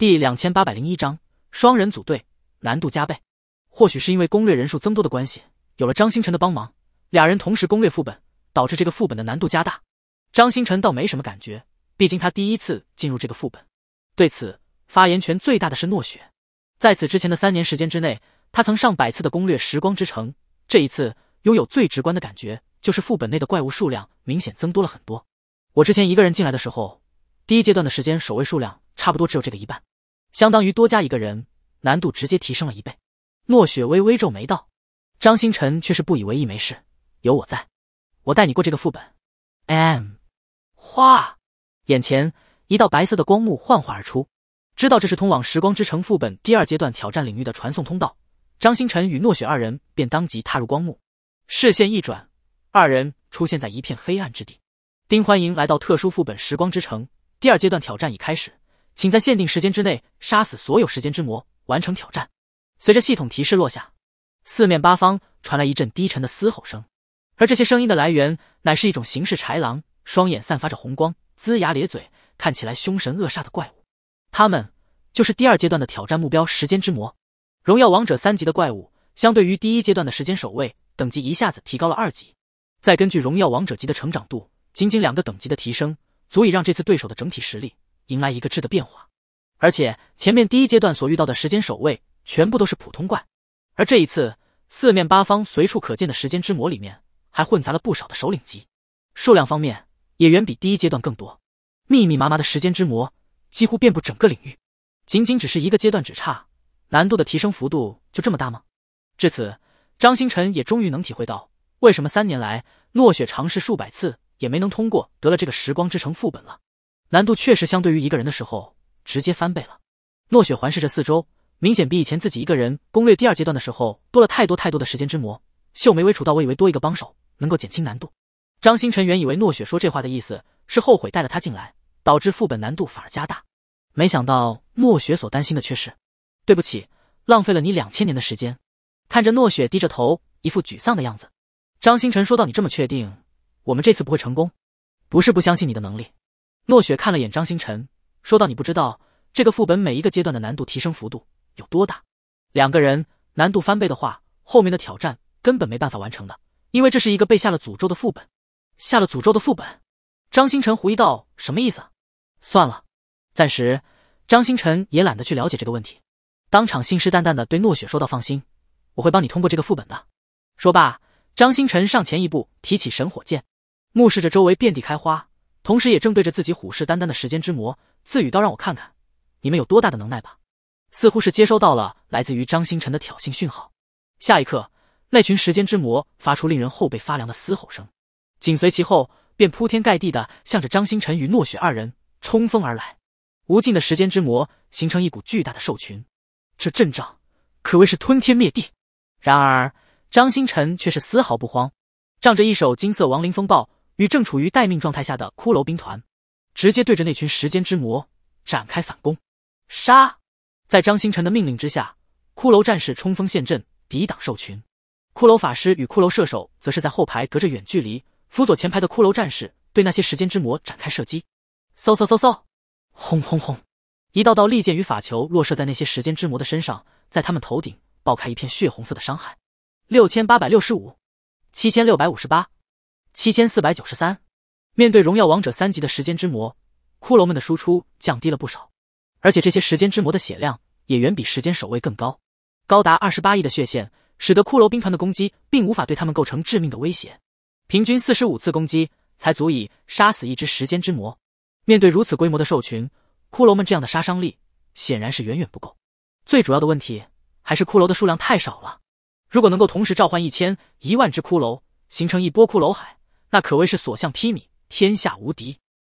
第两千八百零一章，双人组队难度加倍。或许是因为攻略人数增多的关系，有了张星辰的帮忙，俩人同时攻略副本，导致这个副本的难度加大。张星辰倒没什么感觉，毕竟他第一次进入这个副本。对此，发言权最大的是诺雪。在此之前的三年时间之内，他曾上百次的攻略时光之城。这一次，拥有最直观的感觉就是副本内的怪物数量明显增多了很多。我之前一个人进来的时候，第一阶段的时间守卫数量差不多只有这个一半。相当于多加一个人，难度直接提升了一倍。诺雪微微皱眉道，张星辰却是不以为意：“没事，有我在，我带你过这个副本。” M，哗，眼前一道白色的光幕幻化而出，知道这是通往时光之城副本第二阶段挑战领域的传送通道。张星辰与诺雪二人便当即踏入光幕，视线一转，二人出现在一片黑暗之地。丁欢迎来到特殊副本时光之城，第二阶段挑战已开始。请在限定时间之内杀死所有时间之魔，完成挑战。随着系统提示落下，四面八方传来一阵低沉的嘶吼声，而这些声音的来源乃是一种形式豺狼、双眼散发着红光、龇牙咧嘴、看起来凶神恶煞的怪物。他们就是第二阶段的挑战目标——时间之魔。荣耀王者三级的怪物，相对于第一阶段的时间守卫，等级一下子提高了二级。再根据荣耀王者级的成长度，仅仅两个等级的提升，足以让这次对手的整体实力。迎来一个质的变化，而且前面第一阶段所遇到的时间守卫全部都是普通怪，而这一次四面八方随处可见的时间之魔里面还混杂了不少的首领级，数量方面也远比第一阶段更多。密密麻麻的时间之魔几乎遍布整个领域，仅仅只是一个阶段只差，难度的提升幅度就这么大吗？至此，张星辰也终于能体会到为什么三年来诺雪尝试数百次也没能通过得了这个时光之城副本了。难度确实相对于一个人的时候直接翻倍了。诺雪环视着四周，明显比以前自己一个人攻略第二阶段的时候多了太多太多的时间之魔。秀梅微楚到我以为多一个帮手能够减轻难度。张星辰原以为诺雪说这话的意思是后悔带了他进来，导致副本难度反而加大。没想到诺雪所担心的却是，对不起，浪费了你两千年的时间。看着诺雪低着头，一副沮丧的样子，张星辰说道：“你这么确定，我们这次不会成功？不是不相信你的能力。”诺雪看了眼张星辰，说道：“你不知道这个副本每一个阶段的难度提升幅度有多大？两个人难度翻倍的话，后面的挑战根本没办法完成的，因为这是一个被下了诅咒的副本。”“下了诅咒的副本？”张星辰狐疑道，“什么意思？”算了，暂时，张星辰也懒得去了解这个问题，当场信誓旦旦的对诺雪说道：“放心，我会帮你通过这个副本的。”说罢，张星辰上前一步，提起神火剑，目视着周围遍地开花。同时，也正对着自己虎视眈眈的时间之魔自语道：“让我看看，你们有多大的能耐吧！”似乎是接收到了来自于张星辰的挑衅讯号，下一刻，那群时间之魔发出令人后背发凉的嘶吼声，紧随其后，便铺天盖地的向着张星辰与诺雪二人冲锋而来。无尽的时间之魔形成一股巨大的兽群，这阵仗可谓是吞天灭地。然而，张星辰却是丝毫不慌，仗着一手金色亡灵风暴。与正处于待命状态下的骷髅兵团，直接对着那群时间之魔展开反攻。杀！在张星辰的命令之下，骷髅战士冲锋陷阵，抵挡兽群；骷髅法师与骷髅射手则是在后排隔着远距离，辅佐前排的骷髅战士，对那些时间之魔展开射击。嗖嗖嗖嗖，轰轰轰！一道道利剑与法球落射在那些时间之魔的身上，在他们头顶爆开一片血红色的伤害。六千八百六十五，七千六百五十八。七千四百九十三，面对荣耀王者三级的时间之魔，骷髅们的输出降低了不少，而且这些时间之魔的血量也远比时间守卫更高，高达二十八亿的血线，使得骷髅兵团的攻击并无法对他们构成致命的威胁。平均四十五次攻击才足以杀死一只时间之魔。面对如此规模的兽群，骷髅们这样的杀伤力显然是远远不够。最主要的问题还是骷髅的数量太少了。如果能够同时召唤一千、一万只骷髅，形成一波骷髅海。那可谓是所向披靡，天下无敌。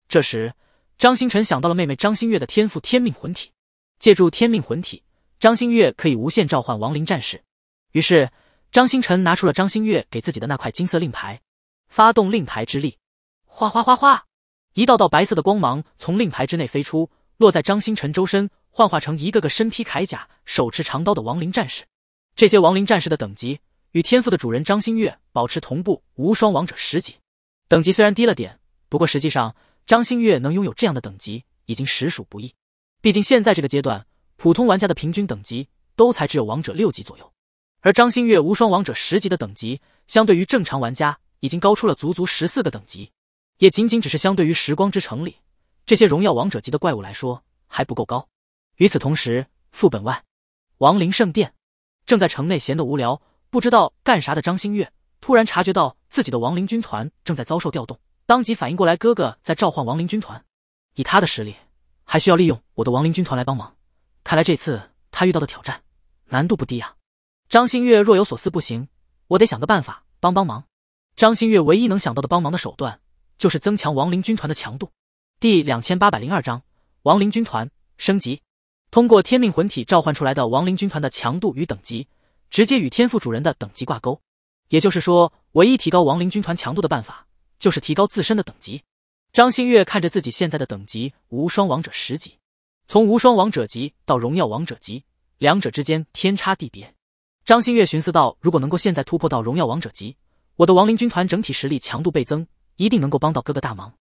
这时，张星辰想到了妹妹张新月的天赋天命魂体，借助天命魂体，张新月可以无限召唤亡灵战士。于是，张星辰拿出了张新月给自己的那块金色令牌，发动令牌之力，哗哗哗哗，一道道白色的光芒从令牌之内飞出，落在张星辰周身，幻化成一个个身披铠甲、手持长刀的亡灵战士。这些亡灵战士的等级与天赋的主人张新月保持同步，无双王者十级。等级虽然低了点，不过实际上张馨月能拥有这样的等级，已经实属不易。毕竟现在这个阶段，普通玩家的平均等级都才只有王者六级左右，而张馨月无双王者十级的等级，相对于正常玩家已经高出了足足十四个等级，也仅仅只是相对于时光之城里这些荣耀王者级的怪物来说还不够高。与此同时，副本外，亡灵圣殿正在城内闲得无聊，不知道干啥的张馨月突然察觉到。自己的亡灵军团正在遭受调动，当即反应过来，哥哥在召唤亡灵军团。以他的实力，还需要利用我的亡灵军团来帮忙。看来这次他遇到的挑战难度不低呀。张新月若有所思，不行，我得想个办法帮帮忙。张新月唯一能想到的帮忙的手段，就是增强亡灵军团的强度。第两千八百零二章亡灵军团升级。通过天命魂体召唤出来的亡灵军团的强度与等级，直接与天赋主人的等级挂钩。也就是说，唯一提高亡灵军团强度的办法就是提高自身的等级。张馨月看着自己现在的等级，无双王者十级。从无双王者级到荣耀王者级，两者之间天差地别。张馨月寻思道：如果能够现在突破到荣耀王者级，我的亡灵军团整体实力强度倍增，一定能够帮到哥哥大忙。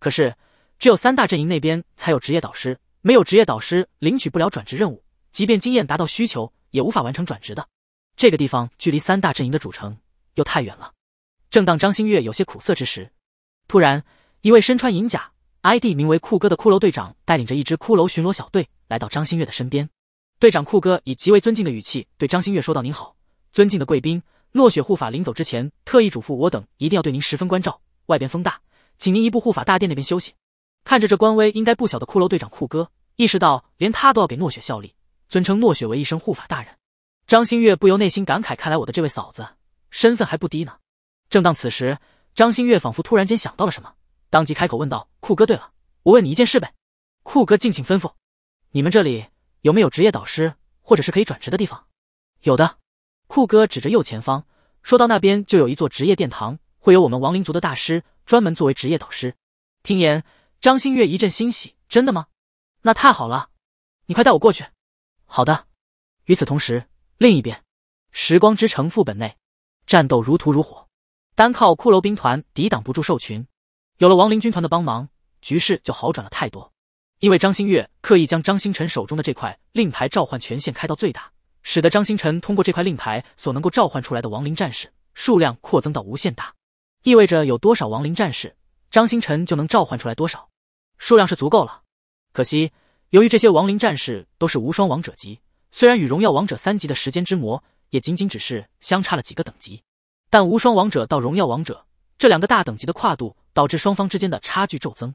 可是，只有三大阵营那边才有职业导师，没有职业导师领取不了转职任务，即便经验达到需求，也无法完成转职的。这个地方距离三大阵营的主城。又太远了。正当张馨月有些苦涩之时，突然，一位身穿银甲、ID 名为酷哥的骷髅队长带领着一支骷髅巡逻小队来到张馨月的身边。队长酷哥以极为尊敬的语气对张馨月说道：“您好，尊敬的贵宾，诺雪护法临走之前特意嘱咐我等一定要对您十分关照。外边风大，请您移步护法大殿那边休息。”看着这官威应该不小的骷髅队长酷哥，意识到连他都要给诺雪效力，尊称诺雪为一声护法大人。张馨月不由内心感慨：看来我的这位嫂子。身份还不低呢。正当此时，张馨月仿佛突然间想到了什么，当即开口问道：“酷哥，对了，我问你一件事呗。”“酷哥，敬请吩咐。”“你们这里有没有职业导师，或者是可以转职的地方？”“有的。”酷哥指着右前方，说到：“那边就有一座职业殿堂，会有我们亡灵族的大师专门作为职业导师。”听言，张馨月一阵欣喜：“真的吗？那太好了！你快带我过去。”“好的。”与此同时，另一边，时光之城副本内。战斗如荼如火，单靠骷髅兵团抵挡不住兽群，有了亡灵军团的帮忙，局势就好转了太多。因为张新月刻意将张星辰手中的这块令牌召唤权限开到最大，使得张星辰通过这块令牌所能够召唤出来的亡灵战士数量扩增到无限大，意味着有多少亡灵战士，张星辰就能召唤出来多少，数量是足够了。可惜，由于这些亡灵战士都是无双王者级，虽然与荣耀王者三级的时间之魔。也仅仅只是相差了几个等级，但无双王者到荣耀王者这两个大等级的跨度，导致双方之间的差距骤增。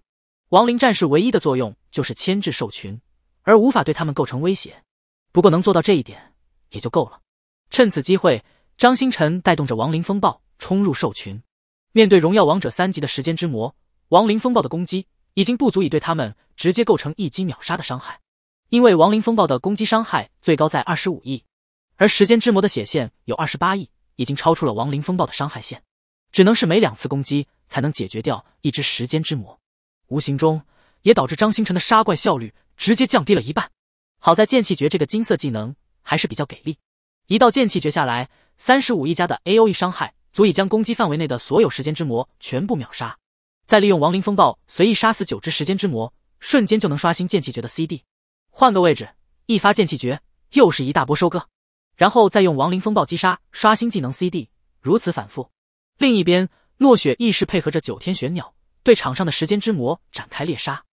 亡灵战士唯一的作用就是牵制兽群，而无法对他们构成威胁。不过能做到这一点也就够了。趁此机会，张星辰带动着亡灵风暴冲入兽群。面对荣耀王者三级的时间之魔，亡灵风暴的攻击已经不足以对他们直接构成一击秒杀的伤害，因为亡灵风暴的攻击伤害最高在二十五亿。而时间之魔的血线有二十八亿，已经超出了亡灵风暴的伤害线，只能是每两次攻击才能解决掉一只时间之魔，无形中也导致张星辰的杀怪效率直接降低了一半。好在剑气诀这个金色技能还是比较给力，一道剑气诀下来，三十五亿加的 A O E 伤害足以将攻击范围内的所有时间之魔全部秒杀。再利用亡灵风暴随意杀死九只时间之魔，瞬间就能刷新剑气诀的 C D。换个位置，一发剑气诀又是一大波收割。然后再用亡灵风暴击杀，刷新技能 C D，如此反复。另一边，落雪亦是配合着九天玄鸟，对场上的时间之魔展开猎杀。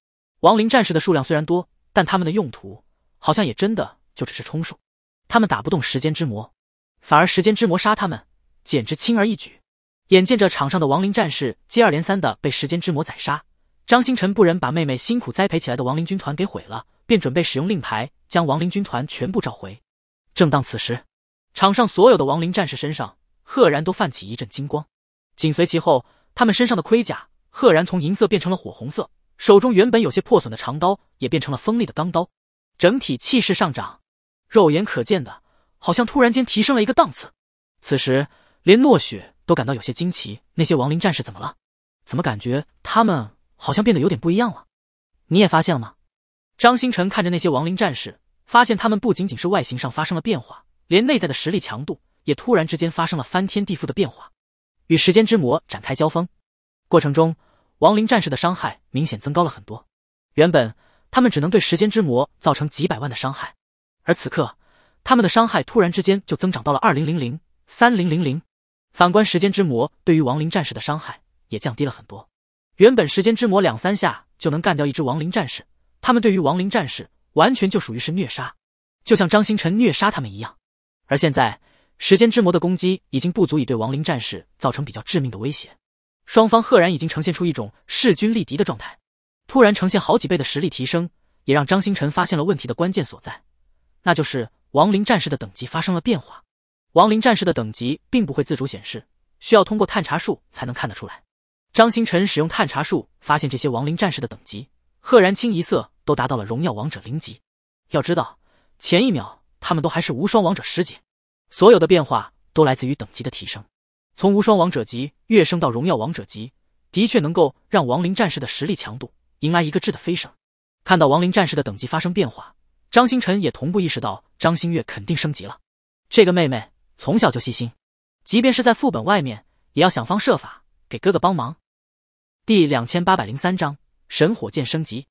亡灵战士的数量虽然多，但他们的用途好像也真的就只是充数。他们打不动时间之魔，反而时间之魔杀他们，简直轻而易举。眼见着场上的亡灵战士接二连三的被时间之魔宰杀，张星辰不忍把妹妹辛苦栽培起来的亡灵军团给毁了，便准备使用令牌将亡灵军团全部召回。正当此时，场上所有的亡灵战士身上赫然都泛起一阵金光，紧随其后，他们身上的盔甲赫然从银色变成了火红色，手中原本有些破损的长刀也变成了锋利的钢刀，整体气势上涨，肉眼可见的，好像突然间提升了一个档次。此时，连诺雪都感到有些惊奇，那些亡灵战士怎么了？怎么感觉他们好像变得有点不一样了？你也发现了吗？张星辰看着那些亡灵战士。发现他们不仅仅是外形上发生了变化，连内在的实力强度也突然之间发生了翻天地覆的变化。与时间之魔展开交锋过程中，亡灵战士的伤害明显增高了很多。原本他们只能对时间之魔造成几百万的伤害，而此刻他们的伤害突然之间就增长到了二零零零三零零零。反观时间之魔对于亡灵战士的伤害也降低了很多。原本时间之魔两三下就能干掉一只亡灵战士，他们对于亡灵战士。完全就属于是虐杀，就像张星辰虐杀他们一样。而现在，时间之魔的攻击已经不足以对亡灵战士造成比较致命的威胁，双方赫然已经呈现出一种势均力敌的状态。突然呈现好几倍的实力提升，也让张星辰发现了问题的关键所在，那就是亡灵战士的等级发生了变化。亡灵战士的等级并不会自主显示，需要通过探查术才能看得出来。张星辰使用探查术发现，这些亡灵战士的等级赫然清一色。都达到了荣耀王者零级，要知道前一秒他们都还是无双王者十级，所有的变化都来自于等级的提升。从无双王者级跃升到荣耀王者级，的确能够让亡灵战士的实力强度迎来一个质的飞升。看到亡灵战士的等级发生变化，张星辰也同步意识到张星月肯定升级了。这个妹妹从小就细心，即便是在副本外面，也要想方设法给哥哥帮忙。第两千八百零三章：神火箭升级。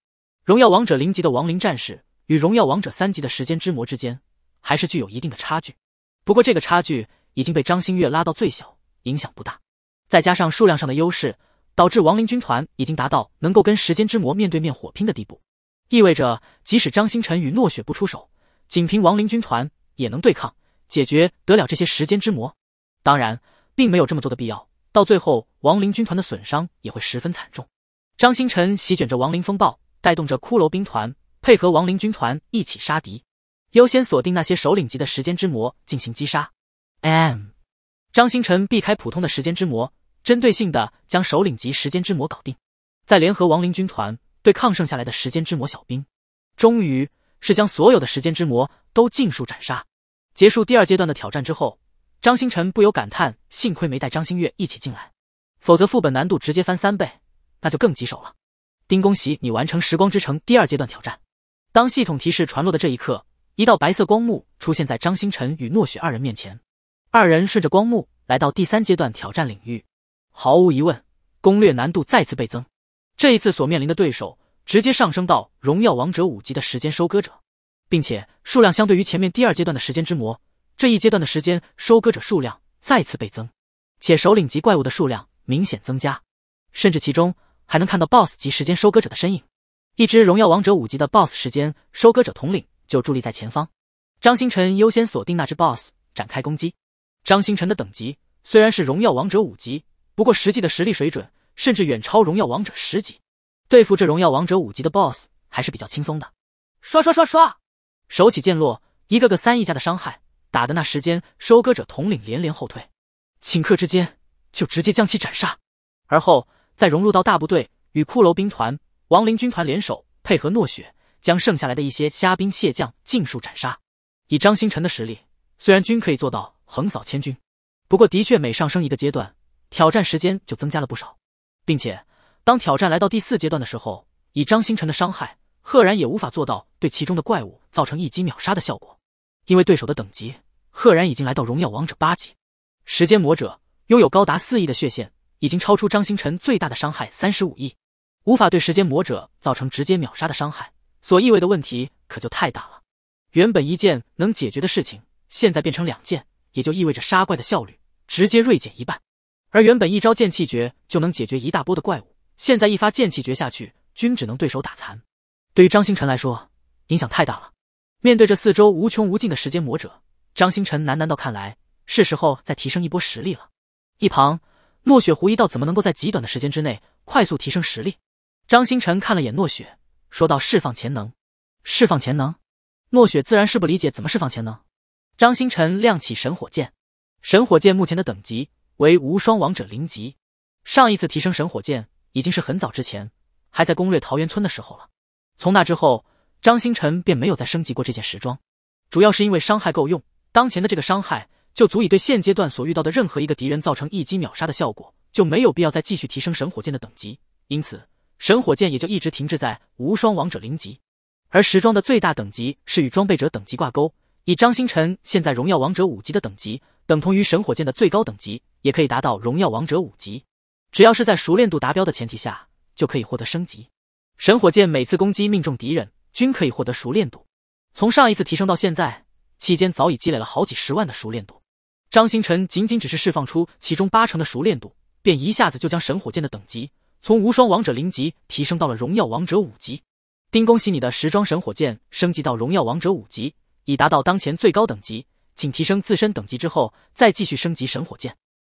荣耀王者零级的亡灵战士与荣耀王者三级的时间之魔之间，还是具有一定的差距。不过这个差距已经被张新月拉到最小，影响不大。再加上数量上的优势，导致亡灵军团已经达到能够跟时间之魔面对面火拼的地步。意味着即使张星辰与诺雪不出手，仅凭亡灵军团也能对抗解决得了这些时间之魔。当然，并没有这么做的必要。到最后，亡灵军团的损伤也会十分惨重。张星辰席卷着亡灵风暴。带动着骷髅兵团配合亡灵军团一起杀敌，优先锁定那些首领级的时间之魔进行击杀。M，张星辰避开普通的时间之魔，针对性的将首领级时间之魔搞定，再联合亡灵军团对抗剩下来的时间之魔小兵。终于是将所有的时间之魔都尽数斩杀，结束第二阶段的挑战之后，张星辰不由感叹：幸亏没带张星月一起进来，否则副本难度直接翻三倍，那就更棘手了。丁恭喜你完成时光之城第二阶段挑战。当系统提示传落的这一刻，一道白色光幕出现在张星辰与诺雪二人面前。二人顺着光幕来到第三阶段挑战领域。毫无疑问，攻略难度再次倍增。这一次所面临的对手直接上升到荣耀王者五级的时间收割者，并且数量相对于前面第二阶段的时间之魔，这一阶段的时间收割者数量再次倍增，且首领级怪物的数量明显增加，甚至其中。还能看到 BOSS 级时间收割者的身影，一只荣耀王者五级的 BOSS 时间收割者统领就伫立在前方。张星辰优先锁定那只 BOSS，展开攻击。张星辰的等级虽然是荣耀王者五级，不过实际的实力水准甚至远超荣耀王者十级，对付这荣耀王者五级的 BOSS 还是比较轻松的。刷刷刷刷，手起剑落，一个个三亿加的伤害，打的那时间收割者统领连连后退，顷刻之间就直接将其斩杀，而后。再融入到大部队，与骷髅兵团、亡灵军团联手，配合诺雪，将剩下来的一些虾兵蟹将尽数斩杀。以张星辰的实力，虽然均可以做到横扫千军，不过的确每上升一个阶段，挑战时间就增加了不少。并且当挑战来到第四阶段的时候，以张星辰的伤害，赫然也无法做到对其中的怪物造成一击秒杀的效果，因为对手的等级赫然已经来到荣耀王者八级，时间魔者拥有高达四亿的血线。已经超出张星辰最大的伤害三十五亿，无法对时间魔者造成直接秒杀的伤害，所意味的问题可就太大了。原本一件能解决的事情，现在变成两件，也就意味着杀怪的效率直接锐减一半。而原本一招剑气诀就能解决一大波的怪物，现在一发剑气诀下去，均只能对手打残。对于张星辰来说，影响太大了。面对着四周无穷无尽的时间魔者，张星辰喃喃道：“看来是时候再提升一波实力了。”一旁。诺雪狐疑道：“怎么能够在极短的时间之内快速提升实力？”张星辰看了眼诺雪，说道：“释放潜能，释放潜能。”诺雪自然是不理解怎么释放潜能。张星辰亮起神火剑，神火剑目前的等级为无双王者零级。上一次提升神火剑已经是很早之前，还在攻略桃源村的时候了。从那之后，张星辰便没有再升级过这件时装，主要是因为伤害够用。当前的这个伤害。就足以对现阶段所遇到的任何一个敌人造成一击秒杀的效果，就没有必要再继续提升神火箭的等级，因此神火箭也就一直停滞在无双王者零级。而时装的最大等级是与装备者等级挂钩，以张星辰现在荣耀王者五级的等级，等同于神火箭的最高等级，也可以达到荣耀王者五级。只要是在熟练度达标的前提下，就可以获得升级。神火箭每次攻击命中敌人，均可以获得熟练度。从上一次提升到现在，期间早已积累了好几十万的熟练度。张星辰仅仅只是释放出其中八成的熟练度，便一下子就将神火箭的等级从无双王者零级提升到了荣耀王者五级。丁，恭喜你的时装神火箭升级到荣耀王者五级，已达到当前最高等级，请提升自身等级之后再继续升级神火箭。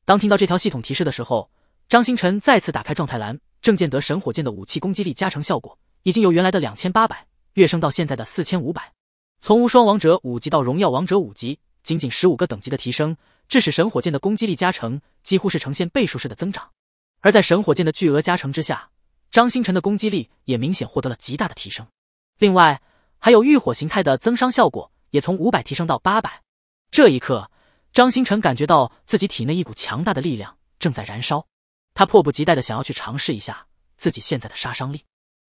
当听到这条系统提示的时候，张星辰再次打开状态栏，正见得神火箭的武器攻击力加成效果已经由原来的两千八百跃升到现在的四千五百，从无双王者五级到荣耀王者五级。仅仅十五个等级的提升，致使神火箭的攻击力加成几乎是呈现倍数式的增长。而在神火箭的巨额加成之下，张星辰的攻击力也明显获得了极大的提升。另外，还有浴火形态的增伤效果也从五百提升到八百。这一刻，张星辰感觉到自己体内一股强大的力量正在燃烧，他迫不及待的想要去尝试一下自己现在的杀伤力。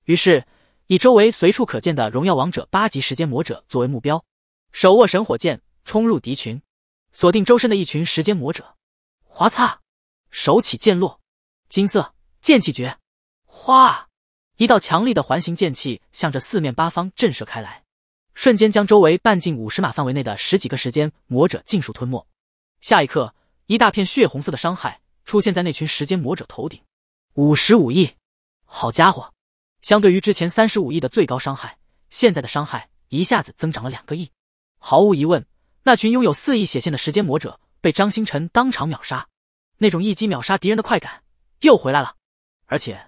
于是，以周围随处可见的荣耀王者八级时间魔者作为目标，手握神火箭。冲入敌群，锁定周身的一群时间魔者，华擦，手起剑落，金色剑气绝，哗，一道强力的环形剑气向着四面八方震慑开来，瞬间将周围半径五十码范围内的十几个时间魔者尽数吞没。下一刻，一大片血红色的伤害出现在那群时间魔者头顶，五十五亿，好家伙，相对于之前三十五亿的最高伤害，现在的伤害一下子增长了两个亿，毫无疑问。那群拥有四亿血线的时间魔者被张星辰当场秒杀，那种一击秒杀敌人的快感又回来了。而且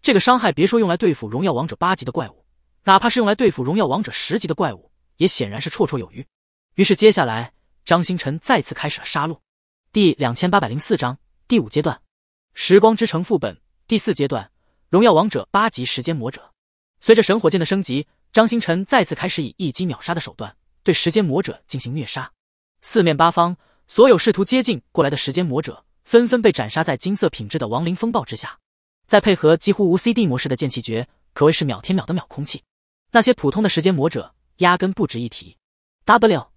这个伤害别说用来对付荣耀王者八级的怪物，哪怕是用来对付荣耀王者十级的怪物，也显然是绰绰有余。于是接下来，张星辰再次开始了杀戮。第两千八百零四章第五阶段，时光之城副本第四阶段，荣耀王者八级时间魔者。随着神火箭的升级，张星辰再次开始以一击秒杀的手段。对时间魔者进行虐杀，四面八方所有试图接近过来的时间魔者纷纷被斩杀在金色品质的亡灵风暴之下。再配合几乎无 CD 模式的剑气诀，可谓是秒天秒的秒空气。那些普通的时间魔者压根不值一提。W，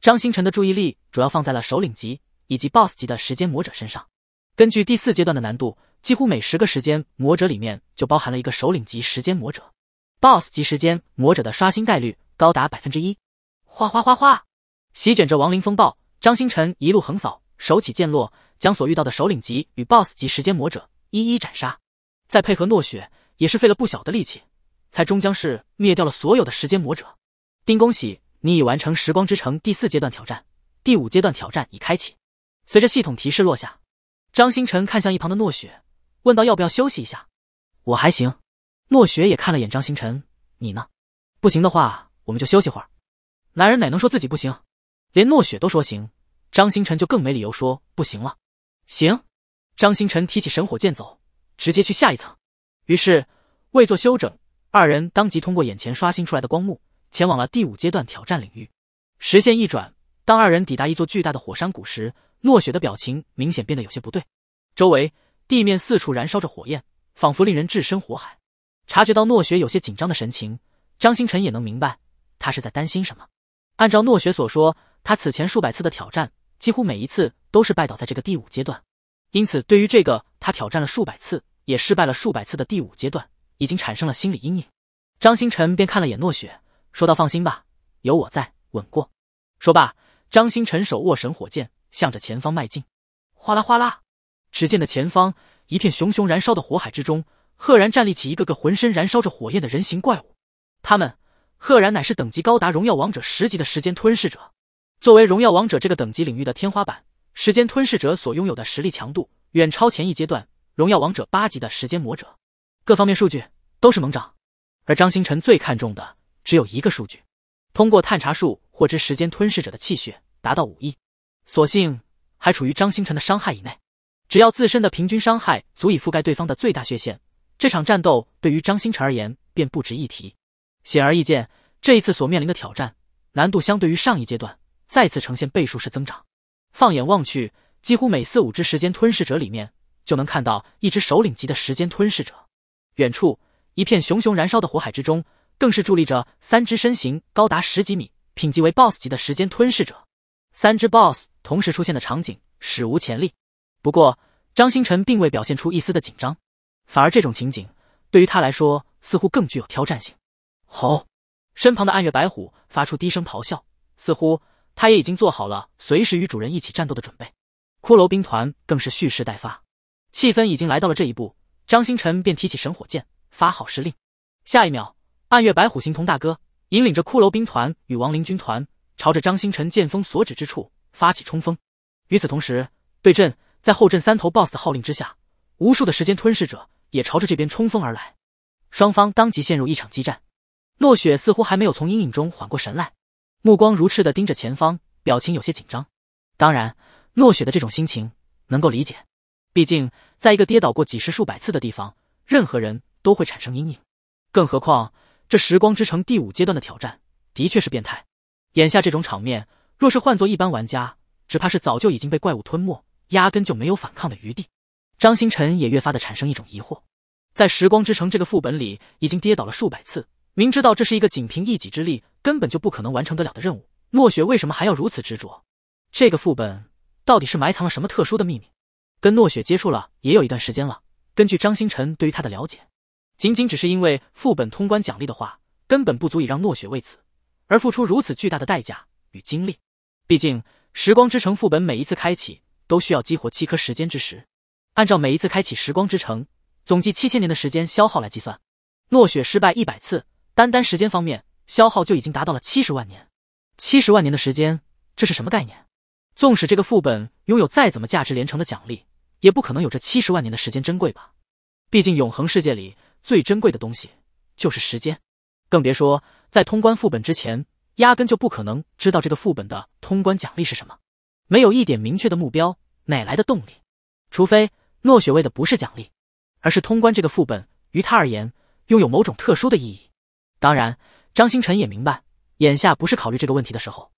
张星辰的注意力主要放在了首领级以及 BOSS 级的时间魔者身上。根据第四阶段的难度，几乎每十个时间魔者里面就包含了一个首领级时间魔者，BOSS 级时间魔者的刷新概率高达百分之一。哗哗哗哗，席卷着亡灵风暴，张星辰一路横扫，手起剑落，将所遇到的首领级与 boss 级时间魔者一一斩杀。再配合诺雪，也是费了不小的力气，才终将是灭掉了所有的时间魔者。丁恭喜你已完成时光之城第四阶段挑战，第五阶段挑战已开启。随着系统提示落下，张星辰看向一旁的诺雪，问道：“要不要休息一下？”“我还行。”诺雪也看了眼张星辰，“你呢？”“不行的话，我们就休息会儿。”男人哪能说自己不行？连诺雪都说行，张星辰就更没理由说不行了。行，张星辰提起神火箭走，直接去下一层。于是未做休整，二人当即通过眼前刷新出来的光幕，前往了第五阶段挑战领域。视线一转，当二人抵达一座巨大的火山谷时，诺雪的表情明显变得有些不对。周围地面四处燃烧着火焰，仿佛令人置身火海。察觉到诺雪有些紧张的神情，张星辰也能明白他是在担心什么。按照诺雪所说，他此前数百次的挑战，几乎每一次都是败倒在这个第五阶段。因此，对于这个他挑战了数百次，也失败了数百次的第五阶段，已经产生了心理阴影。张星辰便看了眼诺雪，说道：“放心吧，有我在，稳过。”说罢，张星辰手握神火剑，向着前方迈进。哗啦哗啦，只见的前方一片熊熊燃烧的火海之中，赫然站立起一个个浑身燃烧着火焰的人形怪物，他们。赫然乃是等级高达荣耀王者十级的时间吞噬者，作为荣耀王者这个等级领域的天花板，时间吞噬者所拥有的实力强度远超前一阶段荣耀王者八级的时间魔者，各方面数据都是猛涨。而张星辰最看重的只有一个数据，通过探查术获知时间吞噬者的气血达到五亿，所幸还处于张星辰的伤害以内，只要自身的平均伤害足以覆盖对方的最大血线，这场战斗对于张星辰而言便不值一提。显而易见，这一次所面临的挑战难度，相对于上一阶段，再次呈现倍数式增长。放眼望去，几乎每四五只时间吞噬者里面，就能看到一只首领级的时间吞噬者。远处一片熊熊燃烧的火海之中，更是伫立着三只身形高达十几米、品级为 BOSS 级的时间吞噬者。三只 BOSS 同时出现的场景，史无前例。不过，张星辰并未表现出一丝的紧张，反而这种情景对于他来说，似乎更具有挑战性。好，身旁的暗月白虎发出低声咆哮，似乎他也已经做好了随时与主人一起战斗的准备。骷髅兵团更是蓄势待发，气氛已经来到了这一步，张星辰便提起神火箭发号施令。下一秒，暗月白虎形同大哥，引领着骷髅兵团与亡灵军团朝着张星辰剑锋所指之处发起冲锋。与此同时，对阵在后阵三头 BOSS 的号令之下，无数的时间吞噬者也朝着这边冲锋而来，双方当即陷入一场激战。诺雪似乎还没有从阴影中缓过神来，目光如炽的盯着前方，表情有些紧张。当然，诺雪的这种心情能够理解，毕竟在一个跌倒过几十数百次的地方，任何人都会产生阴影。更何况，这时光之城第五阶段的挑战的确是变态。眼下这种场面，若是换作一般玩家，只怕是早就已经被怪物吞没，压根就没有反抗的余地。张星辰也越发的产生一种疑惑，在时光之城这个副本里，已经跌倒了数百次。明知道这是一个仅凭一己之力根本就不可能完成得了的任务，诺雪为什么还要如此执着？这个副本到底是埋藏了什么特殊的秘密？跟诺雪接触了也有一段时间了，根据张星辰对于他的了解，仅仅只是因为副本通关奖励的话，根本不足以让诺雪为此而付出如此巨大的代价与精力。毕竟时光之城副本每一次开启都需要激活七颗时间之石，按照每一次开启时光之城总计七千年的时间消耗来计算，诺雪失败一百次。单单时间方面消耗就已经达到了七十万年，七十万年的时间，这是什么概念？纵使这个副本拥有再怎么价值连城的奖励，也不可能有这七十万年的时间珍贵吧？毕竟永恒世界里最珍贵的东西就是时间，更别说在通关副本之前，压根就不可能知道这个副本的通关奖励是什么。没有一点明确的目标，哪来的动力？除非诺雪为的不是奖励，而是通关这个副本，于他而言拥有某种特殊的意义。当然，张星辰也明白，眼下不是考虑这个问题的时候。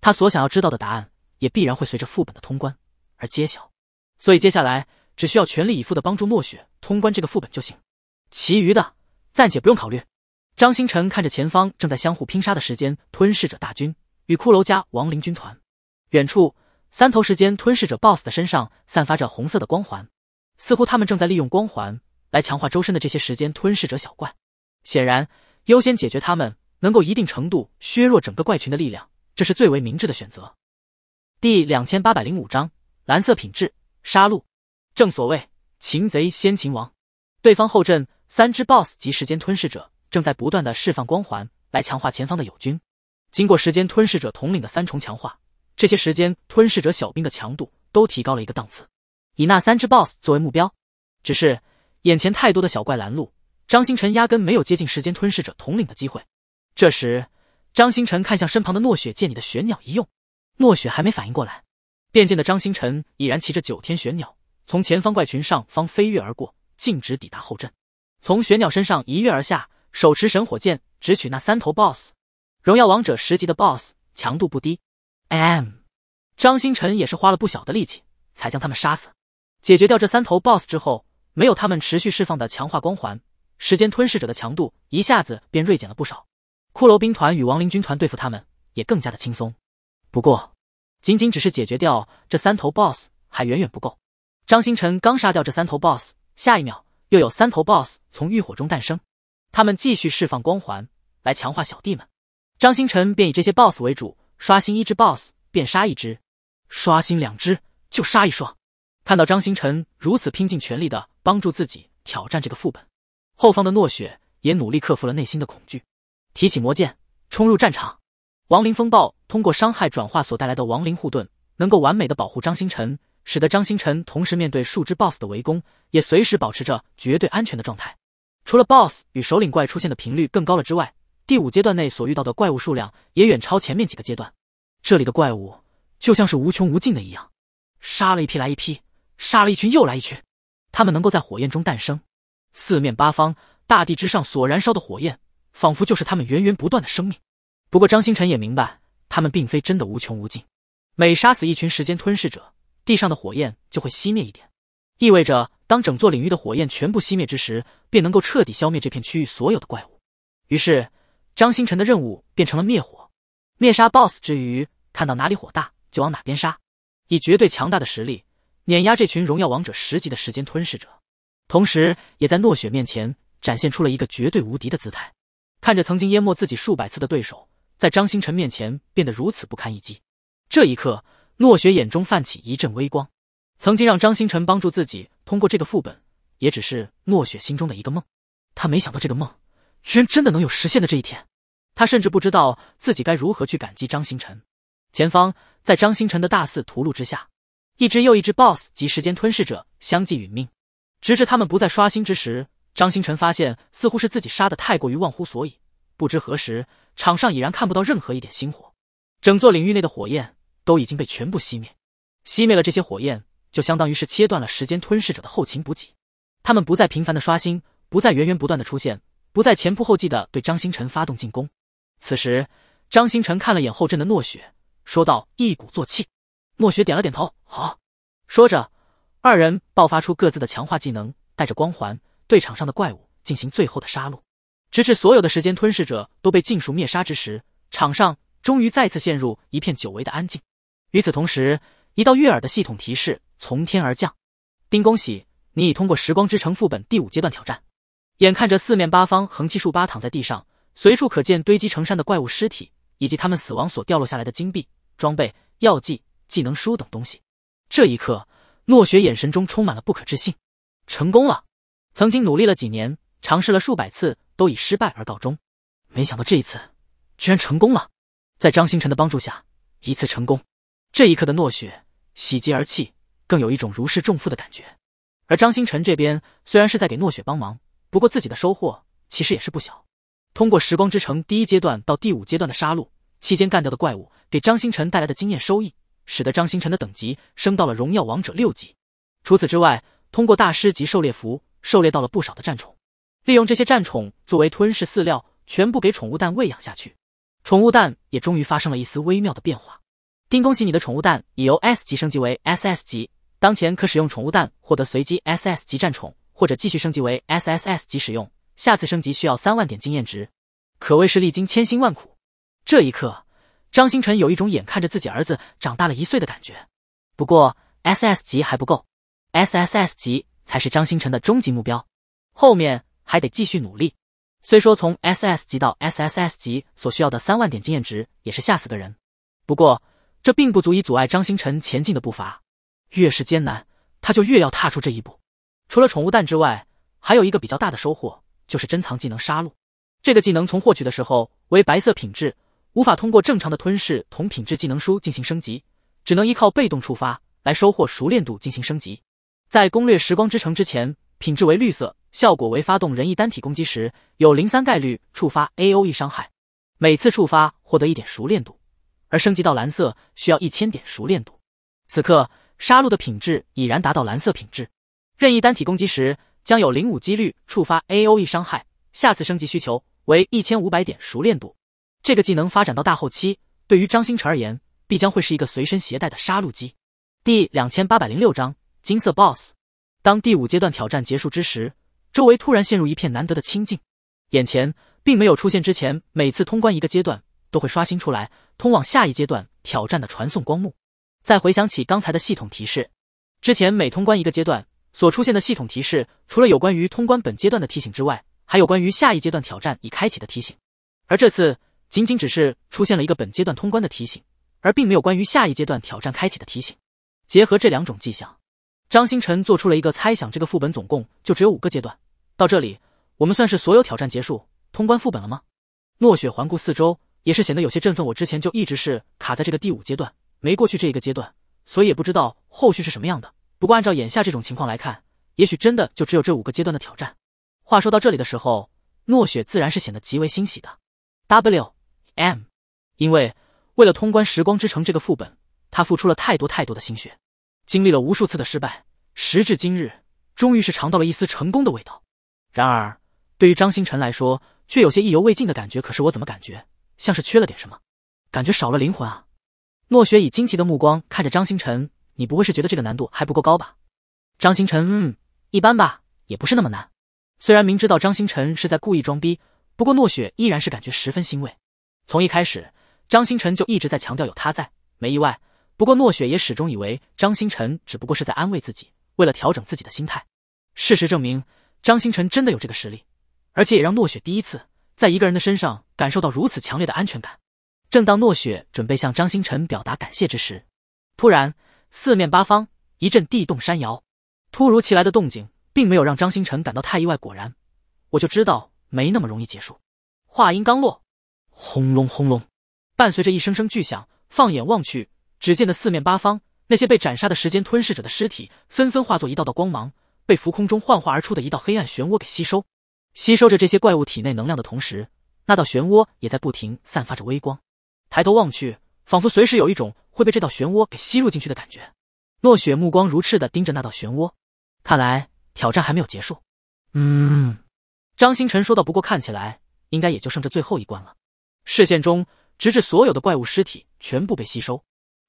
他所想要知道的答案，也必然会随着副本的通关而揭晓。所以，接下来只需要全力以赴的帮助墨雪通关这个副本就行，其余的暂且不用考虑。张星辰看着前方正在相互拼杀的时间吞噬者大军与骷髅加亡灵军团，远处三头时间吞噬者 BOSS 的身上散发着红色的光环，似乎他们正在利用光环来强化周身的这些时间吞噬者小怪。显然。优先解决他们，能够一定程度削弱整个怪群的力量，这是最为明智的选择。第两千八百零五章蓝色品质杀戮。正所谓擒贼先擒王，对方后阵三只 BOSS 及时间吞噬者正在不断的释放光环来强化前方的友军。经过时间吞噬者统领的三重强化，这些时间吞噬者小兵的强度都提高了一个档次。以那三只 BOSS 作为目标，只是眼前太多的小怪拦路。张星辰压根没有接近时间吞噬者统领的机会。这时，张星辰看向身旁的诺雪，借你的玄鸟一用。诺雪还没反应过来，便见的张星辰已然骑着九天玄鸟从前方怪群上方飞跃而过，径直抵达后阵，从玄鸟身上一跃而下，手持神火剑直取那三头 BOSS。荣耀王者十级的 BOSS 强度不低，M。张星辰也是花了不小的力气才将他们杀死。解决掉这三头 BOSS 之后，没有他们持续释放的强化光环。时间吞噬者的强度一下子便锐减了不少，骷髅兵团与亡灵军团对付他们也更加的轻松。不过，仅仅只是解决掉这三头 BOSS 还远远不够。张星辰刚杀掉这三头 BOSS，下一秒又有三头 BOSS 从浴火中诞生，他们继续释放光环来强化小弟们。张星辰便以这些 BOSS 为主，刷新一只 BOSS 便杀一只，刷新两只就杀一双。看到张星辰如此拼尽全力的帮助自己挑战这个副本。后方的诺雪也努力克服了内心的恐惧，提起魔剑冲入战场。亡灵风暴通过伤害转化所带来的亡灵护盾，能够完美的保护张星辰，使得张星辰同时面对数只 BOSS 的围攻，也随时保持着绝对安全的状态。除了 BOSS 与首领怪出现的频率更高了之外，第五阶段内所遇到的怪物数量也远超前面几个阶段。这里的怪物就像是无穷无尽的一样，杀了一批来一批，杀了一群又来一群。他们能够在火焰中诞生。四面八方，大地之上所燃烧的火焰，仿佛就是他们源源不断的生命。不过张星辰也明白，他们并非真的无穷无尽。每杀死一群时间吞噬者，地上的火焰就会熄灭一点，意味着当整座领域的火焰全部熄灭之时，便能够彻底消灭这片区域所有的怪物。于是，张星辰的任务变成了灭火。灭杀 BOSS 之余，看到哪里火大就往哪边杀，以绝对强大的实力碾压这群荣耀王者十级的时间吞噬者。同时，也在诺雪面前展现出了一个绝对无敌的姿态。看着曾经淹没自己数百次的对手，在张星辰面前变得如此不堪一击，这一刻，诺雪眼中泛起一阵微光。曾经让张星辰帮助自己通过这个副本，也只是诺雪心中的一个梦。他没想到这个梦，居然真的能有实现的这一天。他甚至不知道自己该如何去感激张星辰。前方，在张星辰的大肆屠戮之下，一只又一只 BOSS 及时间吞噬者相继殒命。直至他们不再刷新之时，张星辰发现似乎是自己杀的太过于忘乎所以，不知何时场上已然看不到任何一点星火，整座领域内的火焰都已经被全部熄灭。熄灭了这些火焰，就相当于是切断了时间吞噬者的后勤补给，他们不再频繁的刷新，不再源源不断的出现，不再前仆后继的对张星辰发动进攻。此时，张星辰看了眼后阵的诺雪，说道：“一鼓作气。”诺雪点了点头，好，说着。二人爆发出各自的强化技能，带着光环对场上的怪物进行最后的杀戮，直至所有的时间吞噬者都被尽数灭杀之时，场上终于再次陷入一片久违的安静。与此同时，一道悦耳的系统提示从天而降：“丁恭喜，你已通过时光之城副本第五阶段挑战。”眼看着四面八方横七竖八躺在地上，随处可见堆积成山的怪物尸体，以及他们死亡所掉落下来的金币、装备、药剂、技能书等东西，这一刻。诺雪眼神中充满了不可置信，成功了！曾经努力了几年，尝试了数百次，都以失败而告终，没想到这一次居然成功了。在张星辰的帮助下，一次成功。这一刻的诺雪喜极而泣，更有一种如释重负的感觉。而张星辰这边虽然是在给诺雪帮忙，不过自己的收获其实也是不小。通过时光之城第一阶段到第五阶段的杀戮期间干掉的怪物，给张星辰带来的经验收益。使得张星辰的等级升到了荣耀王者六级。除此之外，通过大师级狩猎符狩猎到了不少的战宠，利用这些战宠作为吞噬饲料，全部给宠物蛋喂养下去。宠物蛋也终于发生了一丝微妙的变化。丁，恭喜你的宠物蛋已由 S 级升级为 S S 级，当前可使用宠物蛋获得随机 S S 级战宠，或者继续升级为 S S S 级使用。下次升级需要三万点经验值，可谓是历经千辛万苦。这一刻。张星辰有一种眼看着自己儿子长大了一岁的感觉，不过 S S 级还不够，S S S 级才是张星辰的终极目标，后面还得继续努力。虽说从 S S 级到 S S S 级所需要的三万点经验值也是吓死个人，不过这并不足以阻碍张星辰前进的步伐。越是艰难，他就越要踏出这一步。除了宠物蛋之外，还有一个比较大的收获就是珍藏技能杀戮。这个技能从获取的时候为白色品质。无法通过正常的吞噬同品质技能书进行升级，只能依靠被动触发来收获熟练度进行升级。在攻略时光之城之前，品质为绿色，效果为发动人意单体攻击时有零三概率触发 A O E 伤害，每次触发获得一点熟练度，而升级到蓝色需要一千点熟练度。此刻杀戮的品质已然达到蓝色品质，任意单体攻击时将有零五几率触发 A O E 伤害，下次升级需求为一千五百点熟练度。这个技能发展到大后期，对于张星辰而言，必将会是一个随身携带的杀戮机。第两千八百零六章金色 BOSS。当第五阶段挑战结束之时，周围突然陷入一片难得的清静，眼前并没有出现之前每次通关一个阶段都会刷新出来通往下一阶段挑战的传送光幕。再回想起刚才的系统提示，之前每通关一个阶段所出现的系统提示，除了有关于通关本阶段的提醒之外，还有关于下一阶段挑战已开启的提醒，而这次。仅仅只是出现了一个本阶段通关的提醒，而并没有关于下一阶段挑战开启的提醒。结合这两种迹象，张星辰做出了一个猜想：这个副本总共就只有五个阶段。到这里，我们算是所有挑战结束、通关副本了吗？诺雪环顾四周，也是显得有些振奋。我之前就一直是卡在这个第五阶段，没过去这一个阶段，所以也不知道后续是什么样的。不过按照眼下这种情况来看，也许真的就只有这五个阶段的挑战。话说到这里的时候，诺雪自然是显得极为欣喜的。W m，因为为了通关时光之城这个副本，他付出了太多太多的心血，经历了无数次的失败，时至今日，终于是尝到了一丝成功的味道。然而，对于张星辰来说，却有些意犹未尽的感觉。可是我怎么感觉像是缺了点什么，感觉少了灵魂啊！诺雪以惊奇的目光看着张星辰，你不会是觉得这个难度还不够高吧？张星辰，嗯，一般吧，也不是那么难。虽然明知道张星辰是在故意装逼，不过诺雪依然是感觉十分欣慰。从一开始，张星辰就一直在强调有他在没意外。不过诺雪也始终以为张星辰只不过是在安慰自己，为了调整自己的心态。事实证明，张星辰真的有这个实力，而且也让诺雪第一次在一个人的身上感受到如此强烈的安全感。正当诺雪准备向张星辰表达感谢之时，突然四面八方一阵地动山摇。突如其来的动静并没有让张星辰感到太意外。果然，我就知道没那么容易结束。话音刚落。轰隆轰隆，伴随着一声声巨响，放眼望去，只见得四面八方那些被斩杀的时间吞噬者的尸体，纷纷化作一道道光芒，被浮空中幻化而出的一道黑暗漩涡给吸收。吸收着这些怪物体内能量的同时，那道漩涡也在不停散发着微光。抬头望去，仿佛随时有一种会被这道漩涡给吸入进去的感觉。诺雪目光如赤的盯着那道漩涡，看来挑战还没有结束。嗯，张星辰说道。不过看起来应该也就剩这最后一关了。视线中，直至所有的怪物尸体全部被吸收，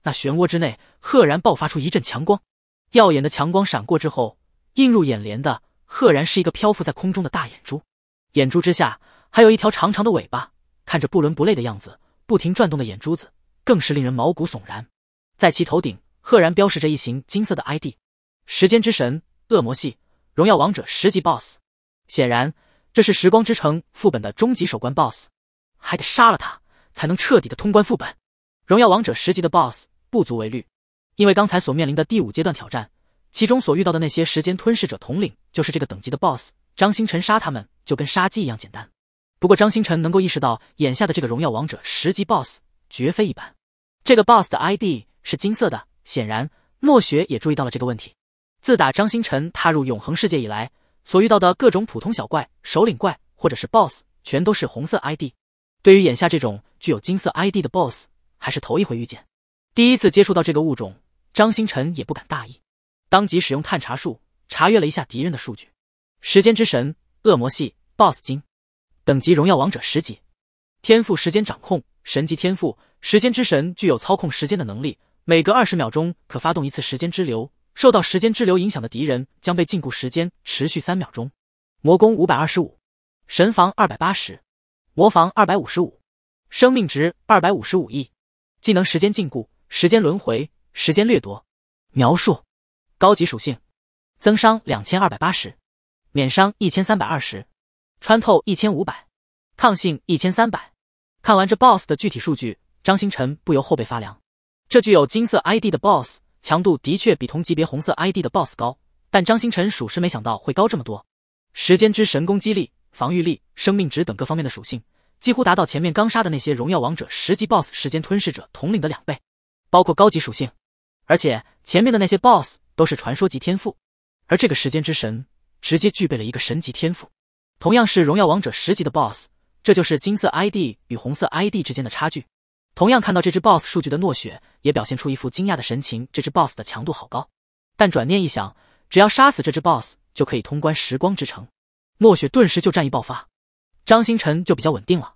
那漩涡之内赫然爆发出一阵强光，耀眼的强光闪过之后，映入眼帘的赫然是一个漂浮在空中的大眼珠，眼珠之下还有一条长长的尾巴，看着不伦不类的样子，不停转动的眼珠子更是令人毛骨悚然。在其头顶赫然标识着一行金色的 ID：时间之神，恶魔系，荣耀王者十级 BOSS。显然，这是时光之城副本的终极首关 BOSS。还得杀了他，才能彻底的通关副本。荣耀王者十级的 BOSS 不足为虑，因为刚才所面临的第五阶段挑战，其中所遇到的那些时间吞噬者统领就是这个等级的 BOSS。张星辰杀他们就跟杀鸡一样简单。不过张星辰能够意识到，眼下的这个荣耀王者十级 BOSS 绝非一般。这个 BOSS 的 ID 是金色的，显然诺雪也注意到了这个问题。自打张星辰踏入永恒世界以来，所遇到的各种普通小怪、首领怪或者是 BOSS，全都是红色 ID。对于眼下这种具有金色 ID 的 Boss 还是头一回遇见，第一次接触到这个物种，张星辰也不敢大意，当即使用探查术查阅了一下敌人的数据。时间之神，恶魔系 Boss 金，等级荣耀王者十级，天赋时间掌控，神级天赋。时间之神具有操控时间的能力，每隔二十秒钟可发动一次时间之流，受到时间之流影响的敌人将被禁锢时间，持续三秒钟。魔攻五百二十五，神防二百八十。魔防二百五十五，生命值二百五十五亿，技能：时间禁锢、时间轮回、时间掠夺。描述：高级属性，增伤两千二百八十，免伤一千三百二十，穿透一千五百，抗性一千三百。看完这 boss 的具体数据，张星辰不由后背发凉。这具有金色 ID 的 boss 强度的确比同级别红色 ID 的 boss 高，但张星辰属实没想到会高这么多。时间之神攻击力。防御力、生命值等各方面的属性几乎达到前面刚杀的那些荣耀王者十级 BOSS 时间吞噬者统领的两倍，包括高级属性。而且前面的那些 BOSS 都是传说级天赋，而这个时间之神直接具备了一个神级天赋，同样是荣耀王者十级的 BOSS，这就是金色 ID 与红色 ID 之间的差距。同样看到这只 BOSS 数据的诺雪也表现出一副惊讶的神情，这只 BOSS 的强度好高。但转念一想，只要杀死这只 BOSS 就可以通关时光之城。墨雪顿时就战役爆发，张星辰就比较稳定了。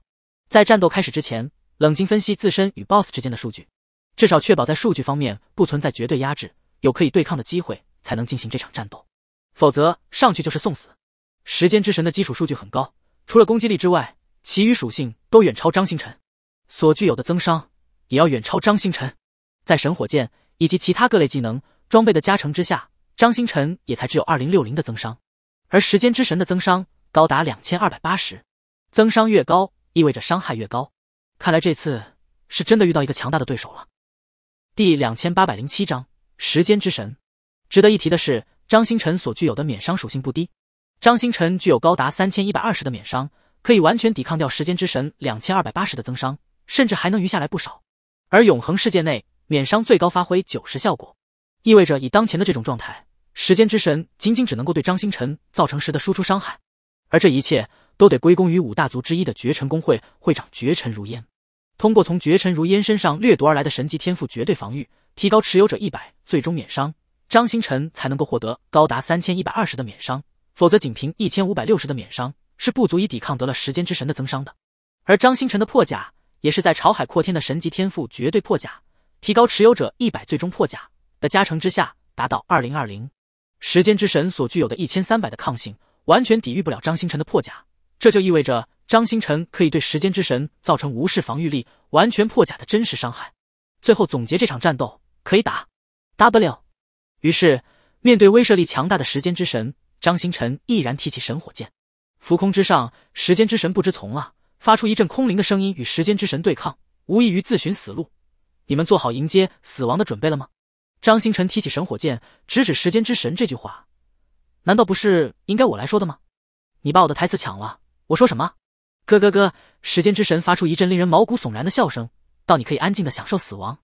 在战斗开始之前，冷静分析自身与 BOSS 之间的数据，至少确保在数据方面不存在绝对压制，有可以对抗的机会，才能进行这场战斗。否则上去就是送死。时间之神的基础数据很高，除了攻击力之外，其余属性都远超张星辰所具有的增伤，也要远超张星辰。在神火箭以及其他各类技能装备的加成之下，张星辰也才只有二零六零的增伤。而时间之神的增伤高达两千二百八十，增伤越高意味着伤害越高。看来这次是真的遇到一个强大的对手了。第两千八百零七章时间之神。值得一提的是，张星辰所具有的免伤属性不低。张星辰具有高达三千一百二十的免伤，可以完全抵抗掉时间之神两千二百八十的增伤，甚至还能余下来不少。而永恒世界内免伤最高发挥九十效果，意味着以当前的这种状态。时间之神仅仅只能够对张星辰造成十的输出伤害，而这一切都得归功于五大族之一的绝尘工会会长绝尘如烟。通过从绝尘如烟身上掠夺而来的神级天赋绝对防御，提高持有者一百，最终免伤，张星辰才能够获得高达三千一百二十的免伤。否则，仅凭一千五百六十的免伤是不足以抵抗得了时间之神的增伤的。而张星辰的破甲也是在朝海阔天的神级天赋绝对破甲，提高持有者一百最终破甲的加成之下，达到二零二零。时间之神所具有的一千三百的抗性，完全抵御不了张星辰的破甲，这就意味着张星辰可以对时间之神造成无视防御力、完全破甲的真实伤害。最后总结这场战斗，可以打 W。于是，面对威慑力强大的时间之神，张星辰毅然提起神火箭，浮空之上，时间之神不知从啊，发出一阵空灵的声音，与时间之神对抗，无异于自寻死路。你们做好迎接死亡的准备了吗？张星辰提起神火箭，直指时间之神这句话，难道不是应该我来说的吗？你把我的台词抢了，我说什么？咯咯咯！时间之神发出一阵令人毛骨悚然的笑声，到你可以安静的享受死亡。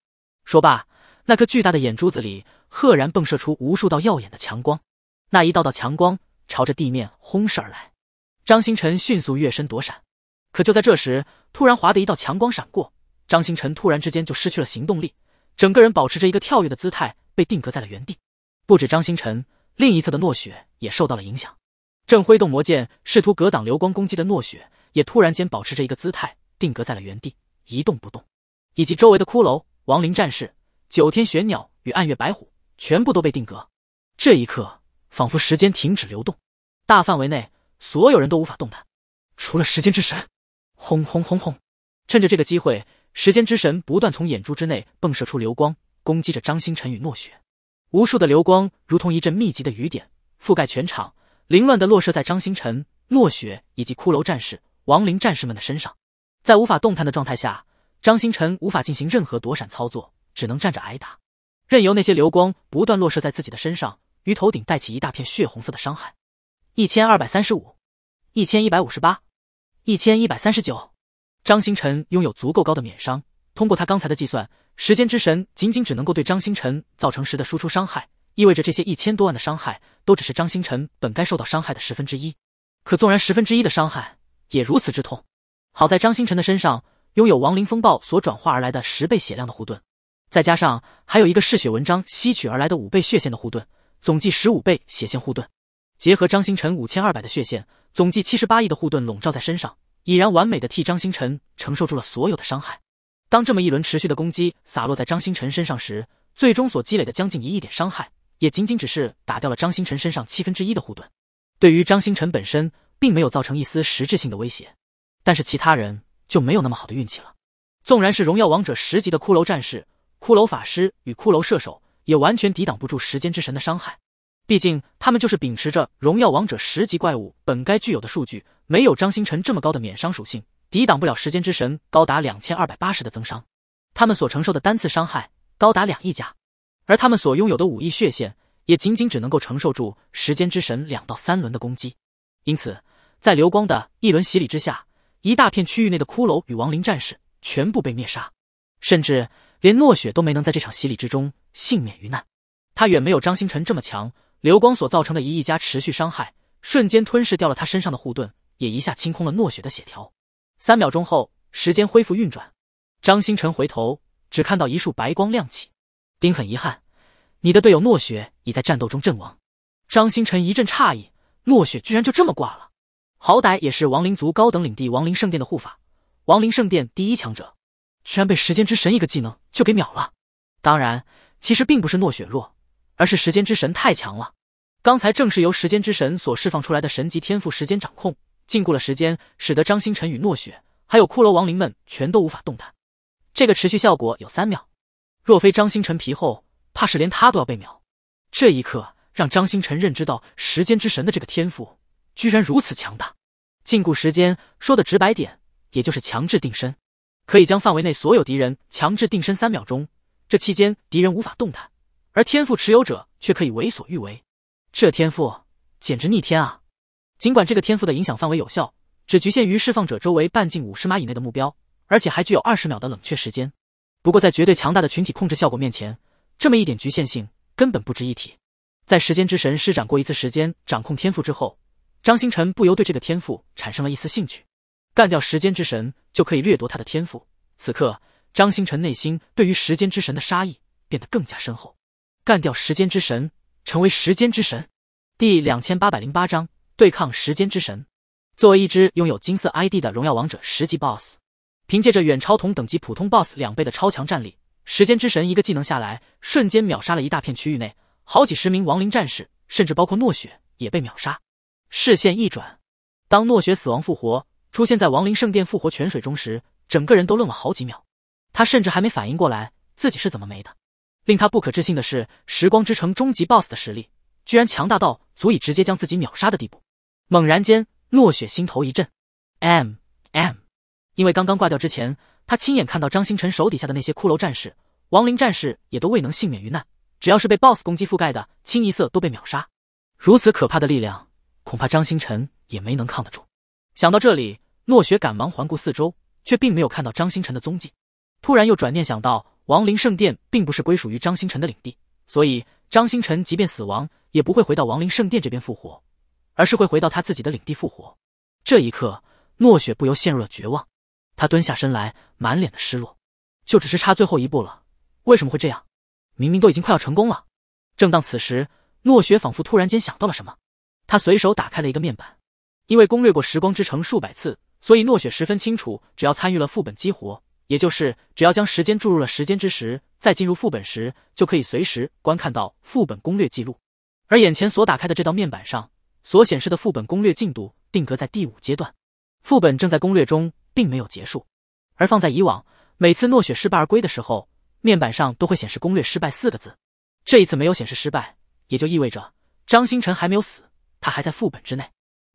说罢，那颗巨大的眼珠子里赫然迸射出无数道耀眼的强光，那一道道强光朝着地面轰射而来。张星辰迅速跃身躲闪，可就在这时，突然划的一道强光闪过，张星辰突然之间就失去了行动力。整个人保持着一个跳跃的姿态，被定格在了原地。不止张星辰，另一侧的诺雪也受到了影响，正挥动魔剑试图格挡流光攻击的诺雪，也突然间保持着一个姿态，定格在了原地，一动不动。以及周围的骷髅、亡灵战士、九天玄鸟与暗月白虎，全部都被定格。这一刻，仿佛时间停止流动，大范围内所有人都无法动弹，除了时间之神。轰轰轰轰！趁着这个机会。时间之神不断从眼珠之内迸射出流光，攻击着张星辰与诺雪。无数的流光如同一阵密集的雨点，覆盖全场，凌乱的落射在张星辰、诺雪以及骷髅战士、亡灵战士们的身上。在无法动弹的状态下，张星辰无法进行任何躲闪操作，只能站着挨打，任由那些流光不断落射在自己的身上，于头顶带起一大片血红色的伤害。一千二百三十五，一千一百五十八，一千一百三十九。张星辰拥有足够高的免伤，通过他刚才的计算，时间之神仅仅只能够对张星辰造成十的输出伤害，意味着这些一千多万的伤害都只是张星辰本该受到伤害的十分之一。可纵然十分之一的伤害也如此之痛。好在张星辰的身上拥有亡灵风暴所转化而来的十倍血量的护盾，再加上还有一个嗜血文章吸取而来的五倍血线的护盾，总计十五倍血线护盾，结合张星辰五千二百的血线，总计七十八亿的护盾笼罩在身上。已然完美的替张星辰承受住了所有的伤害。当这么一轮持续的攻击洒落在张星辰身上时，最终所积累的将近一亿点伤害，也仅仅只是打掉了张星辰身上七分之一的护盾，对于张星辰本身，并没有造成一丝实质性的威胁。但是其他人就没有那么好的运气了。纵然是荣耀王者十级的骷髅战士、骷髅法师与骷髅射手，也完全抵挡不住时间之神的伤害。毕竟他们就是秉持着荣耀王者十级怪物本该具有的数据。没有张星辰这么高的免伤属性，抵挡不了时间之神高达两千二百八十的增伤。他们所承受的单次伤害高达两亿加，而他们所拥有的武艺血线也仅仅只能够承受住时间之神两到三轮的攻击。因此，在流光的一轮洗礼之下，一大片区域内的骷髅与亡灵战士全部被灭杀，甚至连诺雪都没能在这场洗礼之中幸免于难。他远没有张星辰这么强，流光所造成的一亿加持续伤害瞬间吞噬掉了他身上的护盾。也一下清空了诺雪的血条，三秒钟后，时间恢复运转。张星辰回头，只看到一束白光亮起。丁很遗憾，你的队友诺雪已在战斗中阵亡。张星辰一阵诧异，诺雪居然就这么挂了。好歹也是亡灵族高等领地亡灵圣殿的护法，亡灵圣殿第一强者，居然被时间之神一个技能就给秒了。当然，其实并不是诺雪弱，而是时间之神太强了。刚才正是由时间之神所释放出来的神级天赋时间掌控。禁锢了时间，使得张星辰与诺雪还有骷髅亡灵们全都无法动弹。这个持续效果有三秒，若非张星辰皮厚，怕是连他都要被秒。这一刻，让张星辰认知到时间之神的这个天赋居然如此强大。禁锢时间说的直白点，也就是强制定身，可以将范围内所有敌人强制定身三秒钟，这期间敌人无法动弹，而天赋持有者却可以为所欲为。这天赋简直逆天啊！尽管这个天赋的影响范围有效，只局限于释放者周围半径五十码以内的目标，而且还具有二十秒的冷却时间。不过，在绝对强大的群体控制效果面前，这么一点局限性根本不值一提。在时间之神施展过一次时间掌控天赋之后，张星辰不由对这个天赋产生了一丝兴趣。干掉时间之神就可以掠夺他的天赋。此刻，张星辰内心对于时间之神的杀意变得更加深厚。干掉时间之神，成为时间之神。第两千八百零八章。对抗时间之神，作为一只拥有金色 ID 的荣耀王者十级 BOSS，凭借着远超同等级普通 BOSS 两倍的超强战力，时间之神一个技能下来，瞬间秒杀了一大片区域内好几十名亡灵战士，甚至包括诺雪也被秒杀。视线一转，当诺雪死亡复活，出现在亡灵圣殿复活泉水中时，整个人都愣了好几秒。他甚至还没反应过来自己是怎么没的。令他不可置信的是，时光之城终极 BOSS 的实力，居然强大到足以直接将自己秒杀的地步。猛然间，诺雪心头一震。M M，因为刚刚挂掉之前，他亲眼看到张星辰手底下的那些骷髅战士、亡灵战士也都未能幸免于难。只要是被 BOSS 攻击覆盖的，清一色都被秒杀。如此可怕的力量，恐怕张星辰也没能抗得住。想到这里，诺雪赶忙环顾四周，却并没有看到张星辰的踪迹。突然又转念想到，亡灵圣殿并不是归属于张星辰的领地，所以张星辰即便死亡，也不会回到亡灵圣殿这边复活。而是会回到他自己的领地复活。这一刻，诺雪不由陷入了绝望。他蹲下身来，满脸的失落。就只是差最后一步了，为什么会这样？明明都已经快要成功了。正当此时，诺雪仿佛突然间想到了什么，他随手打开了一个面板。因为攻略过时光之城数百次，所以诺雪十分清楚，只要参与了副本激活，也就是只要将时间注入了时间之石，再进入副本时，就可以随时观看到副本攻略记录。而眼前所打开的这道面板上。所显示的副本攻略进度定格在第五阶段，副本正在攻略中，并没有结束。而放在以往，每次诺雪失败而归的时候，面板上都会显示“攻略失败”四个字。这一次没有显示失败，也就意味着张星辰还没有死，他还在副本之内。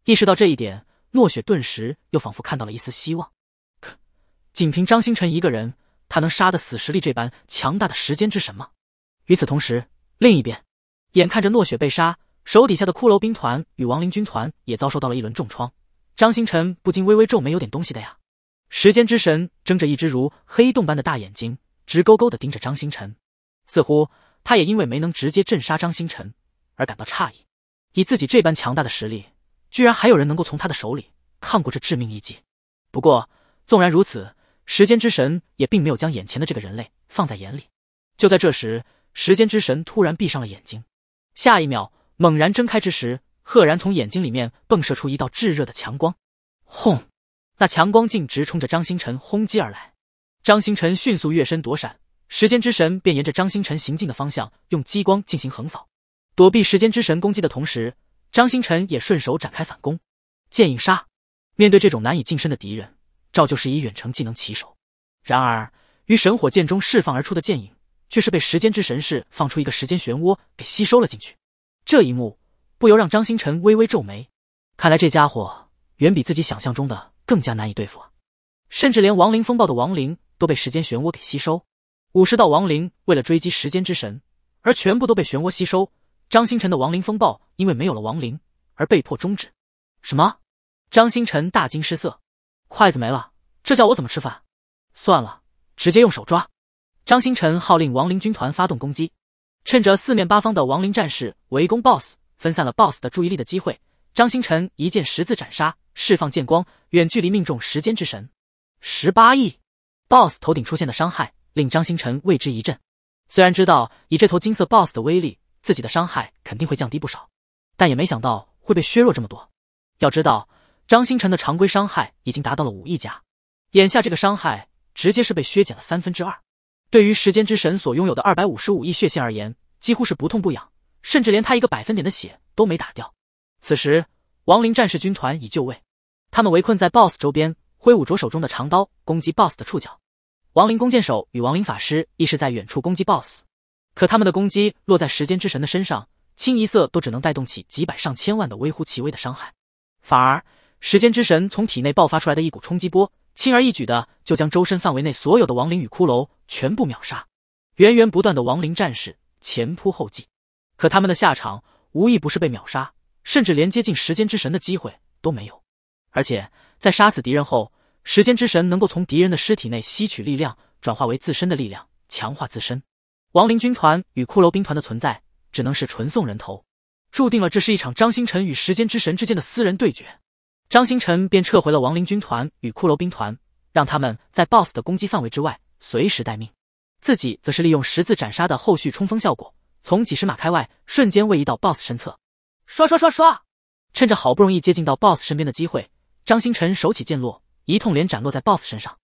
意识到这一点，诺雪顿时又仿佛看到了一丝希望。可，仅凭张星辰一个人，他能杀的死实力这般强大的时间之神吗？与此同时，另一边，眼看着诺雪被杀。手底下的骷髅兵团与亡灵军团也遭受到了一轮重创，张星辰不禁微微皱眉，有点东西的呀。时间之神睁着一只如黑洞般的大眼睛，直勾勾地盯着张星辰，似乎他也因为没能直接震杀张星辰而感到诧异。以自己这般强大的实力，居然还有人能够从他的手里抗过这致命一击。不过，纵然如此，时间之神也并没有将眼前的这个人类放在眼里。就在这时，时间之神突然闭上了眼睛，下一秒。猛然睁开之时，赫然从眼睛里面迸射出一道炙热的强光，轰！那强光径直冲着张星辰轰击而来。张星辰迅速跃身躲闪，时间之神便沿着张星辰行进的方向用激光进行横扫。躲避时间之神攻击的同时，张星辰也顺手展开反攻，剑影杀。面对这种难以近身的敌人，照旧是以远程技能起手。然而，于神火剑中释放而出的剑影，却是被时间之神士放出一个时间漩涡给吸收了进去。这一幕不由让张星辰微微皱眉，看来这家伙远比自己想象中的更加难以对付啊！甚至连亡灵风暴的亡灵都被时间漩涡给吸收，武士道亡灵为了追击时间之神而全部都被漩涡吸收，张星辰的亡灵风暴因为没有了亡灵而被迫终止。什么？张星辰大惊失色，筷子没了，这叫我怎么吃饭？算了，直接用手抓。张星辰号令亡灵军团发动攻击。趁着四面八方的亡灵战士围攻 BOSS，分散了 BOSS 的注意力的机会，张星辰一剑十字斩杀，释放剑光，远距离命中时间之神，十八亿。BOSS 头顶出现的伤害令张星辰为之一震。虽然知道以这头金色 BOSS 的威力，自己的伤害肯定会降低不少，但也没想到会被削弱这么多。要知道，张星辰的常规伤害已经达到了五亿加，眼下这个伤害直接是被削减了三分之二。对于时间之神所拥有的二百五十五亿血线而言，几乎是不痛不痒，甚至连他一个百分点的血都没打掉。此时，亡灵战士军团已就位，他们围困在 BOSS 周边，挥舞着手中的长刀攻击 BOSS 的触角。亡灵弓箭手与亡灵法师亦是在远处攻击 BOSS，可他们的攻击落在时间之神的身上，清一色都只能带动起几百上千万的微乎其微的伤害，反而时间之神从体内爆发出来的一股冲击波。轻而易举的就将周身范围内所有的亡灵与骷髅全部秒杀，源源不断的亡灵战士前仆后继，可他们的下场无一不是被秒杀，甚至连接近时间之神的机会都没有。而且在杀死敌人后，时间之神能够从敌人的尸体内吸取力量，转化为自身的力量，强化自身。亡灵军团与骷髅兵团的存在，只能是纯送人头，注定了这是一场张星辰与时间之神之间的私人对决。张星辰便撤回了亡灵军团与骷髅兵团，让他们在 BOSS 的攻击范围之外随时待命。自己则是利用十字斩杀的后续冲锋效果，从几十码开外瞬间位移到 BOSS 身侧，刷刷刷刷！趁着好不容易接近到 BOSS 身边的机会，张星辰手起剑落，一通连斩落在 BOSS 身上。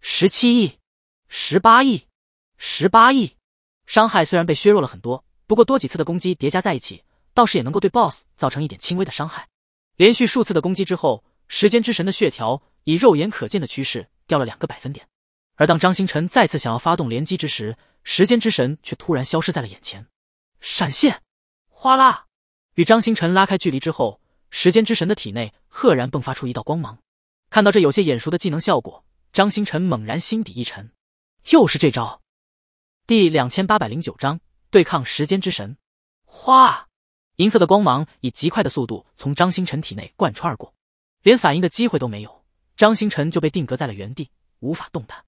十七亿、十八亿、十八亿，伤害虽然被削弱了很多，不过多几次的攻击叠加在一起，倒是也能够对 BOSS 造成一点轻微的伤害。连续数次的攻击之后，时间之神的血条以肉眼可见的趋势掉了两个百分点。而当张星辰再次想要发动连击之时，时间之神却突然消失在了眼前，闪现，哗啦！与张星辰拉开距离之后，时间之神的体内赫然迸发出一道光芒。看到这有些眼熟的技能效果，张星辰猛然心底一沉，又是这招。第两千八百零九章：对抗时间之神。哗！银色的光芒以极快的速度从张星辰体内贯穿而过，连反应的机会都没有，张星辰就被定格在了原地，无法动弹。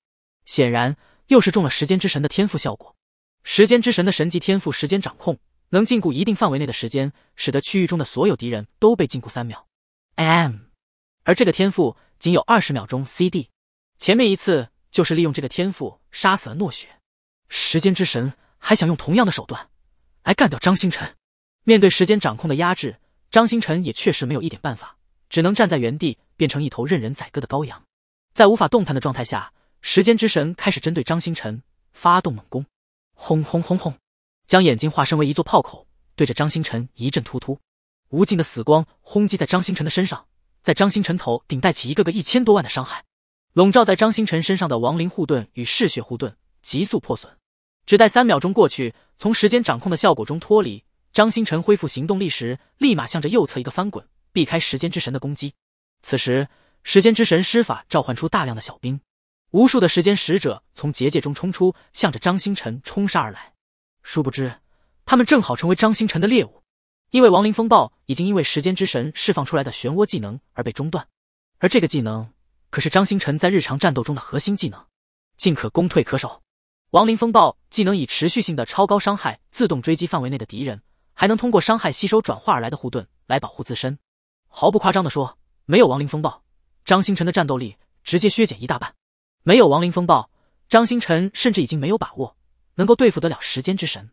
显然又是中了时间之神的天赋效果。时间之神的神级天赋“时间掌控”能禁锢一定范围内的时间，使得区域中的所有敌人都被禁锢三秒。M，而这个天赋仅有二十秒钟 CD。前面一次就是利用这个天赋杀死了诺雪。时间之神还想用同样的手段来干掉张星辰。面对时间掌控的压制，张星辰也确实没有一点办法，只能站在原地变成一头任人宰割的羔羊。在无法动弹的状态下，时间之神开始针对张星辰发动猛攻，轰轰轰轰，将眼睛化身为一座炮口，对着张星辰一阵突突。无尽的死光轰击在张星辰的身上，在张星辰头顶带起一个个一千多万的伤害，笼罩在张星辰身上的亡灵护盾与嗜血护盾急速破损。只待三秒钟过去，从时间掌控的效果中脱离。张星辰恢复行动力时，立马向着右侧一个翻滚，避开时间之神的攻击。此时，时间之神施法召唤出大量的小兵，无数的时间使者从结界中冲出，向着张星辰冲杀而来。殊不知，他们正好成为张星辰的猎物，因为亡灵风暴已经因为时间之神释放出来的漩涡技能而被中断。而这个技能可是张星辰在日常战斗中的核心技能，进可攻，退可守。亡灵风暴技能以持续性的超高伤害自动追击范围内的敌人。还能通过伤害吸收转化而来的护盾来保护自身，毫不夸张的说，没有亡灵风暴，张星辰的战斗力直接削减一大半。没有亡灵风暴，张星辰甚至已经没有把握能够对付得了时间之神。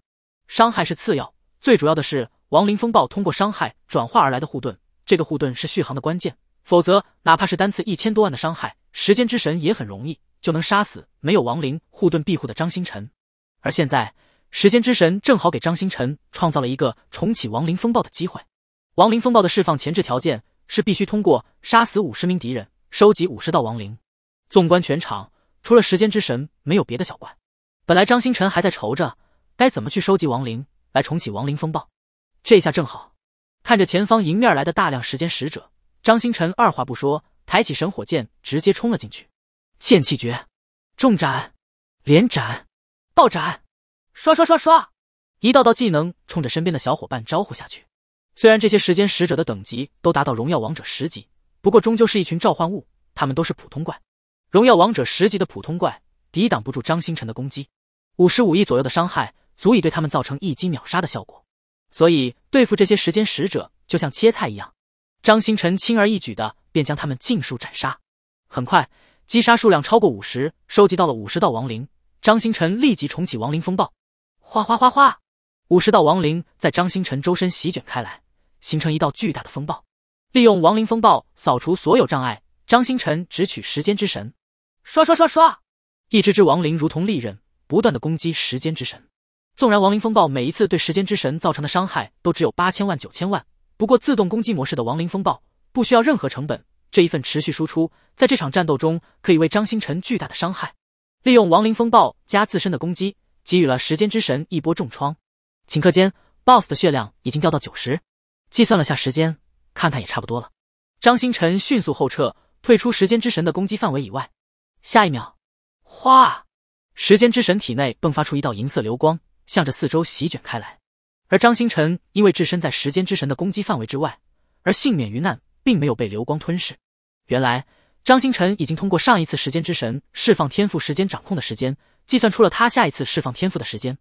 伤害是次要，最主要的是亡灵风暴通过伤害转化而来的护盾，这个护盾是续航的关键。否则，哪怕是单次一千多万的伤害，时间之神也很容易就能杀死没有亡灵护盾庇护的张星辰。而现在。时间之神正好给张星辰创造了一个重启亡灵风暴的机会。亡灵风暴的释放前置条件是必须通过杀死五十名敌人，收集五十道亡灵。纵观全场，除了时间之神，没有别的小怪。本来张星辰还在愁着该怎么去收集亡灵来重启亡灵风暴，这下正好。看着前方迎面来的大量时间使者，张星辰二话不说，抬起神火剑，直接冲了进去。剑气诀，重斩，连斩，爆斩。刷刷刷刷，一道道技能冲着身边的小伙伴招呼下去。虽然这些时间使者的等级都达到荣耀王者十级，不过终究是一群召唤物，他们都是普通怪。荣耀王者十级的普通怪抵挡不住张星辰的攻击，五十五亿左右的伤害足以对他们造成一击秒杀的效果。所以对付这些时间使者就像切菜一样，张星辰轻而易举的便将他们尽数斩杀。很快，击杀数量超过五十，收集到了五十道亡灵，张星辰立即重启亡灵风暴。哗哗哗哗，五十道亡灵在张星辰周身席卷开来，形成一道巨大的风暴。利用亡灵风暴扫除所有障碍，张星辰直取时间之神。刷刷刷刷，一只只亡灵如同利刃，不断的攻击时间之神。纵然亡灵风暴每一次对时间之神造成的伤害都只有八千万九千万，不过自动攻击模式的亡灵风暴不需要任何成本，这一份持续输出，在这场战斗中可以为张星辰巨大的伤害。利用亡灵风暴加自身的攻击。给予了时间之神一波重创，顷刻间，BOSS 的血量已经掉到九十。计算了下时间，看看也差不多了。张星辰迅速后撤，退出时间之神的攻击范围以外。下一秒，哗！时间之神体内迸发出一道银色流光，向着四周席卷开来。而张星辰因为置身在时间之神的攻击范围之外，而幸免于难，并没有被流光吞噬。原来，张星辰已经通过上一次时间之神释放天赋时间掌控的时间。计算出了他下一次释放天赋的时间，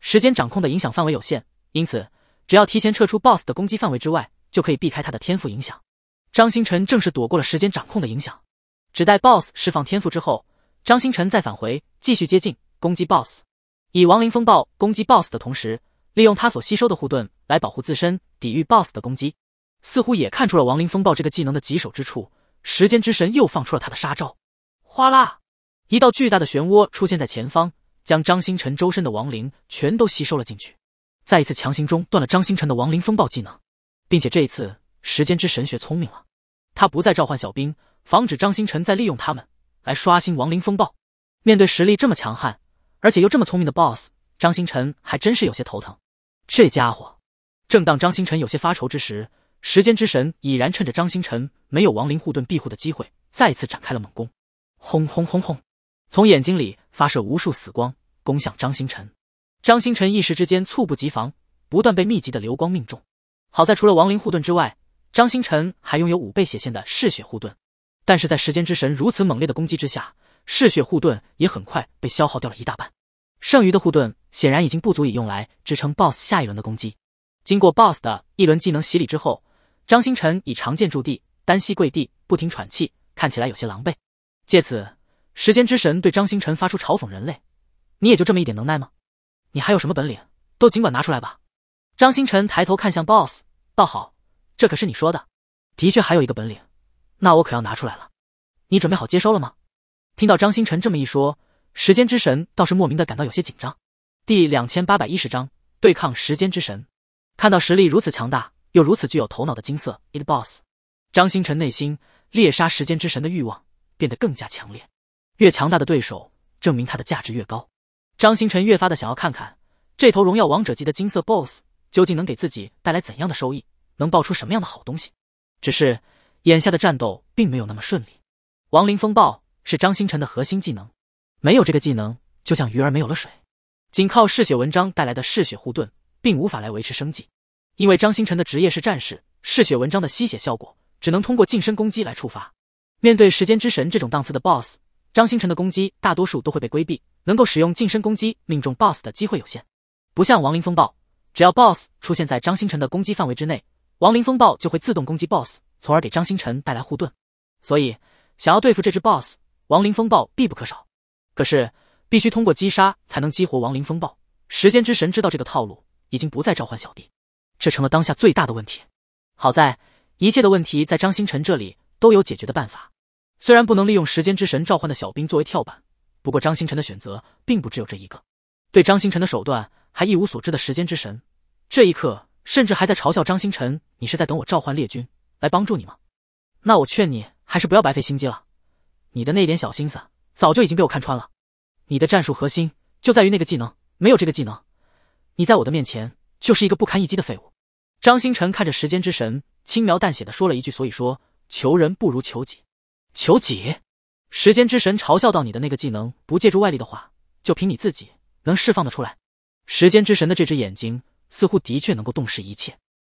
时间掌控的影响范围有限，因此只要提前撤出 boss 的攻击范围之外，就可以避开他的天赋影响。张星辰正是躲过了时间掌控的影响，只待 boss 释放天赋之后，张星辰再返回继续接近攻击 boss，以亡灵风暴攻击 boss 的同时，利用他所吸收的护盾来保护自身，抵御 boss 的攻击。似乎也看出了亡灵风暴这个技能的棘手之处，时间之神又放出了他的杀招，哗啦。一道巨大的漩涡出现在前方，将张星辰周身的亡灵全都吸收了进去。再一次强行中断了张星辰的亡灵风暴技能，并且这一次时间之神学聪明了，他不再召唤小兵，防止张星辰再利用他们来刷新亡灵风暴。面对实力这么强悍，而且又这么聪明的 BOSS，张星辰还真是有些头疼。这家伙！正当张星辰有些发愁之时，时间之神已然趁着张星辰没有亡灵护盾庇护的机会，再次展开了猛攻。轰轰轰轰！从眼睛里发射无数死光，攻向张星辰。张星辰一时之间猝不及防，不断被密集的流光命中。好在除了亡灵护盾之外，张星辰还拥有五倍血线的嗜血护盾。但是在时间之神如此猛烈的攻击之下，嗜血护盾也很快被消耗掉了一大半。剩余的护盾显然已经不足以用来支撑 BOSS 下一轮的攻击。经过 BOSS 的一轮技能洗礼之后，张星辰以长剑驻地，单膝跪地，不停喘气，看起来有些狼狈。借此。时间之神对张星辰发出嘲讽：“人类，你也就这么一点能耐吗？你还有什么本领，都尽管拿出来吧。”张星辰抬头看向 BOSS，倒好，这可是你说的，的确还有一个本领，那我可要拿出来了。你准备好接收了吗？听到张星辰这么一说，时间之神倒是莫名的感到有些紧张。第两千八百一十章对抗时间之神，看到实力如此强大又如此具有头脑的金色 it BOSS，张星辰内心猎杀时间之神的欲望变得更加强烈。越强大的对手，证明他的价值越高。张星辰越发的想要看看这头荣耀王者级的金色 BOSS 究竟能给自己带来怎样的收益，能爆出什么样的好东西。只是眼下的战斗并没有那么顺利。亡灵风暴是张星辰的核心技能，没有这个技能，就像鱼儿没有了水。仅靠嗜血文章带来的嗜血护盾，并无法来维持生计，因为张星辰的职业是战士，嗜血文章的吸血效果只能通过近身攻击来触发。面对时间之神这种档次的 BOSS。张星辰的攻击大多数都会被规避，能够使用近身攻击命中 boss 的机会有限。不像亡灵风暴，只要 boss 出现在张星辰的攻击范围之内，亡灵风暴就会自动攻击 boss，从而给张星辰带来护盾。所以，想要对付这只 boss，亡灵风暴必不可少。可是，必须通过击杀才能激活亡灵风暴。时间之神知道这个套路，已经不再召唤小弟，这成了当下最大的问题。好在，一切的问题在张星辰这里都有解决的办法。虽然不能利用时间之神召唤的小兵作为跳板，不过张星辰的选择并不只有这一个。对张星辰的手段还一无所知的时间之神，这一刻甚至还在嘲笑张星辰：“你是在等我召唤列军来帮助你吗？那我劝你还是不要白费心机了。你的那点小心思早就已经被我看穿了。你的战术核心就在于那个技能，没有这个技能，你在我的面前就是一个不堪一击的废物。”张星辰看着时间之神，轻描淡写的说了一句：“所以说，求人不如求己。”求解，时间之神嘲笑到：“你的那个技能不借助外力的话，就凭你自己能释放得出来？”时间之神的这只眼睛似乎的确能够洞视一切。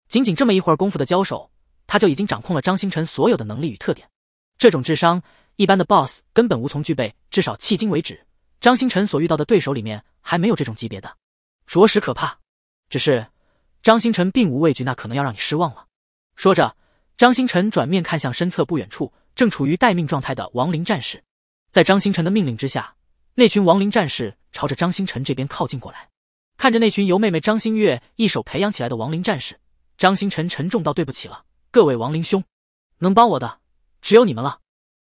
仅仅这么一会儿功夫的交手，他就已经掌控了张星辰所有的能力与特点。这种智商，一般的 BOSS 根本无从具备。至少迄今为止，张星辰所遇到的对手里面还没有这种级别的，着实可怕。只是张星辰并无畏惧，那可能要让你失望了。说着，张星辰转面看向身侧不远处。正处于待命状态的亡灵战士，在张星辰的命令之下，那群亡灵战士朝着张星辰这边靠近过来。看着那群由妹妹张星月一手培养起来的亡灵战士，张星辰沉重道：“对不起了，各位亡灵兄，能帮我的只有你们了。”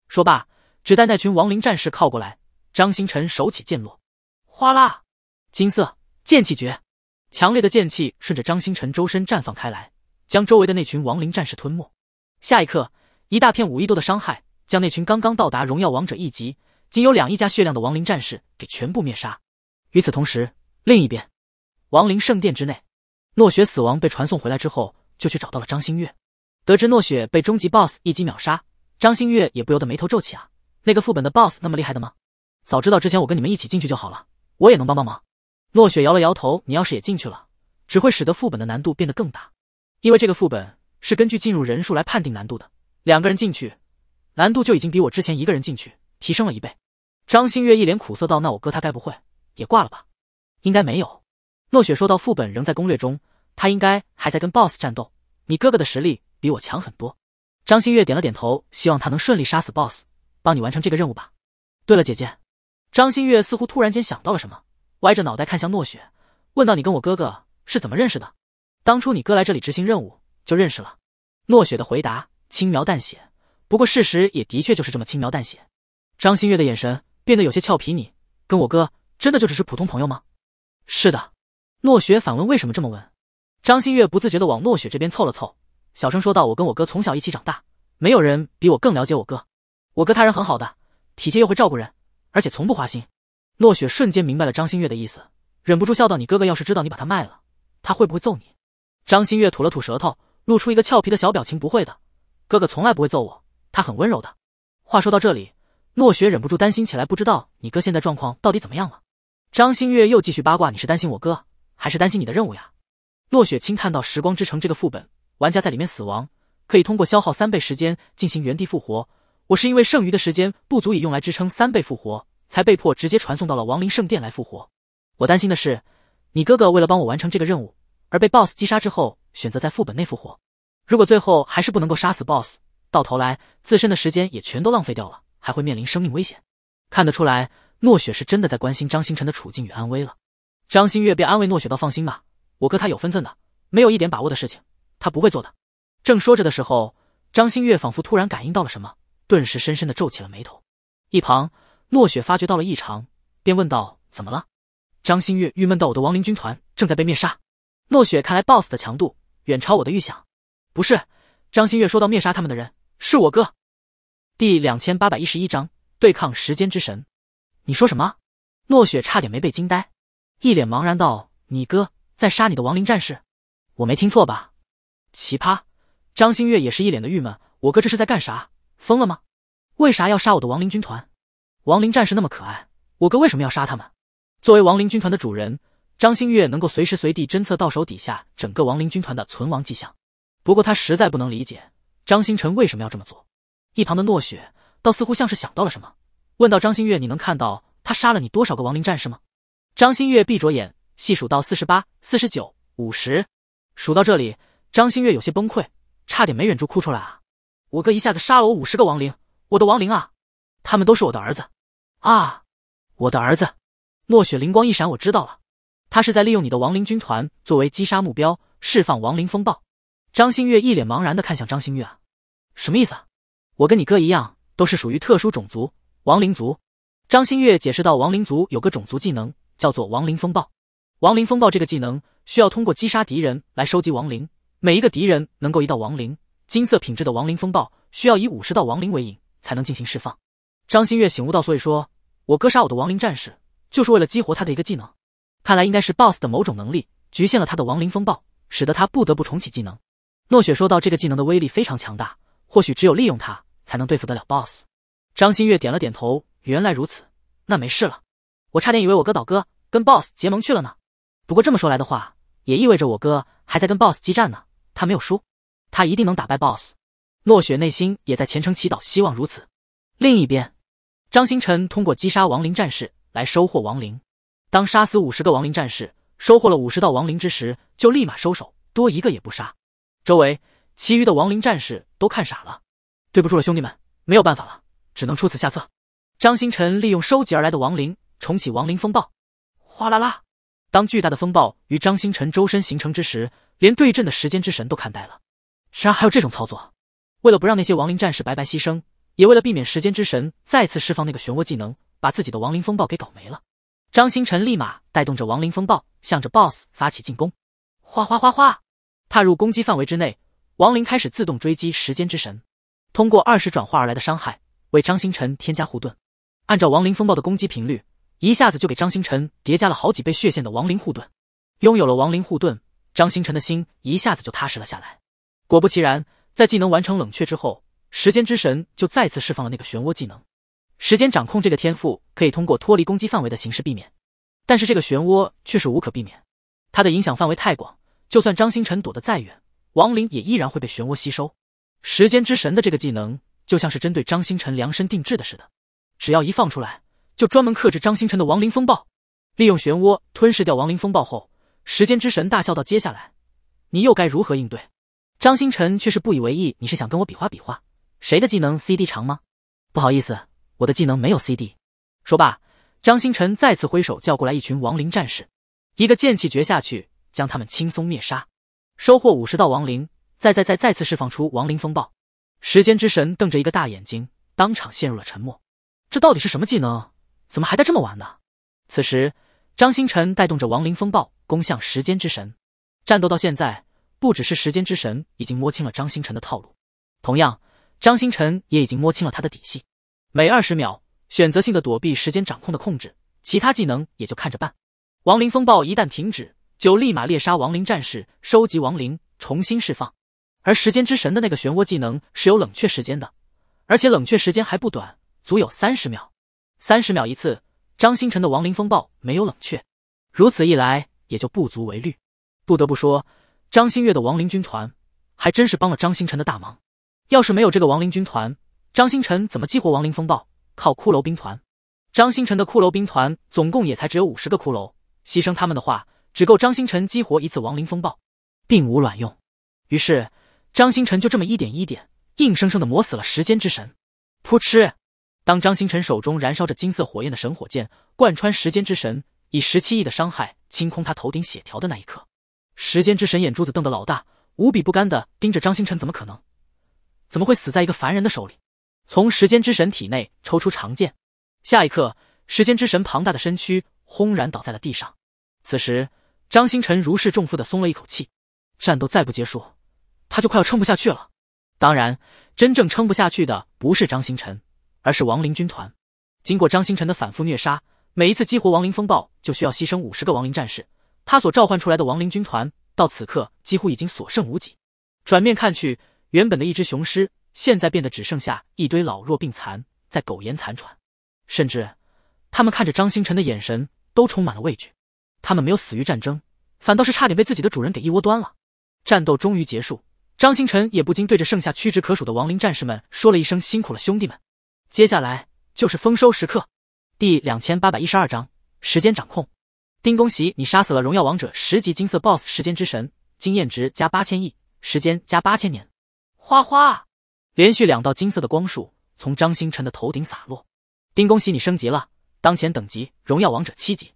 说罢，只待那群亡灵战士靠过来，张星辰手起剑落，哗啦，金色剑气绝，强烈的剑气顺着张星辰周身绽放开来，将周围的那群亡灵战士吞没。下一刻。一大片五亿多的伤害，将那群刚刚到达荣耀王者一级、仅有两亿加血量的亡灵战士给全部灭杀。与此同时，另一边，亡灵圣殿之内，诺雪死亡被传送回来之后，就去找到了张馨月。得知诺雪被终极 BOSS 一击秒杀，张馨月也不由得眉头皱起啊！那个副本的 BOSS 那么厉害的吗？早知道之前我跟你们一起进去就好了，我也能帮帮忙。诺雪摇了摇头：“你要是也进去了，只会使得副本的难度变得更大，因为这个副本是根据进入人数来判定难度的。”两个人进去，难度就已经比我之前一个人进去提升了一倍。张新月一脸苦涩道：“那我哥他该不会也挂了吧？”“应该没有。”诺雪说到。副本仍在攻略中，他应该还在跟 BOSS 战斗。你哥哥的实力比我强很多。张新月点了点头，希望他能顺利杀死 BOSS，帮你完成这个任务吧。对了，姐姐。张新月似乎突然间想到了什么，歪着脑袋看向诺雪，问到：“你跟我哥哥是怎么认识的？当初你哥来这里执行任务就认识了。”诺雪的回答。轻描淡写，不过事实也的确就是这么轻描淡写。张馨月的眼神变得有些俏皮，你跟我哥真的就只是普通朋友吗？是的。诺雪反问，为什么这么问？张馨月不自觉的往诺雪这边凑了凑，小声说道：“我跟我哥从小一起长大，没有人比我更了解我哥。我哥他人很好的，体贴又会照顾人，而且从不花心。”诺雪瞬间明白了张馨月的意思，忍不住笑道：“你哥哥要是知道你把他卖了，他会不会揍你？”张馨月吐了吐舌头，露出一个俏皮的小表情：“不会的。”哥哥从来不会揍我，他很温柔的。话说到这里，诺雪忍不住担心起来，不知道你哥现在状况到底怎么样了。张馨月又继续八卦，你是担心我哥，还是担心你的任务呀？诺雪轻叹到：“时光之城这个副本，玩家在里面死亡，可以通过消耗三倍时间进行原地复活。我是因为剩余的时间不足以用来支撑三倍复活，才被迫直接传送到了亡灵圣殿来复活。我担心的是，你哥哥为了帮我完成这个任务，而被 BOSS 击杀之后，选择在副本内复活。”如果最后还是不能够杀死 BOSS，到头来自身的时间也全都浪费掉了，还会面临生命危险。看得出来，诺雪是真的在关心张星辰的处境与安危了。张新月便安慰诺雪道：“放心吧，我哥他有分寸的，没有一点把握的事情，他不会做的。”正说着的时候，张新月仿佛突然感应到了什么，顿时深深的皱起了眉头。一旁，诺雪发觉到了异常，便问道：“怎么了？”张新月郁闷道：“我的亡灵军团正在被灭杀，诺雪看来 BOSS 的强度远超我的预想。”不是，张馨月说到灭杀他们的人是我哥。第两千八百一十一章对抗时间之神。你说什么？诺雪差点没被惊呆，一脸茫然道：“你哥在杀你的亡灵战士？我没听错吧？”奇葩！张馨月也是一脸的郁闷：“我哥这是在干啥？疯了吗？为啥要杀我的亡灵军团？亡灵战士那么可爱，我哥为什么要杀他们？”作为亡灵军团的主人，张馨月能够随时随地侦测到手底下整个亡灵军团的存亡迹象。不过他实在不能理解张星辰为什么要这么做。一旁的诺雪倒似乎像是想到了什么，问道：“张新月：“你能看到他杀了你多少个亡灵战士吗？”张新月闭着眼细数到四十八、四十九、五十，数到这里，张新月有些崩溃，差点没忍住哭出来啊！我哥一下子杀了我五十个亡灵，我的亡灵啊，他们都是我的儿子啊，我的儿子！诺雪灵光一闪，我知道了，他是在利用你的亡灵军团作为击杀目标，释放亡灵风暴。张馨月一脸茫然的看向张馨月啊，什么意思啊？我跟你哥一样，都是属于特殊种族——亡灵族。张馨月解释道：“亡灵族有个种族技能叫做‘亡灵风暴’。亡灵风暴这个技能需要通过击杀敌人来收集亡灵，每一个敌人能够一道亡灵。金色品质的亡灵风暴需要以五十道亡灵为引才能进行释放。”张馨月醒悟到，所以说我哥杀我的亡灵战士，就是为了激活他的一个技能。看来应该是 BOSS 的某种能力局限了他的亡灵风暴，使得他不得不重启技能。诺雪说到：“这个技能的威力非常强大，或许只有利用它才能对付得了 BOSS。”张馨月点了点头：“原来如此，那没事了。我差点以为我哥倒戈跟 BOSS 结盟去了呢。不过这么说来的话，也意味着我哥还在跟 BOSS 激战呢，他没有输，他一定能打败 BOSS。”诺雪内心也在虔诚祈祷，希望如此。另一边，张星辰通过击杀亡灵战士来收获亡灵。当杀死五十个亡灵战士，收获了五十道亡灵之时，就立马收手，多一个也不杀。周围其余的亡灵战士都看傻了。对不住了，兄弟们，没有办法了，只能出此下策。张星辰利用收集而来的亡灵重启亡灵风暴，哗啦啦！当巨大的风暴与张星辰周身形成之时，连对阵的时间之神都看呆了，居然还有这种操作！为了不让那些亡灵战士白白牺牲，也为了避免时间之神再次释放那个漩涡技能把自己的亡灵风暴给搞没了，张星辰立马带动着亡灵风暴向着 BOSS 发起进攻，哗哗哗哗！踏入攻击范围之内，亡灵开始自动追击时间之神，通过二十转化而来的伤害为张星辰添加护盾。按照亡灵风暴的攻击频率，一下子就给张星辰叠加了好几倍血线的亡灵护盾。拥有了亡灵护盾，张星辰的心一下子就踏实了下来。果不其然，在技能完成冷却之后，时间之神就再次释放了那个漩涡技能。时间掌控这个天赋可以通过脱离攻击范围的形式避免，但是这个漩涡却是无可避免，它的影响范围太广。就算张星辰躲得再远，亡灵也依然会被漩涡吸收。时间之神的这个技能就像是针对张星辰量身定制的似的，只要一放出来，就专门克制张星辰的亡灵风暴。利用漩涡吞噬掉亡灵风暴后，时间之神大笑道：“接下来，你又该如何应对？”张星辰却是不以为意：“你是想跟我比划比划谁的技能 CD 长吗？不好意思，我的技能没有 CD。”说罢，张星辰再次挥手叫过来一群亡灵战士，一个剑气诀下去。将他们轻松灭杀，收获五十道亡灵，再再再再次释放出亡灵风暴。时间之神瞪着一个大眼睛，当场陷入了沉默。这到底是什么技能？怎么还带这么玩呢？此时，张星辰带动着亡灵风暴攻向时间之神。战斗到现在，不只是时间之神已经摸清了张星辰的套路，同样，张星辰也已经摸清了他的底细。每二十秒选择性的躲避时间掌控的控制，其他技能也就看着办。亡灵风暴一旦停止。就立马猎杀亡灵战士，收集亡灵，重新释放。而时间之神的那个漩涡技能是有冷却时间的，而且冷却时间还不短，足有三十秒。三十秒一次，张星辰的亡灵风暴没有冷却，如此一来也就不足为虑。不得不说，张新月的亡灵军团还真是帮了张星辰的大忙。要是没有这个亡灵军团，张星辰怎么激活亡灵风暴？靠骷髅兵团！张星辰的骷髅兵团总共也才只有五十个骷髅，牺牲他们的话。只够张星辰激活一次亡灵风暴，并无卵用。于是，张星辰就这么一点一点，硬生生的磨死了时间之神。噗嗤！当张星辰手中燃烧着金色火焰的神火箭贯穿时间之神，以十七亿的伤害清空他头顶血条的那一刻，时间之神眼珠子瞪得老大，无比不甘的盯着张星辰，怎么可能？怎么会死在一个凡人的手里？从时间之神体内抽出长剑，下一刻，时间之神庞大的身躯轰然倒在了地上。此时。张星辰如释重负的松了一口气，战斗再不结束，他就快要撑不下去了。当然，真正撑不下去的不是张星辰，而是亡灵军团。经过张星辰的反复虐杀，每一次激活亡灵风暴就需要牺牲五十个亡灵战士。他所召唤出来的亡灵军团到此刻几乎已经所剩无几。转面看去，原本的一只雄狮现在变得只剩下一堆老弱病残在苟延残喘，甚至他们看着张星辰的眼神都充满了畏惧。他们没有死于战争，反倒是差点被自己的主人给一窝端了。战斗终于结束，张星辰也不禁对着剩下屈指可数的亡灵战士们说了一声：“辛苦了，兄弟们！”接下来就是丰收时刻。第两千八百一十二章：时间掌控。丁恭喜你杀死了荣耀王者十级金色 BOSS 时间之神，经验值加八千亿，时间加八千年。花花，连续两道金色的光束从张星辰的头顶洒落。丁恭喜你升级了，当前等级荣耀王者七级。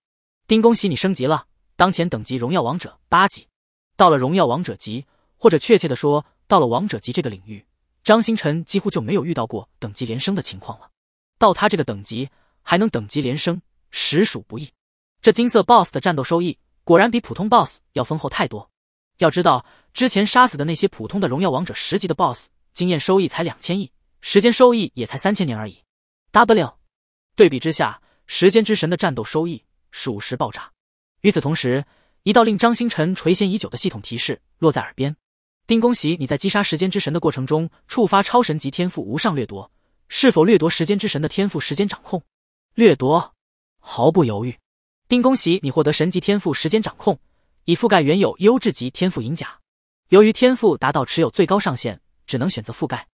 丁，恭喜你升级了！当前等级荣耀王者八级，到了荣耀王者级，或者确切的说，到了王者级这个领域，张星辰几乎就没有遇到过等级连升的情况了。到他这个等级还能等级连升，实属不易。这金色 BOSS 的战斗收益果然比普通 BOSS 要丰厚太多。要知道，之前杀死的那些普通的荣耀王者十级的 BOSS，经验收益才两千亿，时间收益也才三千年而已。W，对比之下，时间之神的战斗收益。属实爆炸。与此同时，一道令张星辰垂涎已久的系统提示落在耳边：“丁恭喜你在击杀时间之神的过程中触发超神级天赋无上掠夺，是否掠夺时间之神的天赋时间掌控？”掠夺，毫不犹豫。丁恭喜你获得神级天赋时间掌控，已覆盖原有优质级天赋银甲。由于天赋达到持有最高上限，只能选择覆盖。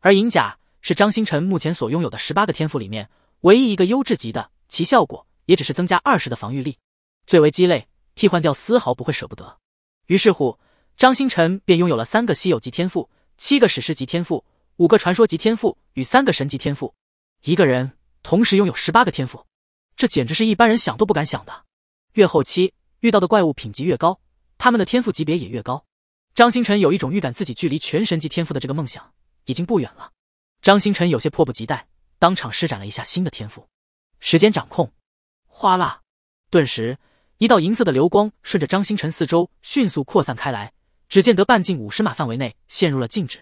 而银甲是张星辰目前所拥有的十八个天赋里面唯一一个优质级的，其效果。也只是增加二十的防御力，最为鸡肋，替换掉丝毫不会舍不得。于是乎，张星辰便拥有了三个稀有级天赋、七个史诗级天赋、五个传说级天赋与三个神级天赋，一个人同时拥有十八个天赋，这简直是一般人想都不敢想的。越后期遇到的怪物品级越高，他们的天赋级别也越高。张星辰有一种预感，自己距离全神级天赋的这个梦想已经不远了。张星辰有些迫不及待，当场施展了一下新的天赋，时间掌控。哗啦！顿时，一道银色的流光顺着张星辰四周迅速扩散开来。只见得半径五十码范围内陷入了静止，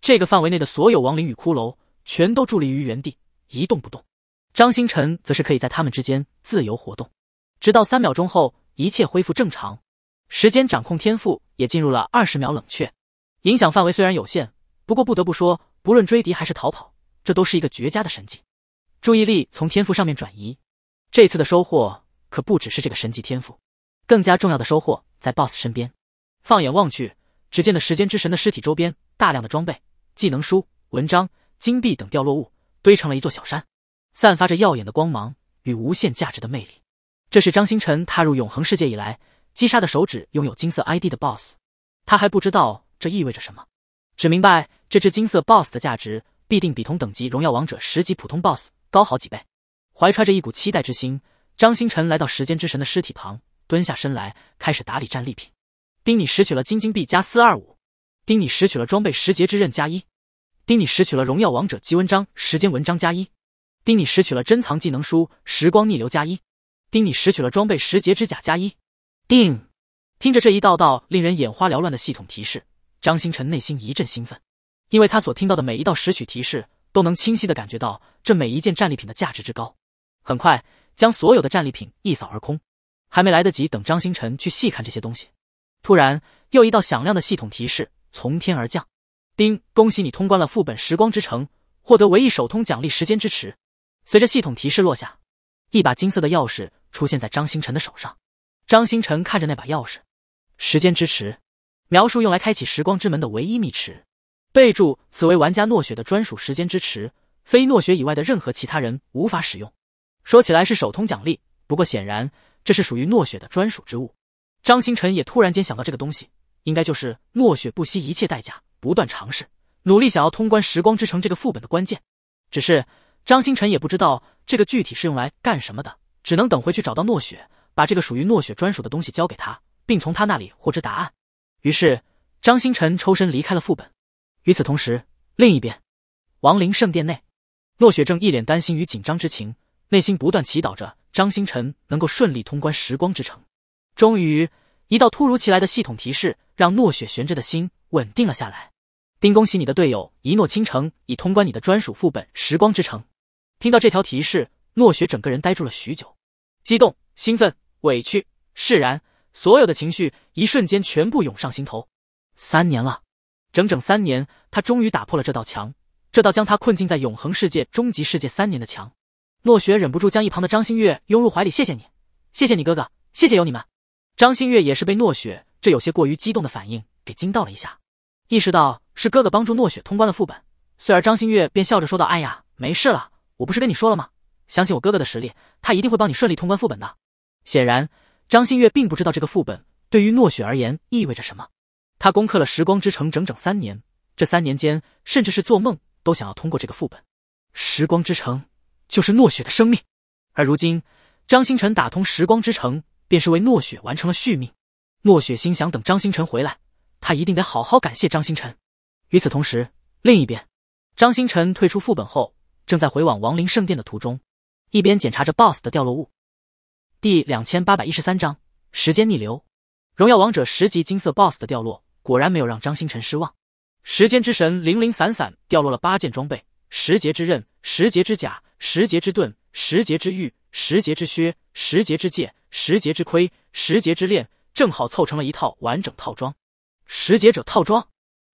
这个范围内的所有亡灵与骷髅全都伫立于原地，一动不动。张星辰则是可以在他们之间自由活动，直到三秒钟后一切恢复正常。时间掌控天赋也进入了二十秒冷却，影响范围虽然有限，不过不得不说，不论追敌还是逃跑，这都是一个绝佳的神技。注意力从天赋上面转移。这次的收获可不只是这个神级天赋，更加重要的收获在 BOSS 身边。放眼望去，只见的时间之神的尸体周边，大量的装备、技能书、文章、金币等掉落物堆成了一座小山，散发着耀眼的光芒与无限价值的魅力。这是张星辰踏入永恒世界以来击杀的手指拥有金色 ID 的 BOSS，他还不知道这意味着什么，只明白这只金色 BOSS 的价值必定比同等级荣耀王者十级普通 BOSS 高好几倍。怀揣着一股期待之心，张星辰来到时间之神的尸体旁，蹲下身来，开始打理战利品。丁你拾取了金金币加四二五。丁你拾取了装备时节之刃加一。丁你拾取了荣耀王者级文章时间文章加一。丁你拾取了珍藏技能书时光逆流加一。丁你拾取了装备时节之甲加一。丁，听着这一道道令人眼花缭乱的系统提示，张星辰内心一阵兴奋，因为他所听到的每一道拾取提示，都能清晰的感觉到这每一件战利品的价值之高。很快将所有的战利品一扫而空，还没来得及等张星辰去细看这些东西，突然又一道响亮的系统提示从天而降：“丁，恭喜你通关了副本时光之城，获得唯一首通奖励时间支持。”随着系统提示落下，一把金色的钥匙出现在张星辰的手上。张星辰看着那把钥匙，时间支持描述用来开启时光之门的唯一密匙，备注此为玩家诺雪的专属时间支持，非诺雪以外的任何其他人无法使用。说起来是首通奖励，不过显然这是属于诺雪的专属之物。张星辰也突然间想到，这个东西应该就是诺雪不惜一切代价、不断尝试、努力想要通关时光之城这个副本的关键。只是张星辰也不知道这个具体是用来干什么的，只能等回去找到诺雪，把这个属于诺雪专属的东西交给他，并从他那里获知答案。于是张星辰抽身离开了副本。与此同时，另一边，亡灵圣殿内，诺雪正一脸担心与紧张之情。内心不断祈祷着张星辰能够顺利通关时光之城。终于，一道突如其来的系统提示让诺雪悬着的心稳定了下来。丁，恭喜你的队友一诺倾城已通关你的专属副本时光之城。听到这条提示，诺雪整个人呆住了许久，激动、兴奋、委屈、释然，所有的情绪一瞬间全部涌上心头。三年了，整整三年，他终于打破了这道墙，这道将他困禁在永恒世界、终极世界三年的墙。诺雪忍不住将一旁的张馨月拥入怀里，谢谢你，谢谢你哥哥，谢谢有你们。张馨月也是被诺雪这有些过于激动的反应给惊到了一下，意识到是哥哥帮助诺雪通关了副本，虽而张馨月便笑着说道：“哎呀，没事了，我不是跟你说了吗？相信我哥哥的实力，他一定会帮你顺利通关副本的。”显然，张馨月并不知道这个副本对于诺雪而言意味着什么，他攻克了时光之城整整三年，这三年间，甚至是做梦都想要通过这个副本，时光之城。就是诺雪的生命，而如今张星辰打通时光之城，便是为诺雪完成了续命。诺雪心想，等张星辰回来，他一定得好好感谢张星辰。与此同时，另一边，张星辰退出副本后，正在回往亡灵圣殿的途中，一边检查着 BOSS 的掉落物。第两千八百一十三章：时间逆流。荣耀王者十级金色 BOSS 的掉落果然没有让张星辰失望，时间之神零零散散掉落了八件装备：时劫之刃、时劫之甲。十节之盾、十节之玉、十节之靴、十节之戒、十节之盔、十节之链，正好凑成了一套完整套装——十节者套装，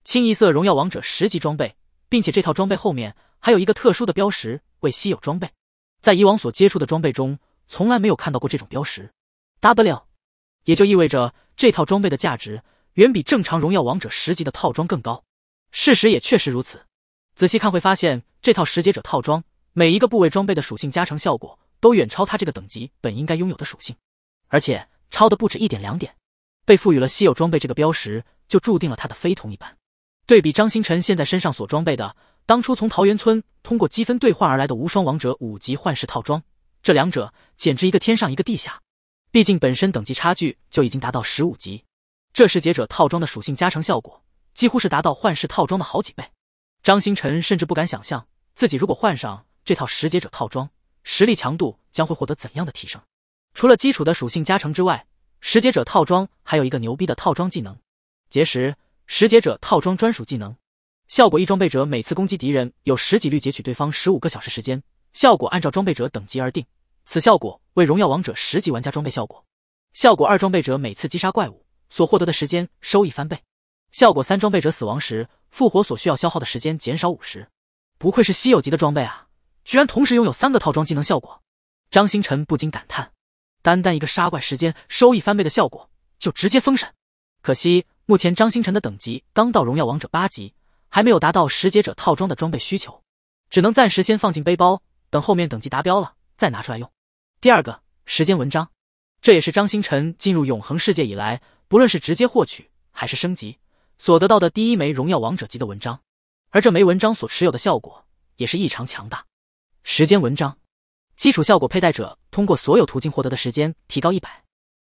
清一色荣耀王者十级装备，并且这套装备后面还有一个特殊的标识，为稀有装备。在以往所接触的装备中，从来没有看到过这种标识。W，也就意味着这套装备的价值远比正常荣耀王者十级的套装更高。事实也确实如此。仔细看会发现，这套十节者套装。每一个部位装备的属性加成效果都远超他这个等级本应该拥有的属性，而且超的不止一点两点。被赋予了稀有装备这个标识，就注定了他的非同一般。对比张星辰现在身上所装备的，当初从桃源村通过积分兑换而来的无双王者五级幻视套装，这两者简直一个天上一个地下。毕竟本身等级差距就已经达到十五级，这时劫者套装的属性加成效果几乎是达到幻视套装的好几倍。张星辰甚至不敢想象，自己如果换上。这套拾劫者套装实力强度将会获得怎样的提升？除了基础的属性加成之外，拾劫者套装还有一个牛逼的套装技能。劫时，拾劫者套装专属技能，效果一：装备者每次攻击敌人有十几率截取对方十五个小时时间，效果按照装备者等级而定。此效果为荣耀王者十级玩家装备效果。效果二：装备者每次击杀怪物所获得的时间收益翻倍。效果三：装备者死亡时复活所需要消耗的时间减少五十。不愧是稀有级的装备啊！居然同时拥有三个套装技能效果，张星辰不禁感叹：单单一个杀怪时间收益翻倍的效果就直接封神。可惜目前张星辰的等级刚到荣耀王者八级，还没有达到拾劫者套装的装备需求，只能暂时先放进背包，等后面等级达标了再拿出来用。第二个时间文章，这也是张星辰进入永恒世界以来，不论是直接获取还是升级所得到的第一枚荣耀王者级的文章，而这枚文章所持有的效果也是异常强大。时间文章，基础效果佩戴者通过所有途径获得的时间提高一百，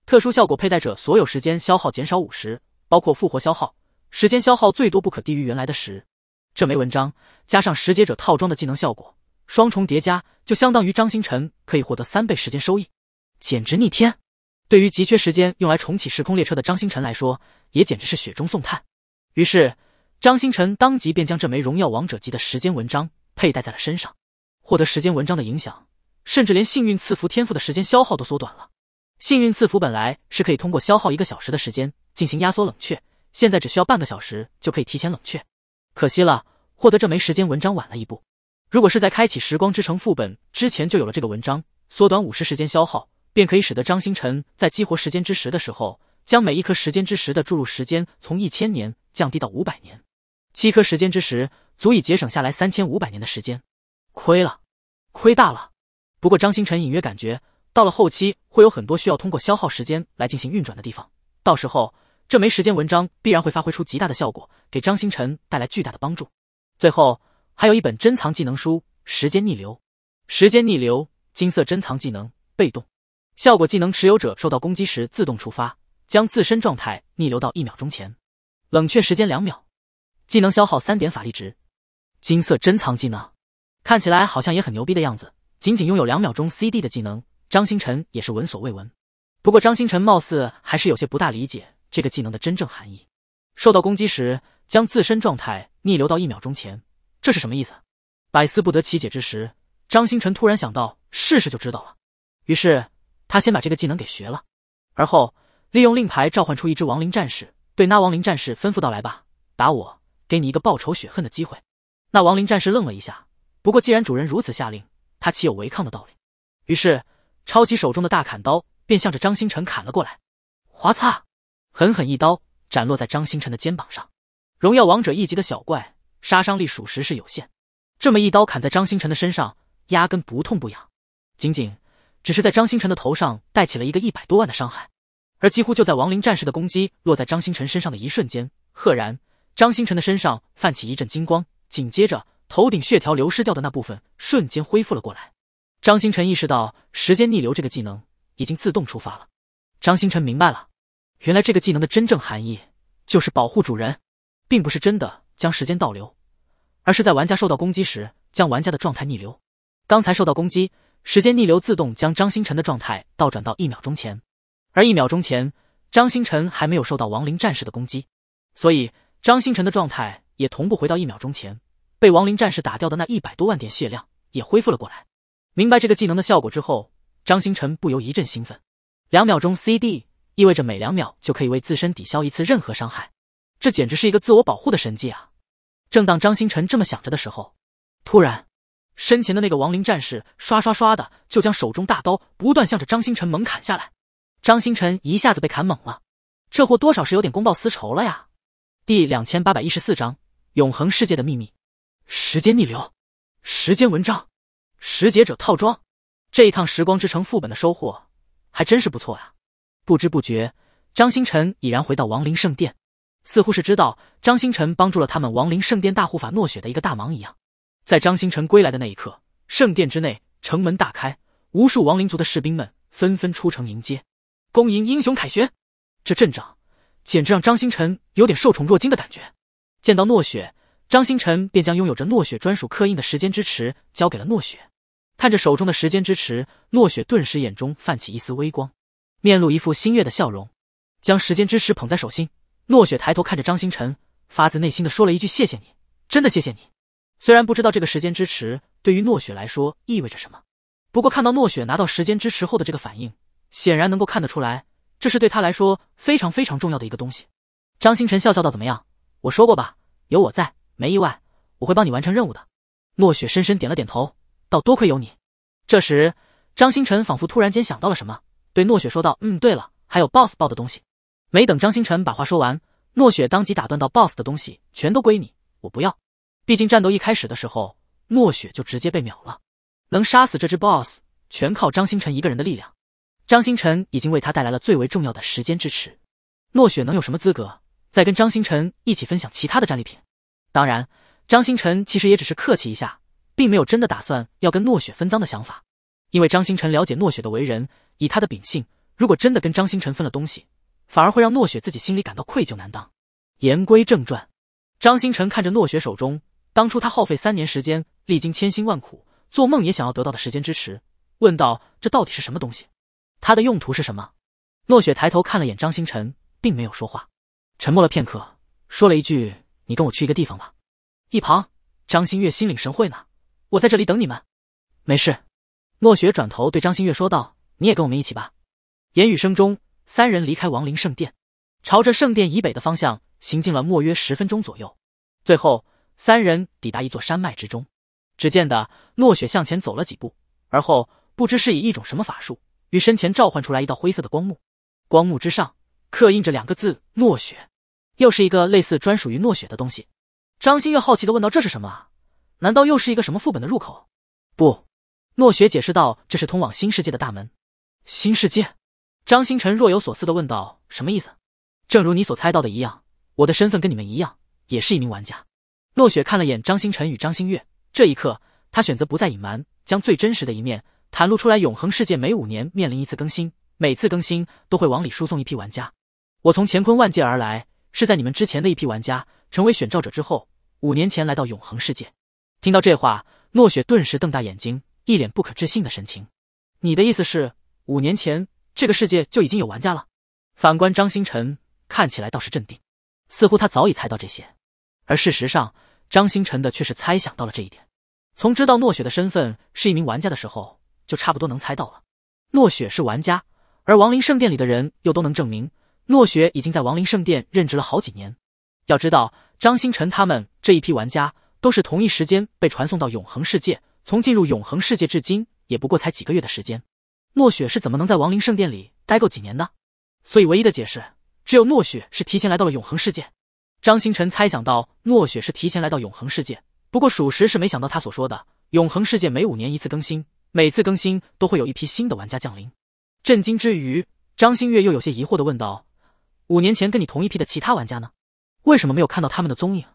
特殊效果佩戴者所有时间消耗减少五十，包括复活消耗时间消耗最多不可低于原来的十。这枚文章加上拾节者套装的技能效果双重叠加，就相当于张星辰可以获得三倍时间收益，简直逆天。对于急缺时间用来重启时空列车的张星辰来说，也简直是雪中送炭。于是张星辰当即便将这枚荣耀王者级的时间文章佩戴在了身上。获得时间文章的影响，甚至连幸运赐福天赋的时间消耗都缩短了。幸运赐福本来是可以通过消耗一个小时的时间进行压缩冷却，现在只需要半个小时就可以提前冷却。可惜了，获得这枚时间文章晚了一步。如果是在开启时光之城副本之前就有了这个文章，缩短五十时间消耗，便可以使得张星辰在激活时间之石的时候，将每一颗时间之石的注入时间从一千年降低到五百年。七颗时间之石足以节省下来三千五百年的时间。亏了，亏大了。不过张星辰隐约感觉到了后期会有很多需要通过消耗时间来进行运转的地方，到时候这枚时间文章必然会发挥出极大的效果，给张星辰带来巨大的帮助。最后还有一本珍藏技能书——时间逆流。时间逆流，金色珍藏技能，被动效果：技能持有者受到攻击时自动触发，将自身状态逆流到一秒钟前，冷却时间两秒，技能消耗三点法力值。金色珍藏技能。看起来好像也很牛逼的样子，仅仅拥有两秒钟 CD 的技能，张星辰也是闻所未闻。不过张星辰貌似还是有些不大理解这个技能的真正含义。受到攻击时，将自身状态逆流到一秒钟前，这是什么意思？百思不得其解之时，张星辰突然想到，试试就知道了。于是他先把这个技能给学了，而后利用令牌召唤出一只亡灵战士，对那亡灵战士吩咐道：“来吧，打我，给你一个报仇雪恨的机会。”那亡灵战士愣了一下。不过，既然主人如此下令，他岂有违抗的道理？于是，抄起手中的大砍刀，便向着张星辰砍了过来。划擦，狠狠一刀斩落在张星辰的肩膀上。荣耀王者一级的小怪，杀伤力属实是有限。这么一刀砍在张星辰的身上，压根不痛不痒，仅仅只是在张星辰的头上带起了一个一百多万的伤害。而几乎就在亡灵战士的攻击落在张星辰身上的一瞬间，赫然，张星辰的身上泛起一阵金光，紧接着。头顶血条流失掉的那部分瞬间恢复了过来。张星辰意识到，时间逆流这个技能已经自动触发了。张星辰明白了，原来这个技能的真正含义就是保护主人，并不是真的将时间倒流，而是在玩家受到攻击时，将玩家的状态逆流。刚才受到攻击，时间逆流自动将张星辰的状态倒转到一秒钟前。而一秒钟前，张星辰还没有受到亡灵战士的攻击，所以张星辰的状态也同步回到一秒钟前。被亡灵战士打掉的那一百多万点血量也恢复了过来。明白这个技能的效果之后，张星辰不由一阵兴奋。两秒钟 CD 意味着每两秒就可以为自身抵消一次任何伤害，这简直是一个自我保护的神技啊！正当张星辰这么想着的时候，突然，身前的那个亡灵战士刷刷刷的就将手中大刀不断向着张星辰猛砍下来。张星辰一下子被砍懵了，这货多少是有点公报私仇了呀！第两千八百一十四章：永恒世界的秘密。时间逆流，时间文章，拾劫者套装，这一趟时光之城副本的收获还真是不错呀！不知不觉，张星辰已然回到亡灵圣殿，似乎是知道张星辰帮助了他们亡灵圣殿大护法诺雪的一个大忙一样。在张星辰归来的那一刻，圣殿之内城门大开，无数亡灵族的士兵们纷纷出城迎接，恭迎英雄凯旋。这阵仗简直让张星辰有点受宠若惊的感觉。见到诺雪。张星辰便将拥有着诺雪专属刻印的时间之匙交给了诺雪。看着手中的时间之匙，诺雪顿时眼中泛起一丝微光，面露一副心悦的笑容，将时间之匙捧在手心。诺雪抬头看着张星辰，发自内心的说了一句：“谢谢你，真的谢谢你。”虽然不知道这个时间之池对于诺雪来说意味着什么，不过看到诺雪拿到时间之匙后的这个反应，显然能够看得出来，这是对他来说非常非常重要的一个东西。张星辰笑笑道：“怎么样？我说过吧，有我在。”没意外，我会帮你完成任务的。诺雪深深点了点头，道：“多亏有你。”这时，张星辰仿佛突然间想到了什么，对诺雪说道：“嗯，对了，还有 BOSS 爆的东西。”没等张星辰把话说完，诺雪当即打断到：“BOSS 的东西全都归你，我不要。毕竟战斗一开始的时候，诺雪就直接被秒了。能杀死这只 BOSS，全靠张星辰一个人的力量。张星辰已经为他带来了最为重要的时间支持。诺雪能有什么资格再跟张星辰一起分享其他的战利品？”当然，张星辰其实也只是客气一下，并没有真的打算要跟诺雪分赃的想法。因为张星辰了解诺雪的为人，以他的秉性，如果真的跟张星辰分了东西，反而会让诺雪自己心里感到愧疚难当。言归正传，张星辰看着诺雪手中当初他耗费三年时间，历经千辛万苦，做梦也想要得到的时间支持，问道：“这到底是什么东西？它的用途是什么？”诺雪抬头看了眼张星辰，并没有说话，沉默了片刻，说了一句。你跟我去一个地方吧。一旁，张馨月心领神会呢，我在这里等你们。没事。诺雪转头对张馨月说道：“你也跟我们一起吧。”言语声中，三人离开亡灵圣殿，朝着圣殿以北的方向行进了莫约十分钟左右。最后，三人抵达一座山脉之中。只见的诺雪向前走了几步，而后不知是以一种什么法术，于身前召唤出来一道灰色的光幕，光幕之上刻印着两个字：诺雪。又是一个类似专属于诺雪的东西，张馨月好奇的问道：“这是什么啊？难道又是一个什么副本的入口？”不，诺雪解释道：“这是通往新世界的大门。”新世界，张星辰若有所思的问道：“什么意思？”“正如你所猜到的一样，我的身份跟你们一样，也是一名玩家。”诺雪看了眼张星辰与张馨月，这一刻，他选择不再隐瞒，将最真实的一面袒露出来。永恒世界每五年面临一次更新，每次更新都会往里输送一批玩家。我从乾坤万界而来。是在你们之前的一批玩家成为选召者之后，五年前来到永恒世界。听到这话，诺雪顿时瞪大眼睛，一脸不可置信的神情。你的意思是，五年前这个世界就已经有玩家了？反观张星辰，看起来倒是镇定，似乎他早已猜到这些。而事实上，张星辰的却是猜想到了这一点。从知道诺雪的身份是一名玩家的时候，就差不多能猜到了。诺雪是玩家，而亡灵圣殿里的人又都能证明。诺雪已经在亡灵圣殿任职了好几年，要知道张星辰他们这一批玩家都是同一时间被传送到永恒世界，从进入永恒世界至今也不过才几个月的时间，诺雪是怎么能在亡灵圣殿里待够几年的？所以唯一的解释只有诺雪是提前来到了永恒世界。张星辰猜想到诺雪是提前来到永恒世界，不过属实是没想到他所说的永恒世界每五年一次更新，每次更新都会有一批新的玩家降临。震惊之余，张星月又有些疑惑的问道。五年前跟你同一批的其他玩家呢？为什么没有看到他们的踪影？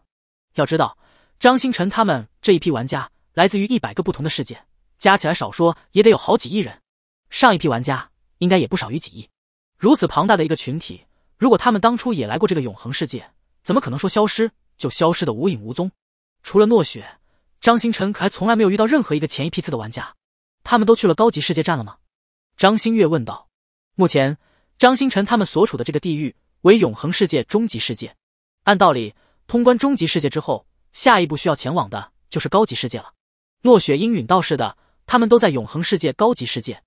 要知道，张星辰他们这一批玩家来自于一百个不同的世界，加起来少说也得有好几亿人。上一批玩家应该也不少于几亿。如此庞大的一个群体，如果他们当初也来过这个永恒世界，怎么可能说消失就消失的无影无踪？除了诺雪，张星辰可还从来没有遇到任何一个前一批次的玩家。他们都去了高级世界站了吗？张新月问道。目前，张星辰他们所处的这个地域。为永恒世界终极世界，按道理通关终极世界之后，下一步需要前往的就是高级世界了。落雪应允道是的，他们都在永恒世界高级世界，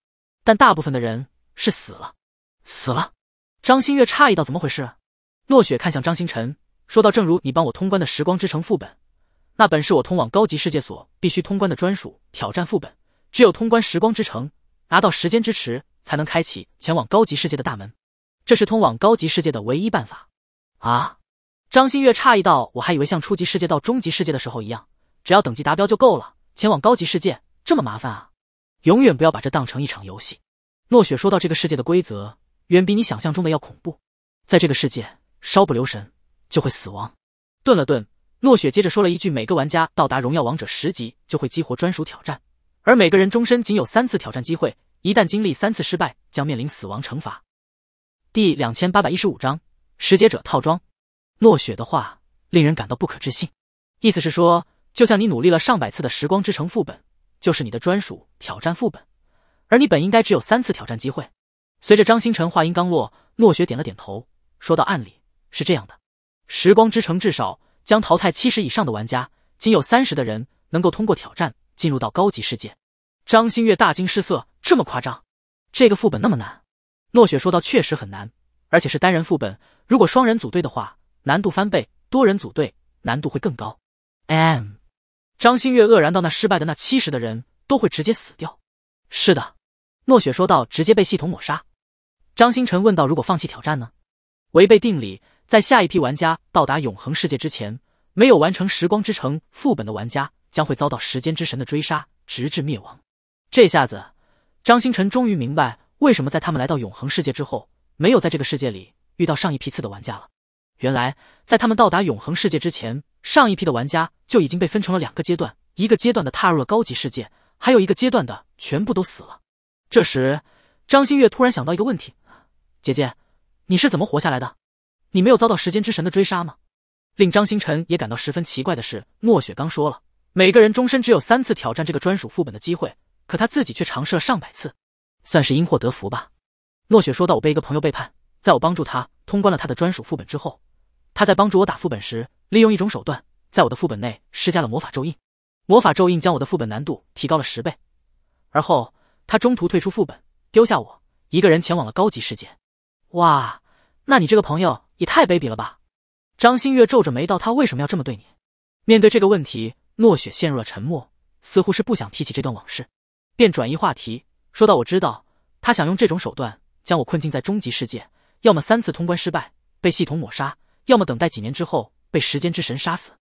但大部分的人是死了，死了。张馨月诧异道：“怎么回事？”落雪看向张星辰，说道：“正如你帮我通关的时光之城副本，那本是我通往高级世界所必须通关的专属挑战副本，只有通关时光之城，拿到时间支持，才能开启前往高级世界的大门。”这是通往高级世界的唯一办法，啊！张馨月诧异道：“我还以为像初级世界到终极世界的时候一样，只要等级达标就够了。前往高级世界这么麻烦啊！”永远不要把这当成一场游戏。诺雪说到：“这个世界的规则远比你想象中的要恐怖，在这个世界稍不留神就会死亡。”顿了顿，诺雪接着说了一句：“每个玩家到达荣耀王者十级就会激活专属挑战，而每个人终身仅有三次挑战机会，一旦经历三次失败，将面临死亡惩罚。”第两千八百一十五章时劫者套装。落雪的话令人感到不可置信，意思是说，就像你努力了上百次的时光之城副本，就是你的专属挑战副本，而你本应该只有三次挑战机会。随着张星辰话音刚落，落雪点了点头，说到：“按理是这样的，时光之城至少将淘汰七十以上的玩家，仅有三十的人能够通过挑战进入到高级世界。”张新月大惊失色：“这么夸张？这个副本那么难？”诺雪说道：“确实很难，而且是单人副本。如果双人组队的话，难度翻倍；多人组队，难度会更高。” M，张新月愕然到：“那失败的那七十的人都会直接死掉？”“是的。”诺雪说道：“直接被系统抹杀。”张星辰问道：“如果放弃挑战呢？”“违背定理，在下一批玩家到达永恒世界之前，没有完成时光之城副本的玩家将会遭到时间之神的追杀，直至灭亡。”这下子，张星辰终于明白。为什么在他们来到永恒世界之后，没有在这个世界里遇到上一批次的玩家了？原来，在他们到达永恒世界之前，上一批的玩家就已经被分成了两个阶段，一个阶段的踏入了高级世界，还有一个阶段的全部都死了。这时，张新月突然想到一个问题：“姐姐，你是怎么活下来的？你没有遭到时间之神的追杀吗？”令张星辰也感到十分奇怪的是，莫雪刚说了，每个人终身只有三次挑战这个专属副本的机会，可他自己却尝试了上百次。算是因祸得福吧，诺雪说道。我被一个朋友背叛，在我帮助他通关了他的专属副本之后，他在帮助我打副本时，利用一种手段，在我的副本内施加了魔法咒印。魔法咒印将我的副本难度提高了十倍。而后，他中途退出副本，丢下我一个人前往了高级世界。哇，那你这个朋友也太卑鄙了吧？张馨月皱着眉道：“他为什么要这么对你？”面对这个问题，诺雪陷入了沉默，似乎是不想提起这段往事，便转移话题。说到，我知道他想用这种手段将我困禁在终极世界，要么三次通关失败被系统抹杀，要么等待几年之后被时间之神杀死。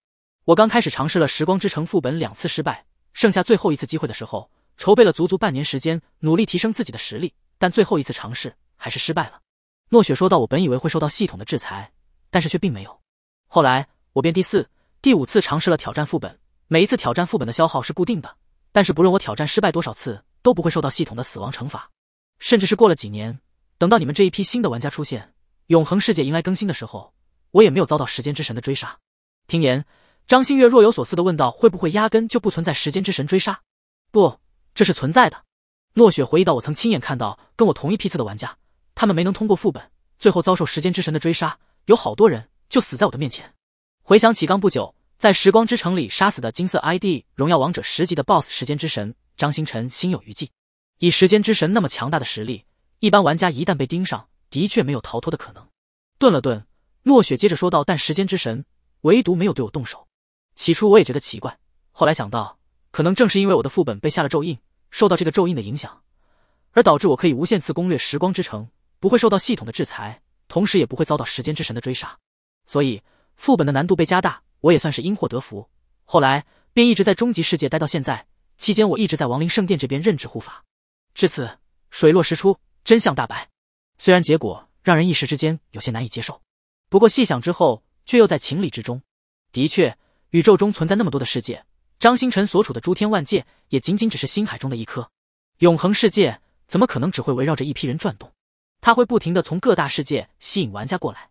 我刚开始尝试了时光之城副本两次失败，剩下最后一次机会的时候，筹备了足足半年时间，努力提升自己的实力，但最后一次尝试还是失败了。诺雪说道：“我本以为会受到系统的制裁，但是却并没有。后来我便第四、第五次尝试了挑战副本，每一次挑战副本的消耗是固定的，但是不论我挑战失败多少次。”都不会受到系统的死亡惩罚，甚至是过了几年，等到你们这一批新的玩家出现，永恒世界迎来更新的时候，我也没有遭到时间之神的追杀。听言，张馨月若有所思的问道：“会不会压根就不存在时间之神追杀？”“不，这是存在的。”落雪回忆道：“我曾亲眼看到跟我同一批次的玩家，他们没能通过副本，最后遭受时间之神的追杀，有好多人就死在我的面前。”回想起刚不久在时光之城里杀死的金色 ID 荣耀王者十级的 BOSS 时间之神。张星辰心有余悸，以时间之神那么强大的实力，一般玩家一旦被盯上，的确没有逃脱的可能。顿了顿，落雪接着说道：“但时间之神唯独没有对我动手。起初我也觉得奇怪，后来想到，可能正是因为我的副本被下了咒印，受到这个咒印的影响，而导致我可以无限次攻略时光之城，不会受到系统的制裁，同时也不会遭到时间之神的追杀。所以副本的难度被加大，我也算是因祸得福。后来便一直在终极世界待到现在。”期间，我一直在亡灵圣殿这边任职护法。至此，水落石出，真相大白。虽然结果让人一时之间有些难以接受，不过细想之后却又在情理之中。的确，宇宙中存在那么多的世界，张星辰所处的诸天万界也仅仅只是星海中的一颗。永恒世界怎么可能只会围绕着一批人转动？他会不停的从各大世界吸引玩家过来，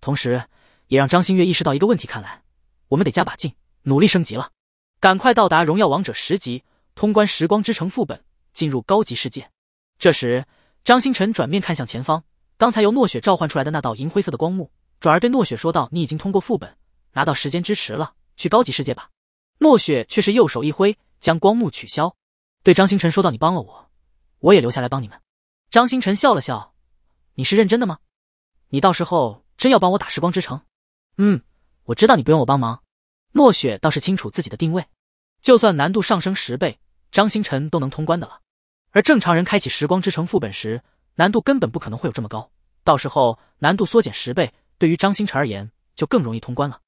同时也让张新月意识到一个问题：看来我们得加把劲，努力升级了，赶快到达荣耀王者十级。通关时光之城副本，进入高级世界。这时，张星辰转面看向前方，刚才由诺雪召唤出来的那道银灰色的光幕，转而对诺雪说道：“你已经通过副本，拿到时间支持了，去高级世界吧。”诺雪却是右手一挥，将光幕取消，对张星辰说道：“你帮了我，我也留下来帮你们。”张星辰笑了笑：“你是认真的吗？你到时候真要帮我打时光之城？”“嗯，我知道你不用我帮忙。”诺雪倒是清楚自己的定位，就算难度上升十倍。张星辰都能通关的了，而正常人开启时光之城副本时，难度根本不可能会有这么高。到时候难度缩减十倍，对于张星辰而言就更容易通关了。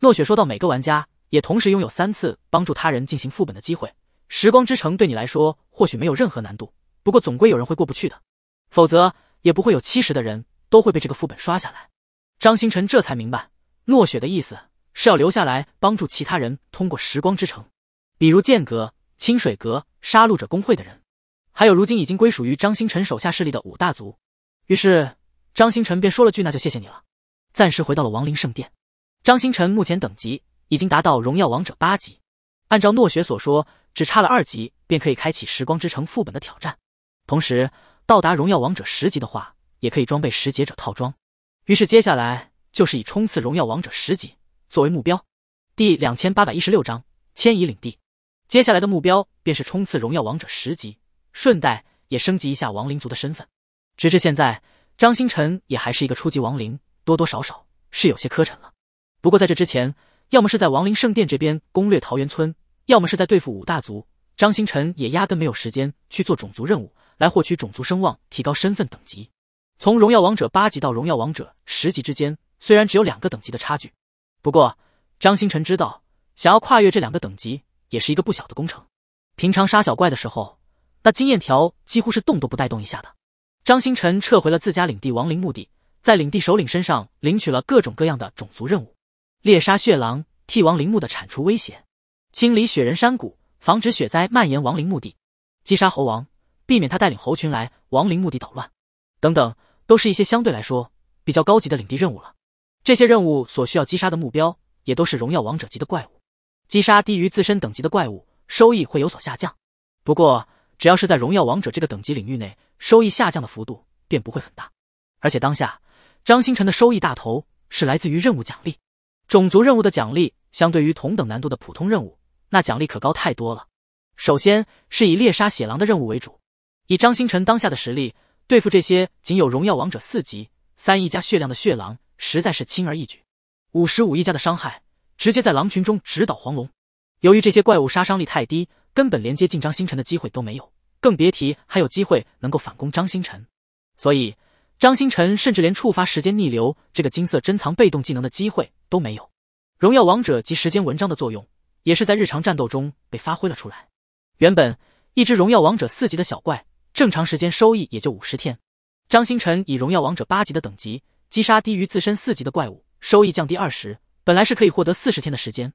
诺雪说到，每个玩家也同时拥有三次帮助他人进行副本的机会。时光之城对你来说或许没有任何难度，不过总归有人会过不去的，否则也不会有七十的人都会被这个副本刷下来。张星辰这才明白，诺雪的意思是要留下来帮助其他人通过时光之城，比如剑阁。清水阁、杀戮者工会的人，还有如今已经归属于张星辰手下势力的五大族，于是张星辰便说了句：“那就谢谢你了。”暂时回到了亡灵圣殿。张星辰目前等级已经达到荣耀王者八级，按照诺雪所说，只差了二级便可以开启时光之城副本的挑战。同时，到达荣耀王者十级的话，也可以装备十劫者套装。于是接下来就是以冲刺荣耀王者十级作为目标。第两千八百一十六章：迁移领地。接下来的目标便是冲刺荣耀王者十级，顺带也升级一下亡灵族的身份。直至现在，张星辰也还是一个初级亡灵，多多少少是有些磕碜了。不过在这之前，要么是在亡灵圣殿这边攻略桃源村，要么是在对付五大族。张星辰也压根没有时间去做种族任务来获取种族声望，提高身份等级。从荣耀王者八级到荣耀王者十级之间，虽然只有两个等级的差距，不过张星辰知道，想要跨越这两个等级。也是一个不小的工程。平常杀小怪的时候，那经验条几乎是动都不带动一下的。张星辰撤回了自家领地亡灵墓地，在领地首领身上领取了各种各样的种族任务：猎杀血狼，替亡灵墓的铲除威胁；清理雪人山谷，防止雪灾蔓延亡灵墓地；击杀猴王，避免他带领猴群来亡灵墓地捣乱。等等，都是一些相对来说比较高级的领地任务了。这些任务所需要击杀的目标，也都是荣耀王者级的怪物。击杀低于自身等级的怪物，收益会有所下降。不过，只要是在荣耀王者这个等级领域内，收益下降的幅度便不会很大。而且，当下张星辰的收益大头是来自于任务奖励。种族任务的奖励，相对于同等难度的普通任务，那奖励可高太多了。首先是以猎杀血狼的任务为主。以张星辰当下的实力，对付这些仅有荣耀王者四级、三亿加血量的血狼，实在是轻而易举。五十五亿加的伤害。直接在狼群中直捣黄龙。由于这些怪物杀伤力太低，根本连接近张星辰的机会都没有，更别提还有机会能够反攻张星辰。所以张星辰甚至连触发时间逆流这个金色珍藏被动技能的机会都没有。荣耀王者及时间文章的作用也是在日常战斗中被发挥了出来。原本一只荣耀王者四级的小怪，正常时间收益也就五十天。张星辰以荣耀王者八级的等级击杀低于自身四级的怪物，收益降低二十。本来是可以获得四十天的时间，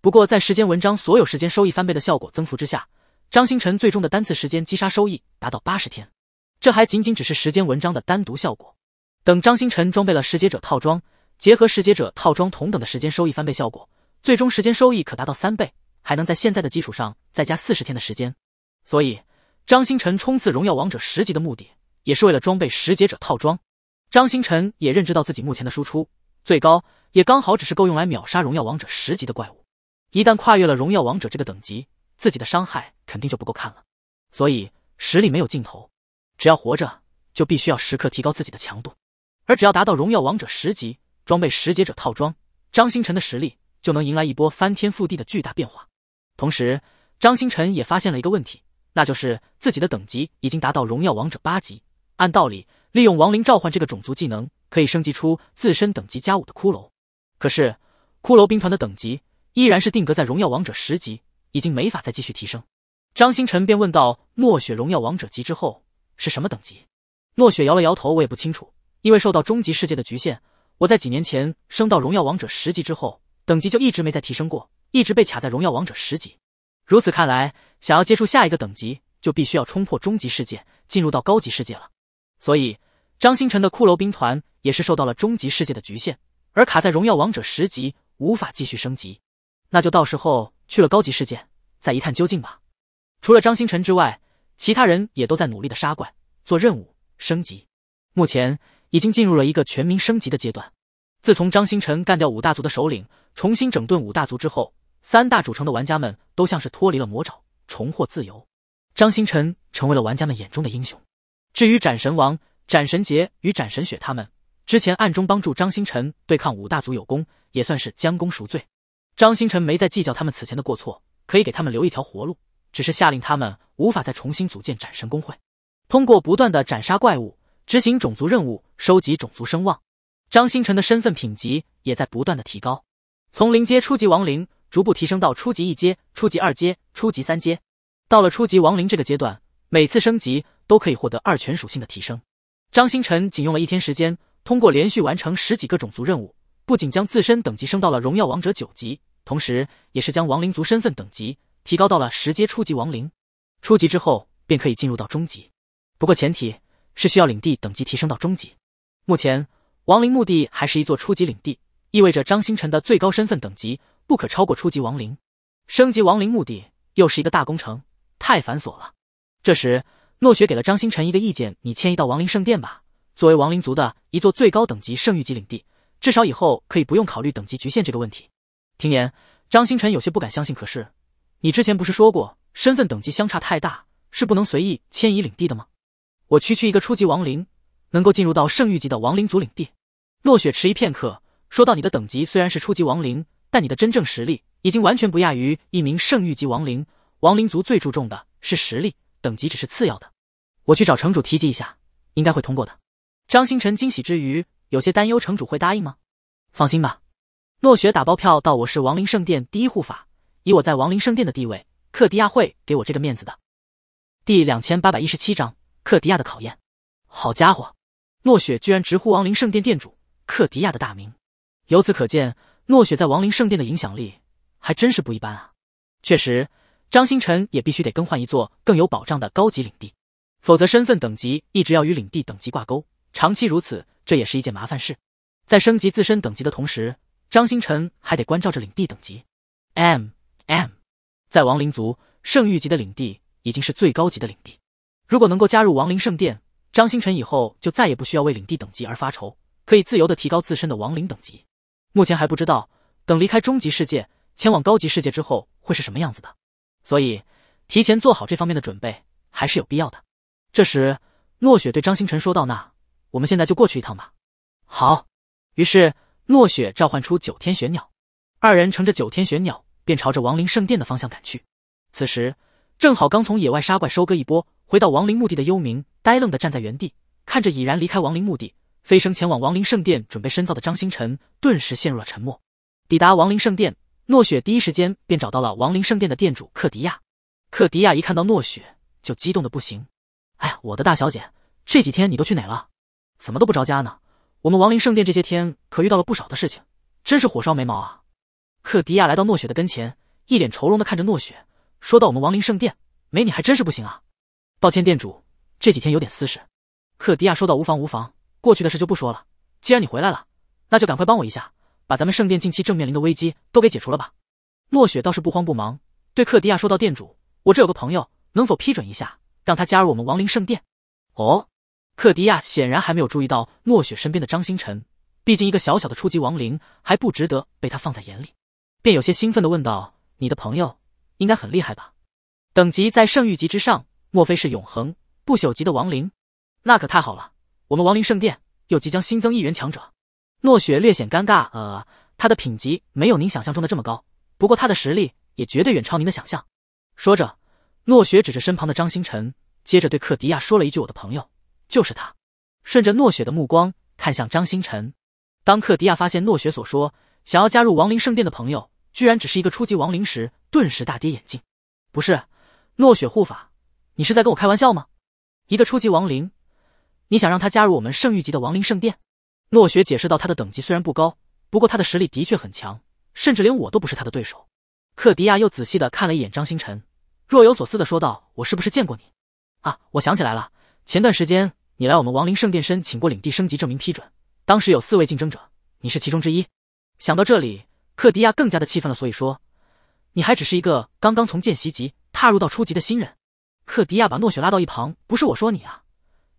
不过在时间文章所有时间收益翻倍的效果增幅之下，张星辰最终的单次时间击杀收益达到八十天。这还仅仅只是时间文章的单独效果。等张星辰装备了拾节者套装，结合拾节者套装同等的时间收益翻倍效果，最终时间收益可达到三倍，还能在现在的基础上再加四十天的时间。所以，张星辰冲刺荣耀王者十级的目的，也是为了装备拾节者套装。张星辰也认知到自己目前的输出最高。也刚好只是够用来秒杀荣耀王者十级的怪物，一旦跨越了荣耀王者这个等级，自己的伤害肯定就不够看了。所以实力没有尽头，只要活着就必须要时刻提高自己的强度。而只要达到荣耀王者十级，装备十节者套装，张星辰的实力就能迎来一波翻天覆地的巨大变化。同时，张星辰也发现了一个问题，那就是自己的等级已经达到荣耀王者八级，按道理利用亡灵召唤这个种族技能，可以升级出自身等级加五的骷髅。可是，骷髅兵团的等级依然是定格在荣耀王者十级，已经没法再继续提升。张星辰便问道：“落雪，荣耀王者级之后是什么等级？”落雪摇了摇头：“我也不清楚，因为受到终极世界的局限，我在几年前升到荣耀王者十级之后，等级就一直没再提升过，一直被卡在荣耀王者十级。如此看来，想要接触下一个等级，就必须要冲破终极世界，进入到高级世界了。所以，张星辰的骷髅兵团也是受到了终极世界的局限。”而卡在荣耀王者十级，无法继续升级，那就到时候去了高级世界，再一探究竟吧。除了张星辰之外，其他人也都在努力的杀怪、做任务、升级。目前已经进入了一个全民升级的阶段。自从张星辰干掉五大族的首领，重新整顿五大族之后，三大主城的玩家们都像是脱离了魔爪，重获自由。张星辰成为了玩家们眼中的英雄。至于斩神王、斩神杰与斩神雪他们。之前暗中帮助张星辰对抗五大族有功，也算是将功赎罪。张星辰没再计较他们此前的过错，可以给他们留一条活路，只是下令他们无法再重新组建斩神工会。通过不断的斩杀怪物、执行种族任务、收集种族声望，张星辰的身份品级也在不断的提高，从零阶初级亡灵逐步提升到初级一阶、初级二阶、初级三阶。到了初级亡灵这个阶段，每次升级都可以获得二全属性的提升。张星辰仅用了一天时间。通过连续完成十几个种族任务，不仅将自身等级升到了荣耀王者九级，同时也是将亡灵族身份等级提高到了十阶初级亡灵。初级之后便可以进入到中级，不过前提是需要领地等级提升到中级。目前亡灵墓地还是一座初级领地，意味着张星辰的最高身份等级不可超过初级亡灵。升级亡灵墓地又是一个大工程，太繁琐了。这时，诺雪给了张星辰一个意见：“你迁移到亡灵圣殿吧。”作为亡灵族的一座最高等级圣域级领地，至少以后可以不用考虑等级局限这个问题。听言，张星辰有些不敢相信。可是，你之前不是说过，身份等级相差太大是不能随意迁移领地的吗？我区区一个初级亡灵，能够进入到圣域级的亡灵族领地？落雪迟疑片刻，说到你的等级虽然是初级亡灵，但你的真正实力已经完全不亚于一名圣域级亡灵。亡灵族最注重的是实力，等级只是次要的。我去找城主提及一下，应该会通过的。”张星辰惊喜之余，有些担忧：城主会答应吗？放心吧，诺雪打包票到我是亡灵圣殿第一护法，以我在亡灵圣殿的地位，克迪亚会给我这个面子的。”第两千八百一十七章克迪亚的考验。好家伙，诺雪居然直呼亡灵圣殿殿主克迪亚的大名，由此可见，诺雪在亡灵圣殿的影响力还真是不一般啊！确实，张星辰也必须得更换一座更有保障的高级领地，否则身份等级一直要与领地等级挂钩。长期如此，这也是一件麻烦事。在升级自身等级的同时，张星辰还得关照着领地等级。M M，在亡灵族圣域级的领地已经是最高级的领地。如果能够加入亡灵圣殿，张星辰以后就再也不需要为领地等级而发愁，可以自由的提高自身的亡灵等级。目前还不知道，等离开终极世界，前往高级世界之后会是什么样子的，所以提前做好这方面的准备还是有必要的。这时，诺雪对张星辰说道：“那。”我们现在就过去一趟吧。好，于是诺雪召唤出九天玄鸟，二人乘着九天玄鸟便朝着亡灵圣殿的方向赶去。此时正好刚从野外杀怪收割一波，回到亡灵墓地的幽冥呆愣的站在原地，看着已然离开亡灵墓地飞升前往亡灵圣殿准备深造的张星辰，顿时陷入了沉默。抵达亡灵圣殿，诺雪第一时间便找到了亡灵圣殿的店主克迪亚。克迪亚一看到诺雪就激动的不行，哎呀，我的大小姐，这几天你都去哪了？怎么都不着家呢？我们亡灵圣殿这些天可遇到了不少的事情，真是火烧眉毛啊！克迪亚来到诺雪的跟前，一脸愁容的看着诺雪，说到：“我们亡灵圣殿没你还真是不行啊！抱歉，店主，这几天有点私事。”克迪亚说道：“无妨无妨，过去的事就不说了。既然你回来了，那就赶快帮我一下，把咱们圣殿近期正面临的危机都给解除了吧。”诺雪倒是不慌不忙，对克迪亚说道：“店主，我这有个朋友，能否批准一下，让他加入我们亡灵圣殿？”哦。克迪亚显然还没有注意到诺雪身边的张星辰，毕竟一个小小的初级亡灵还不值得被他放在眼里，便有些兴奋的问道：“你的朋友应该很厉害吧？等级在圣域级之上，莫非是永恒不朽级的亡灵？那可太好了！我们亡灵圣殿又即将新增一员强者。”诺雪略显尴尬：“呃，他的品级没有您想象中的这么高，不过他的实力也绝对远超您的想象。”说着，诺雪指着身旁的张星辰，接着对克迪亚说了一句：“我的朋友。”就是他，顺着诺雪的目光看向张星辰。当克迪亚发现诺雪所说想要加入亡灵圣殿的朋友，居然只是一个初级亡灵时，顿时大跌眼镜。不是，诺雪护法，你是在跟我开玩笑吗？一个初级亡灵，你想让他加入我们圣域级的亡灵圣殿？诺雪解释道：“他的等级虽然不高，不过他的实力的确很强，甚至连我都不是他的对手。”克迪亚又仔细的看了一眼张星辰，若有所思的说道：“我是不是见过你？啊，我想起来了，前段时间。”你来我们亡灵圣殿申请过领地升级证明批准，当时有四位竞争者，你是其中之一。想到这里，克迪亚更加的气愤了。所以说，你还只是一个刚刚从见习级踏入到初级的新人。克迪亚把诺雪拉到一旁，不是我说你啊，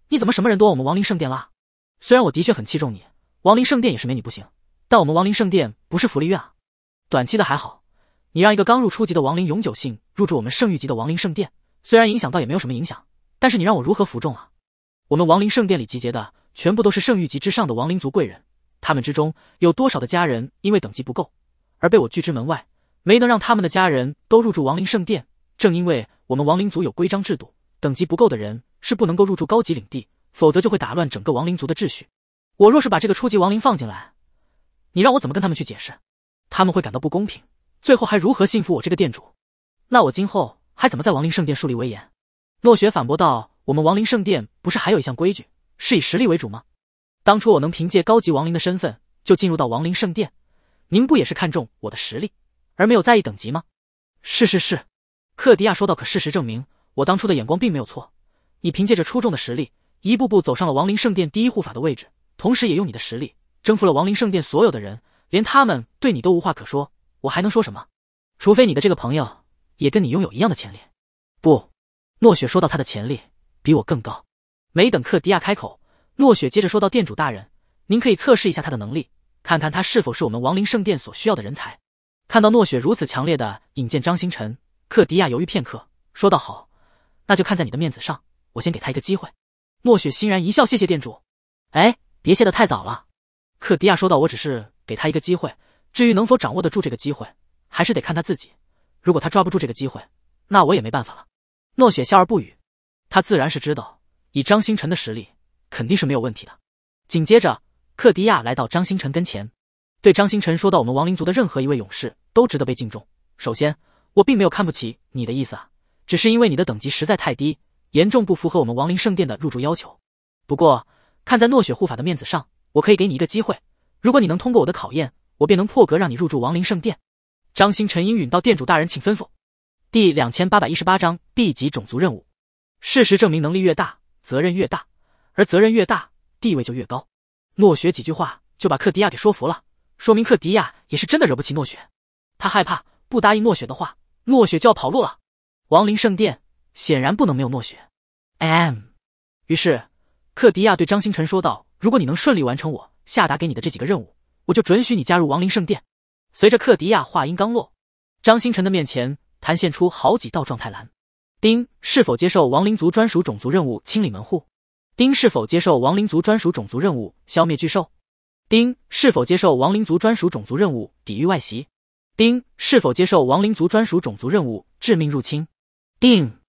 你怎么什么人都往我们亡灵圣殿拉？虽然我的确很器重你，亡灵圣殿也是没你不行，但我们亡灵圣殿不是福利院啊。短期的还好，你让一个刚入初级的亡灵永久性入住我们圣域级的亡灵圣殿，虽然影响倒也没有什么影响，但是你让我如何服众啊？我们亡灵圣殿里集结的全部都是圣域级之上的亡灵族贵人，他们之中有多少的家人因为等级不够而被我拒之门外，没能让他们的家人都入住亡灵圣殿。正因为我们亡灵族有规章制度，等级不够的人是不能够入住高级领地，否则就会打乱整个亡灵族的秩序。我若是把这个初级亡灵放进来，你让我怎么跟他们去解释？他们会感到不公平，最后还如何信服我这个店主？那我今后还怎么在亡灵圣殿树立威严？落雪反驳道。我们亡灵圣殿不是还有一项规矩，是以实力为主吗？当初我能凭借高级亡灵的身份就进入到亡灵圣殿，您不也是看重我的实力，而没有在意等级吗？是是是，克迪亚说道。可事实证明，我当初的眼光并没有错。你凭借着出众的实力，一步步走上了亡灵圣殿第一护法的位置，同时也用你的实力征服了亡灵圣殿所有的人，连他们对你都无话可说。我还能说什么？除非你的这个朋友也跟你拥有一样的潜力。不，诺雪说到他的潜力。比我更高。没等克迪亚开口，诺雪接着说道：“店主大人，您可以测试一下他的能力，看看他是否是我们亡灵圣殿所需要的人才。”看到诺雪如此强烈的引荐张星辰，克迪亚犹豫片刻，说道：“好，那就看在你的面子上，我先给他一个机会。”诺雪欣然一笑：“谢谢店主。”哎，别谢得太早了。”克迪亚说道：“我只是给他一个机会，至于能否掌握得住这个机会，还是得看他自己。如果他抓不住这个机会，那我也没办法了。”诺雪笑而不语。他自然是知道，以张星辰的实力，肯定是没有问题的。紧接着，克迪亚来到张星辰跟前，对张星辰说道：“我们亡灵族的任何一位勇士都值得被敬重。首先，我并没有看不起你的意思啊，只是因为你的等级实在太低，严重不符合我们亡灵圣殿的入住要求。不过，看在诺雪护法的面子上，我可以给你一个机会。如果你能通过我的考验，我便能破格让你入住亡灵圣殿。”张星辰应允道：“店主大人，请吩咐。”第两千八百一十八章 B 级种族任务。事实证明，能力越大，责任越大，而责任越大，地位就越高。诺雪几句话就把克迪亚给说服了，说明克迪亚也是真的惹不起诺雪。他害怕不答应诺雪的话，诺雪就要跑路了。亡灵圣殿显然不能没有诺雪。M，于是克迪亚对张星辰说道：“如果你能顺利完成我下达给你的这几个任务，我就准许你加入亡灵圣殿。”随着克迪亚话音刚落，张星辰的面前弹现出好几道状态栏。丁是否接受亡灵族专属种族任务清理门户？丁是否接受亡灵族专属种族任务消灭巨兽？丁是否接受亡灵族专属种族任务抵御外袭？丁是否接受亡灵族专属种族任务致命入侵？定，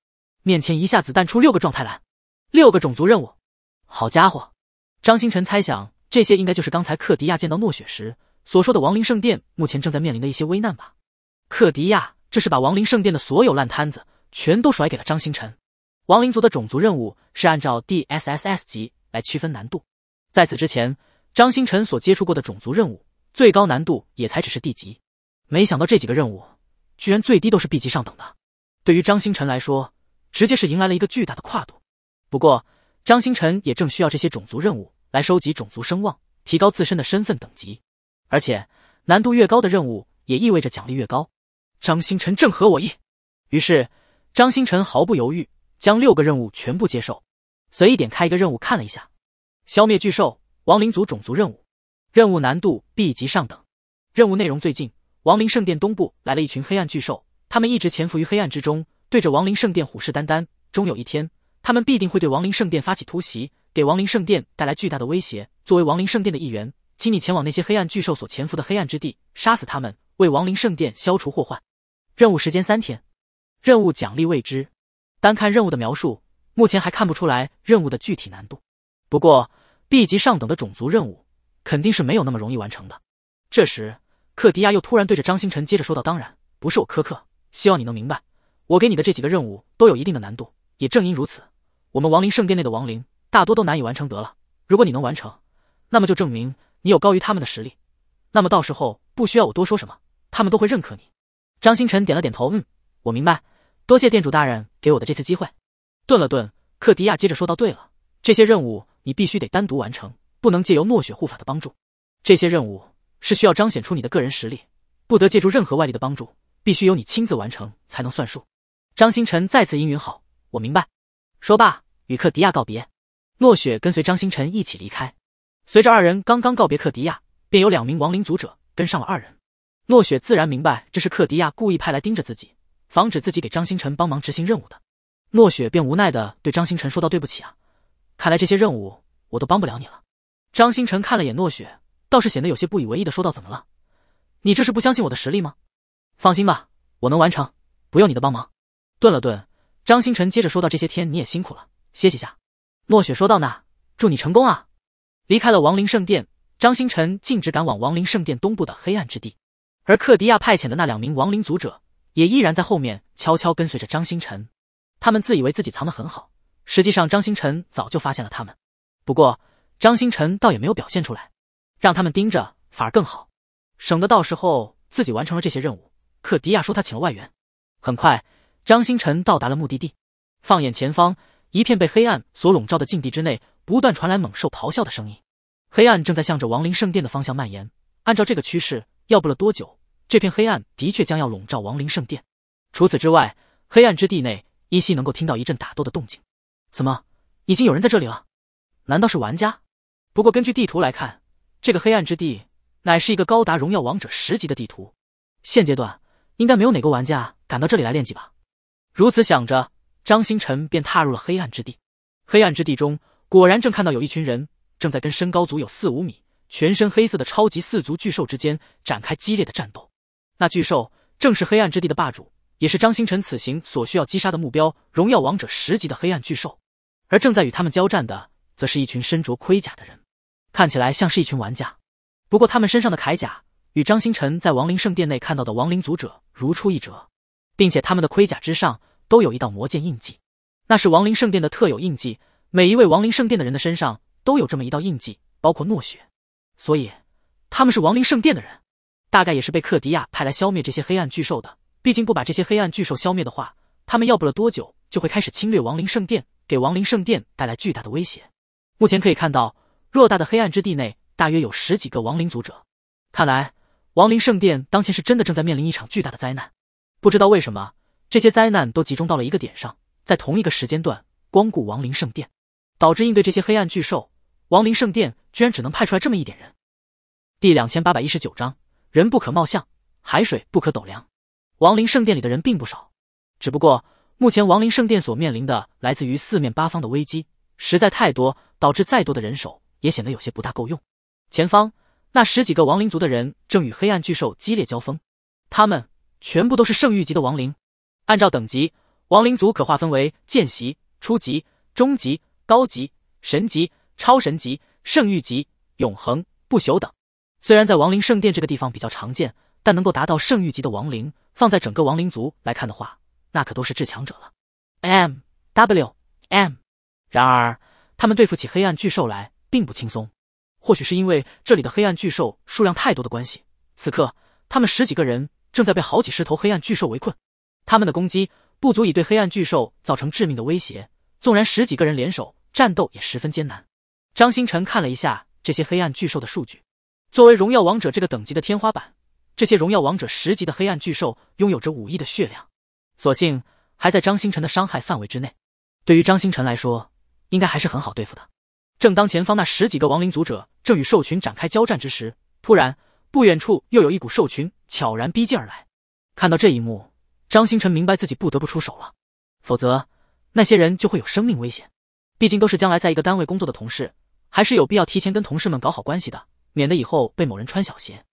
面前一下子弹出六个状态栏，六个种族任务。好家伙，张星辰猜想这些应该就是刚才克迪亚见到诺雪时所说的亡灵圣殿目前正在面临的一些危难吧。克迪亚这是把亡灵圣殿的所有烂摊子。全都甩给了张星辰。亡灵族的种族任务是按照 D S S S 级来区分难度。在此之前，张星辰所接触过的种族任务最高难度也才只是 D 级。没想到这几个任务居然最低都是 B 级上等的。对于张星辰来说，直接是迎来了一个巨大的跨度。不过，张星辰也正需要这些种族任务来收集种族声望，提高自身的身份等级。而且，难度越高的任务也意味着奖励越高。张星辰正合我意。于是。张星辰毫不犹豫将六个任务全部接受，随意点开一个任务看了一下，消灭巨兽亡灵族种族任务，任务难度 B 级上等，任务内容最近，亡灵圣殿东部来了一群黑暗巨兽，他们一直潜伏于黑暗之中，对着亡灵圣殿虎视眈眈，终有一天，他们必定会对亡灵圣殿发起突袭，给亡灵圣殿带来巨大的威胁。作为亡灵圣殿的一员，请你前往那些黑暗巨兽所潜伏的黑暗之地，杀死他们，为亡灵圣殿消除祸患。任务时间三天。任务奖励未知，单看任务的描述，目前还看不出来任务的具体难度。不过 B 级上等的种族任务，肯定是没有那么容易完成的。这时，克迪亚又突然对着张星辰接着说道：“当然不是我苛刻，希望你能明白，我给你的这几个任务都有一定的难度。也正因如此，我们亡灵圣殿内的亡灵大多都难以完成得了。如果你能完成，那么就证明你有高于他们的实力。那么到时候不需要我多说什么，他们都会认可你。”张星辰点了点头，嗯，我明白。多谢店主大人给我的这次机会。顿了顿，克迪亚接着说道：“对了，这些任务你必须得单独完成，不能借由诺雪护法的帮助。这些任务是需要彰显出你的个人实力，不得借助任何外力的帮助，必须由你亲自完成才能算数。”张星辰再次应允好，我明白。说罢，与克迪亚告别。诺雪跟随张星辰一起离开。随着二人刚刚告别克迪亚，便有两名亡灵族者跟上了二人。诺雪自然明白，这是克迪亚故意派来盯着自己。防止自己给张星辰帮忙执行任务的，诺雪便无奈的对张星辰说道：“对不起啊，看来这些任务我都帮不了你了。”张星辰看了眼诺雪，倒是显得有些不以为意的说道：“怎么了？你这是不相信我的实力吗？放心吧，我能完成，不用你的帮忙。”顿了顿，张星辰接着说道：“这些天你也辛苦了，歇息下。”诺雪说道：“那祝你成功啊！”离开了亡灵圣殿，张星辰径直赶往亡灵圣殿东部的黑暗之地，而克迪亚派遣的那两名亡灵族者。也依然在后面悄悄跟随着张星辰，他们自以为自己藏得很好，实际上张星辰早就发现了他们。不过张星辰倒也没有表现出来，让他们盯着反而更好，省得到时候自己完成了这些任务。克迪亚说他请了外援。很快，张星辰到达了目的地，放眼前方一片被黑暗所笼罩的禁地之内，不断传来猛兽咆哮的声音，黑暗正在向着亡灵圣殿的方向蔓延。按照这个趋势，要不了多久。这片黑暗的确将要笼罩亡灵圣殿。除此之外，黑暗之地内依稀能够听到一阵打斗的动静。怎么，已经有人在这里了？难道是玩家？不过根据地图来看，这个黑暗之地乃是一个高达荣耀王者十级的地图，现阶段应该没有哪个玩家敢到这里来练级吧？如此想着，张星辰便踏入了黑暗之地。黑暗之地中，果然正看到有一群人正在跟身高足有四五米、全身黑色的超级四足巨兽之间展开激烈的战斗。那巨兽正是黑暗之地的霸主，也是张星辰此行所需要击杀的目标——荣耀王者十级的黑暗巨兽。而正在与他们交战的，则是一群身着盔甲的人，看起来像是一群玩家。不过他们身上的铠甲与张星辰在亡灵圣殿内看到的亡灵族者如出一辙，并且他们的盔甲之上都有一道魔剑印记，那是亡灵圣殿的特有印记。每一位亡灵圣殿的人的身上都有这么一道印记，包括诺雪。所以他们是亡灵圣殿的人。大概也是被克迪亚派来消灭这些黑暗巨兽的。毕竟不把这些黑暗巨兽消灭的话，他们要不了多久就会开始侵略亡灵圣殿，给亡灵圣殿带来巨大的威胁。目前可以看到，偌大的黑暗之地内大约有十几个亡灵族者。看来亡灵圣殿当前是真的正在面临一场巨大的灾难。不知道为什么，这些灾难都集中到了一个点上，在同一个时间段光顾亡灵圣殿，导致应对这些黑暗巨兽，亡灵圣殿居然只能派出来这么一点人。第两千八百一十九章。人不可貌相，海水不可斗量。亡灵圣殿里的人并不少，只不过目前亡灵圣殿所面临的来自于四面八方的危机实在太多，导致再多的人手也显得有些不大够用。前方那十几个亡灵族的人正与黑暗巨兽激烈交锋，他们全部都是圣域级的亡灵。按照等级，亡灵族可划分为见习、初级、中级、高级、神级、超神级、圣域级、永恒不朽等。虽然在亡灵圣殿这个地方比较常见，但能够达到圣域级的亡灵，放在整个亡灵族来看的话，那可都是至强者了。MWM，然而他们对付起黑暗巨兽来并不轻松。或许是因为这里的黑暗巨兽数量太多的关系，此刻他们十几个人正在被好几十头黑暗巨兽围困，他们的攻击不足以对黑暗巨兽造成致命的威胁，纵然十几个人联手战斗也十分艰难。张星辰看了一下这些黑暗巨兽的数据。作为荣耀王者这个等级的天花板，这些荣耀王者十级的黑暗巨兽拥有着五亿的血量，所幸还在张星辰的伤害范围之内。对于张星辰来说，应该还是很好对付的。正当前方那十几个亡灵族者正与兽群展开交战之时，突然，不远处又有一股兽群悄然逼近而来。看到这一幕，张星辰明白自己不得不出手了，否则那些人就会有生命危险。毕竟都是将来在一个单位工作的同事，还是有必要提前跟同事们搞好关系的。免得以后被某人穿小鞋。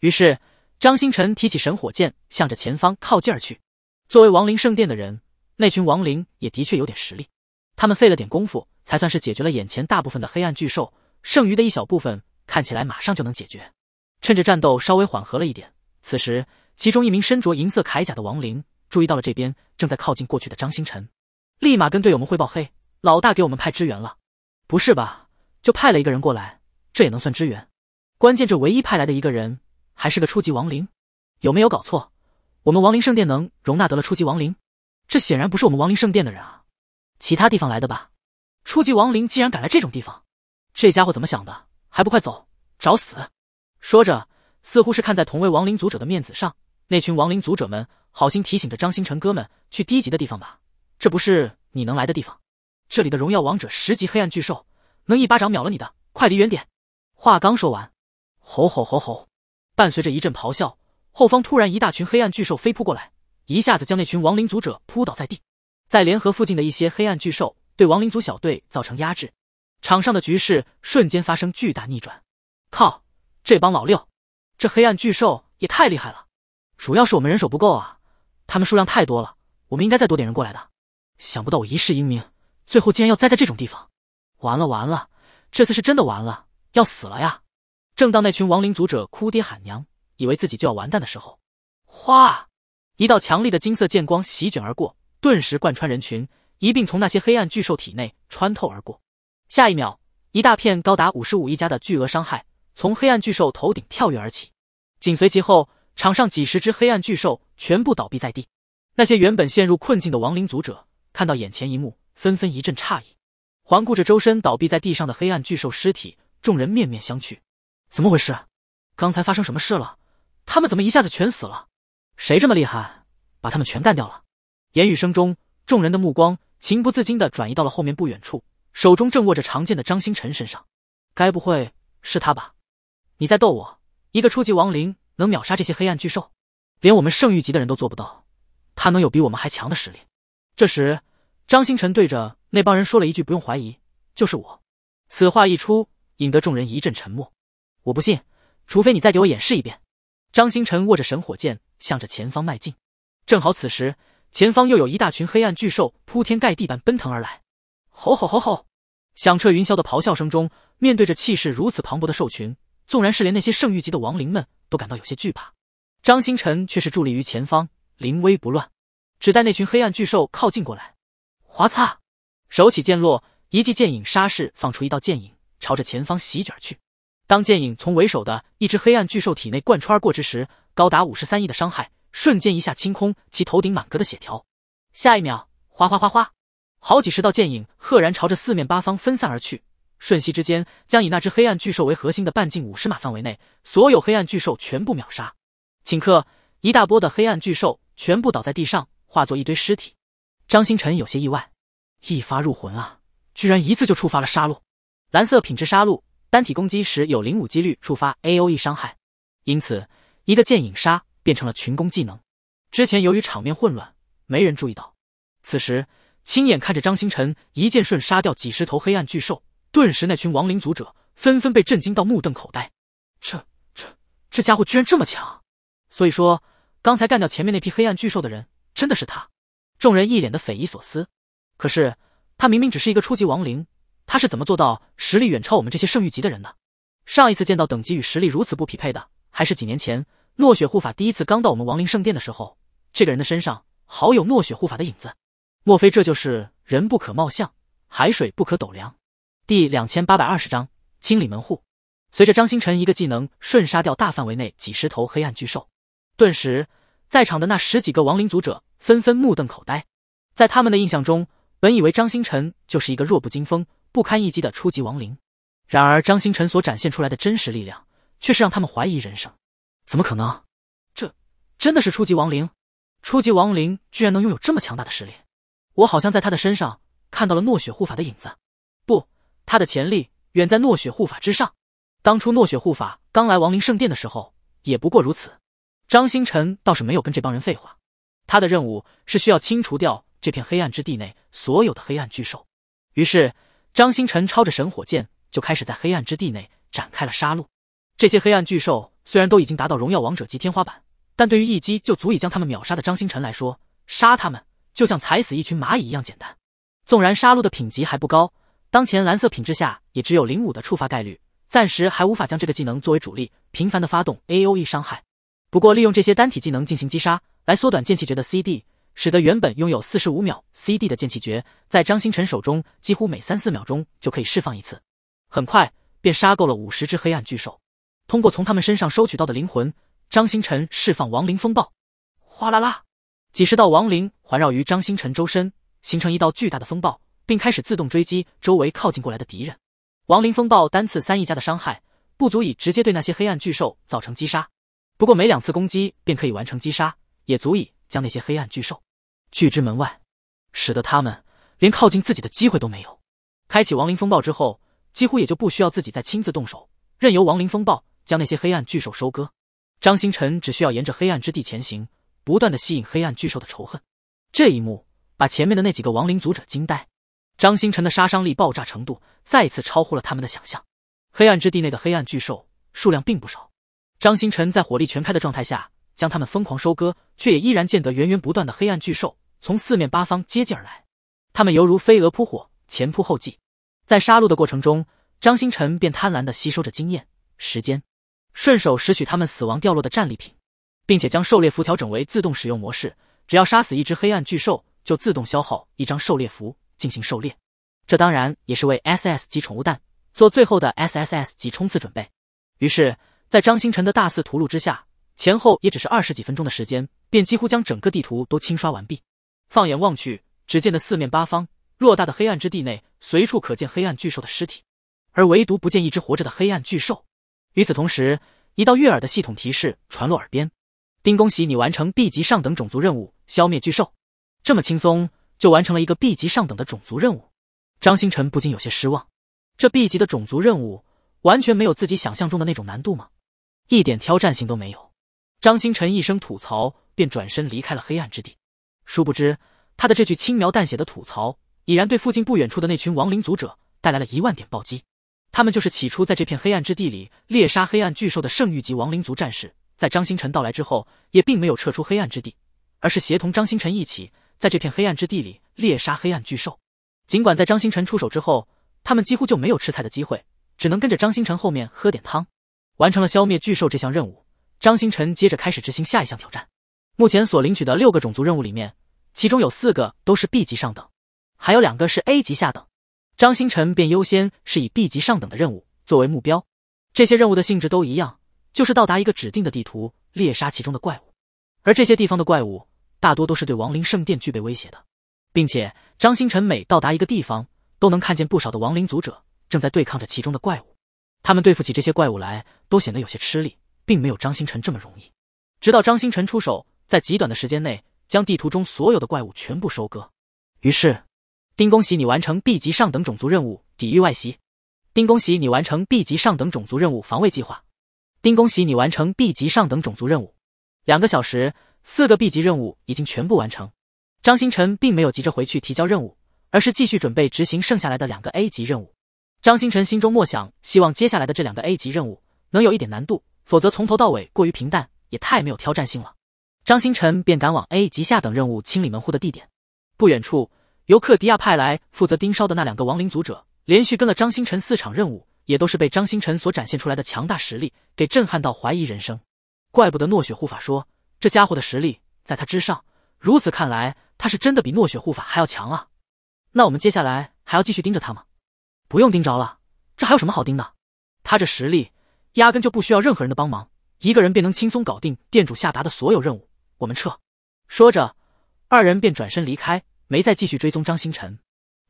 于是张星辰提起神火箭，向着前方靠近而去。作为亡灵圣殿的人，那群亡灵也的确有点实力。他们费了点功夫，才算是解决了眼前大部分的黑暗巨兽。剩余的一小部分，看起来马上就能解决。趁着战斗稍微缓和了一点，此时其中一名身着银色铠甲的亡灵注意到了这边正在靠近过去的张星辰，立马跟队友们汇报：“嘿，老大给我们派支援了。”“不是吧？就派了一个人过来，这也能算支援？”关键这唯一派来的一个人还是个初级亡灵，有没有搞错？我们亡灵圣殿能容纳得了初级亡灵？这显然不是我们亡灵圣殿的人啊，其他地方来的吧？初级亡灵竟然敢来这种地方，这家伙怎么想的？还不快走，找死！说着，似乎是看在同为亡灵族者的面子上，那群亡灵族者们好心提醒着张星辰哥们：“去低级的地方吧，这不是你能来的地方。这里的荣耀王者十级黑暗巨兽能一巴掌秒了你的，快离远点。”话刚说完。吼吼吼吼！伴随着一阵咆哮，后方突然一大群黑暗巨兽飞扑过来，一下子将那群亡灵族者扑倒在地。再联合附近的一些黑暗巨兽，对亡灵族小队造成压制。场上的局势瞬间发生巨大逆转。靠！这帮老六，这黑暗巨兽也太厉害了！主要是我们人手不够啊，他们数量太多了。我们应该再多点人过来的。想不到我一世英名，最后竟然要栽在这种地方。完了完了，这次是真的完了，要死了呀！正当那群亡灵族者哭爹喊娘，以为自己就要完蛋的时候，哗！一道强力的金色剑光席卷而过，顿时贯穿人群，一并从那些黑暗巨兽体内穿透而过。下一秒，一大片高达五十五亿加的巨额伤害从黑暗巨兽头顶跳跃而起。紧随其后，场上几十只黑暗巨兽全部倒闭在地。那些原本陷入困境的亡灵族者看到眼前一幕，纷纷一阵诧异，环顾着周身倒闭在地上的黑暗巨兽尸体，众人面面相觑。怎么回事？刚才发生什么事了？他们怎么一下子全死了？谁这么厉害，把他们全干掉了？言语声中，众人的目光情不自禁的转移到了后面不远处，手中正握着长剑的张星辰身上。该不会是他吧？你在逗我？一个初级亡灵能秒杀这些黑暗巨兽，连我们圣域级的人都做不到，他能有比我们还强的实力？这时，张星辰对着那帮人说了一句：“不用怀疑，就是我。”此话一出，引得众人一阵沉默。我不信，除非你再给我演示一遍。张星辰握着神火剑，向着前方迈进。正好此时，前方又有一大群黑暗巨兽铺天盖地般奔腾而来。吼吼吼吼！响彻云霄的咆哮声中，面对着气势如此磅礴的兽群，纵然是连那些圣域级的亡灵们都感到有些惧怕。张星辰却是伫立于前方，临危不乱，只待那群黑暗巨兽靠近过来。华擦，手起剑落，一记剑影杀势放出一道剑影，朝着前方席卷去。当剑影从为首的一只黑暗巨兽体内贯穿而过之时，高达五十三亿的伤害瞬间一下清空其头顶满格的血条。下一秒，哗哗哗哗，好几十道剑影赫然朝着四面八方分散而去，瞬息之间将以那只黑暗巨兽为核心的半径五十码范围内所有黑暗巨兽全部秒杀。顷刻，一大波的黑暗巨兽全部倒在地上，化作一堆尸体。张星辰有些意外，一发入魂啊，居然一次就触发了杀戮，蓝色品质杀戮。单体攻击时有零五几率触发 A O E 伤害，因此一个剑影杀变成了群攻技能。之前由于场面混乱，没人注意到。此时亲眼看着张星辰一剑瞬杀掉几十头黑暗巨兽，顿时那群亡灵族者纷纷被震惊到目瞪口呆。这这这家伙居然这么强！所以说刚才干掉前面那批黑暗巨兽的人真的是他。众人一脸的匪夷所思。可是他明明只是一个初级亡灵。他是怎么做到实力远超我们这些圣域级的人的？上一次见到等级与实力如此不匹配的，还是几年前诺雪护法第一次刚到我们亡灵圣殿的时候。这个人的身上好有诺雪护法的影子，莫非这就是人不可貌相，海水不可斗量？第两千八百二十章清理门户。随着张星辰一个技能瞬杀掉大范围内几十头黑暗巨兽，顿时在场的那十几个亡灵族者纷纷目瞪口呆。在他们的印象中，本以为张星辰就是一个弱不禁风。不堪一击的初级亡灵，然而张星辰所展现出来的真实力量，却是让他们怀疑人生。怎么可能？这真的是初级亡灵？初级亡灵居然能拥有这么强大的实力？我好像在他的身上看到了诺雪护法的影子，不，他的潜力远在诺雪护法之上。当初诺雪护法刚来亡灵圣殿的时候，也不过如此。张星辰倒是没有跟这帮人废话，他的任务是需要清除掉这片黑暗之地内所有的黑暗巨兽，于是。张星辰抄着神火剑，就开始在黑暗之地内展开了杀戮。这些黑暗巨兽虽然都已经达到荣耀王者级天花板，但对于一击就足以将他们秒杀的张星辰来说，杀他们就像踩死一群蚂蚁一样简单。纵然杀戮的品级还不高，当前蓝色品质下也只有零五的触发概率，暂时还无法将这个技能作为主力频繁的发动 A O E 伤害。不过，利用这些单体技能进行击杀，来缩短剑气诀的 C D。使得原本拥有四十五秒 CD 的剑气诀，在张星辰手中几乎每三四秒钟就可以释放一次。很快便杀够了五十只黑暗巨兽。通过从他们身上收取到的灵魂，张星辰释放亡灵风暴，哗啦啦，几十道亡灵环绕于张星辰周身，形成一道巨大的风暴，并开始自动追击周围靠近过来的敌人。亡灵风暴单次三亿加的伤害不足以直接对那些黑暗巨兽造成击杀，不过每两次攻击便可以完成击杀，也足以将那些黑暗巨兽。拒之门外，使得他们连靠近自己的机会都没有。开启亡灵风暴之后，几乎也就不需要自己再亲自动手，任由亡灵风暴将那些黑暗巨兽收割。张星辰只需要沿着黑暗之地前行，不断的吸引黑暗巨兽的仇恨。这一幕把前面的那几个亡灵族者惊呆。张星辰的杀伤力爆炸程度再次超乎了他们的想象。黑暗之地内的黑暗巨兽数量并不少，张星辰在火力全开的状态下。将他们疯狂收割，却也依然见得源源不断的黑暗巨兽从四面八方接济而来。他们犹如飞蛾扑火，前仆后继。在杀戮的过程中，张星辰便贪婪地吸收着经验、时间，顺手拾取他们死亡掉落的战利品，并且将狩猎符调整为自动使用模式。只要杀死一只黑暗巨兽，就自动消耗一张狩猎符进行狩猎。这当然也是为 S S 级宠物蛋做最后的 S S S 级冲刺准备。于是，在张星辰的大肆屠戮之下。前后也只是二十几分钟的时间，便几乎将整个地图都清刷完毕。放眼望去，只见得四面八方偌大的黑暗之地内，随处可见黑暗巨兽的尸体，而唯独不见一只活着的黑暗巨兽。与此同时，一道悦耳的系统提示传入耳边：“丁，恭喜你完成 B 级上等种族任务，消灭巨兽。”这么轻松就完成了一个 B 级上等的种族任务，张星辰不禁有些失望。这 B 级的种族任务完全没有自己想象中的那种难度吗？一点挑战性都没有。张星辰一声吐槽，便转身离开了黑暗之地。殊不知，他的这句轻描淡写的吐槽，已然对附近不远处的那群亡灵族者带来了一万点暴击。他们就是起初在这片黑暗之地里猎杀黑暗巨兽的圣域级亡灵族战士，在张星辰到来之后，也并没有撤出黑暗之地，而是协同张星辰一起在这片黑暗之地里猎杀黑暗巨兽。尽管在张星辰出手之后，他们几乎就没有吃菜的机会，只能跟着张星辰后面喝点汤，完成了消灭巨兽这项任务。张星辰接着开始执行下一项挑战。目前所领取的六个种族任务里面，其中有四个都是 B 级上等，还有两个是 A 级下等。张星辰便优先是以 B 级上等的任务作为目标。这些任务的性质都一样，就是到达一个指定的地图，猎杀其中的怪物。而这些地方的怪物大多都是对亡灵圣殿具备威胁的，并且张星辰每到达一个地方，都能看见不少的亡灵族者正在对抗着其中的怪物。他们对付起这些怪物来，都显得有些吃力。并没有张星辰这么容易，直到张星辰出手，在极短的时间内将地图中所有的怪物全部收割。于是，丁恭喜你完成 B 级上等种族任务，抵御外袭；丁恭喜你完成 B 级上等种族任务，防卫计划；丁恭喜你完成 B 级上等种族任务。两个小时，四个 B 级任务已经全部完成。张星辰并没有急着回去提交任务，而是继续准备执行剩下来的两个 A 级任务。张星辰心中默想，希望接下来的这两个 A 级任务能有一点难度。否则从头到尾过于平淡，也太没有挑战性了。张星辰便赶往 A 级下等任务清理门户的地点。不远处，由克迪亚派来负责盯梢的那两个亡灵族者，连续跟了张星辰四场任务，也都是被张星辰所展现出来的强大实力给震撼到怀疑人生。怪不得诺雪护法说这家伙的实力在他之上，如此看来，他是真的比诺雪护法还要强啊！那我们接下来还要继续盯着他吗？不用盯着了，这还有什么好盯的？他这实力。压根就不需要任何人的帮忙，一个人便能轻松搞定店主下达的所有任务。我们撤！说着，二人便转身离开，没再继续追踪张星辰。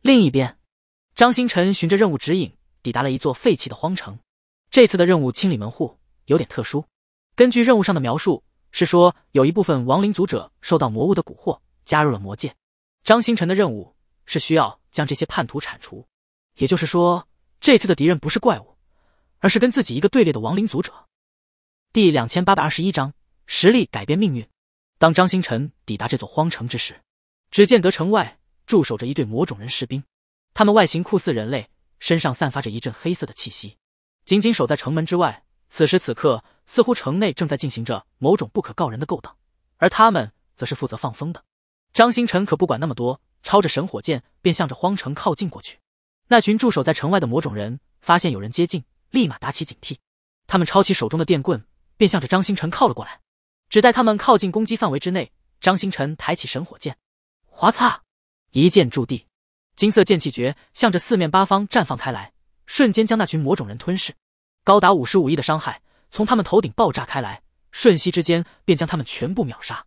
另一边，张星辰循着任务指引抵达了一座废弃的荒城。这次的任务清理门户有点特殊，根据任务上的描述，是说有一部分亡灵族者受到魔物的蛊惑，加入了魔界。张星辰的任务是需要将这些叛徒铲除，也就是说，这次的敌人不是怪物。而是跟自己一个队列的亡灵族者。第两千八百二十一章实力改变命运。当张星辰抵达这座荒城之时，只见得城外驻守着一队魔种人士兵，他们外形酷似人类，身上散发着一阵黑色的气息，紧紧守在城门之外。此时此刻，似乎城内正在进行着某种不可告人的勾当，而他们则是负责放风的。张星辰可不管那么多，抄着神火箭便向着荒城靠近过去。那群驻守在城外的魔种人发现有人接近。立马打起警惕，他们抄起手中的电棍，便向着张星辰靠了过来。只待他们靠近攻击范围之内，张星辰抬起神火剑，划擦，一剑驻地，金色剑气诀向着四面八方绽放开来，瞬间将那群魔种人吞噬。高达五十五亿的伤害从他们头顶爆炸开来，瞬息之间便将他们全部秒杀。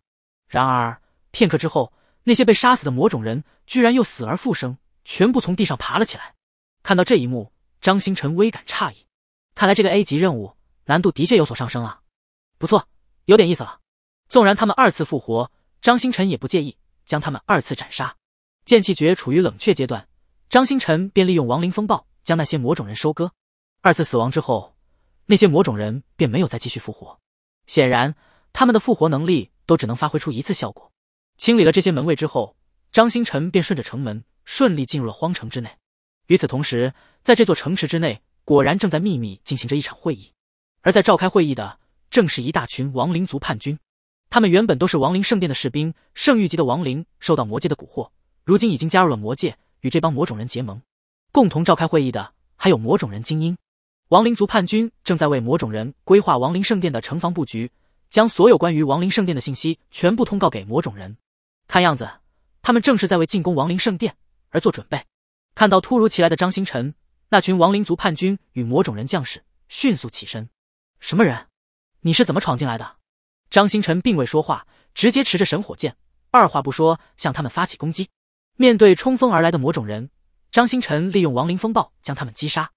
然而片刻之后，那些被杀死的魔种人居然又死而复生，全部从地上爬了起来。看到这一幕，张星辰微感诧异。看来这个 A 级任务难度的确有所上升了，不错，有点意思了。纵然他们二次复活，张星辰也不介意将他们二次斩杀。剑气诀处于冷却阶段，张星辰便利用亡灵风暴将那些魔种人收割。二次死亡之后，那些魔种人便没有再继续复活。显然，他们的复活能力都只能发挥出一次效果。清理了这些门卫之后，张星辰便顺着城门顺利进入了荒城之内。与此同时，在这座城池之内。果然正在秘密进行着一场会议，而在召开会议的正是一大群亡灵族叛军。他们原本都是亡灵圣殿的士兵，圣域级的亡灵受到魔界的蛊惑，如今已经加入了魔界，与这帮魔种人结盟。共同召开会议的还有魔种人精英。亡灵族叛军正在为魔种人规划亡灵圣殿的城防布局，将所有关于亡灵圣殿的信息全部通告给魔种人。看样子，他们正是在为进攻亡灵圣殿而做准备。看到突如其来的张星辰。那群亡灵族叛军与魔种人将士迅速起身。什么人？你是怎么闯进来的？张星辰并未说话，直接持着神火剑，二话不说向他们发起攻击。面对冲锋而来的魔种人，张星辰利用亡灵风暴将他们击杀。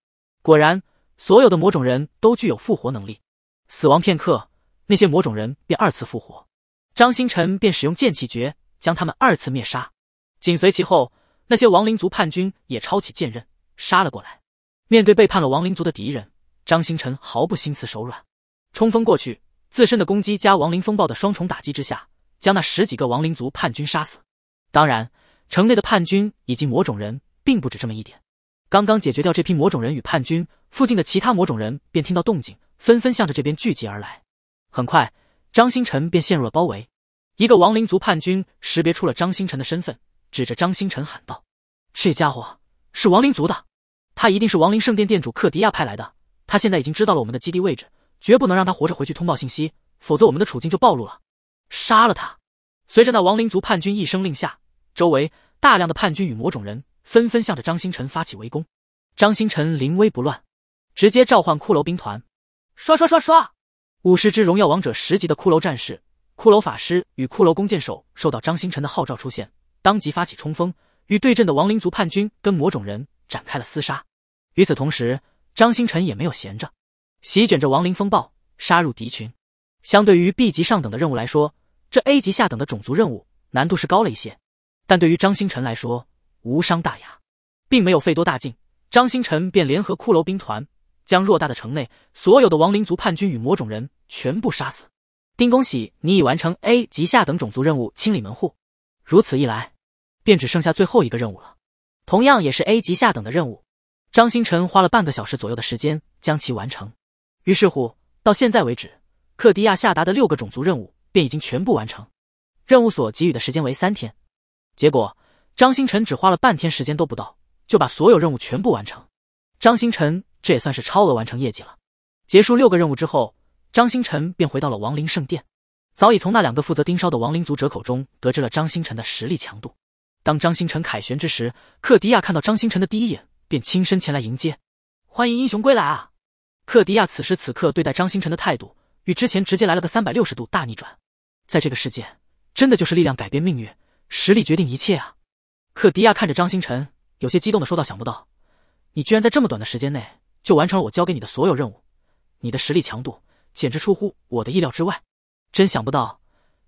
果然，所有的魔种人都具有复活能力，死亡片刻，那些魔种人便二次复活。张星辰便使用剑气诀将他们二次灭杀。紧随其后，那些亡灵族叛军也抄起剑刃杀了过来。面对背叛了亡灵族的敌人，张星辰毫不心慈手软，冲锋过去，自身的攻击加亡灵风暴的双重打击之下，将那十几个亡灵族叛军杀死。当然，城内的叛军以及魔种人并不止这么一点。刚刚解决掉这批魔种人与叛军，附近的其他魔种人便听到动静，纷纷向着这边聚集而来。很快，张星辰便陷入了包围。一个亡灵族叛军识别出了张星辰的身份，指着张星辰喊道：“这家伙是亡灵族的。”他一定是亡灵圣殿殿主克迪亚派来的。他现在已经知道了我们的基地位置，绝不能让他活着回去通报信息，否则我们的处境就暴露了。杀了他！随着那亡灵族叛军一声令下，周围大量的叛军与魔种人纷纷向着张星辰发起围攻。张星辰临危不乱，直接召唤骷髅兵团，刷刷刷刷，五十只荣耀王者十级的骷髅战士、骷髅法师与骷髅弓箭手受到张星辰的号召出现，当即发起冲锋，与对阵的亡灵族叛军跟魔种人。展开了厮杀，与此同时，张星辰也没有闲着，席卷着亡灵风暴杀入敌群。相对于 B 级上等的任务来说，这 A 级下等的种族任务难度是高了一些，但对于张星辰来说无伤大雅，并没有费多大劲。张星辰便联合骷髅兵团，将偌大的城内所有的亡灵族叛军与魔种人全部杀死。丁恭喜你已完成 A 级下等种族任务，清理门户。如此一来，便只剩下最后一个任务了。同样也是 A 级下等的任务，张星辰花了半个小时左右的时间将其完成。于是乎，到现在为止，克迪亚下达的六个种族任务便已经全部完成。任务所给予的时间为三天，结果张星辰只花了半天时间都不到，就把所有任务全部完成。张星辰这也算是超额完成业绩了。结束六个任务之后，张星辰便回到了亡灵圣殿，早已从那两个负责盯梢的亡灵族者口中得知了张星辰的实力强度。当张星辰凯旋之时，克迪亚看到张星辰的第一眼，便亲身前来迎接，欢迎英雄归来啊！克迪亚此时此刻对待张星辰的态度，与之前直接来了个三百六十度大逆转。在这个世界，真的就是力量改变命运，实力决定一切啊！克迪亚看着张星辰，有些激动的说道：“想不到，你居然在这么短的时间内，就完成了我交给你的所有任务，你的实力强度简直出乎我的意料之外，真想不到，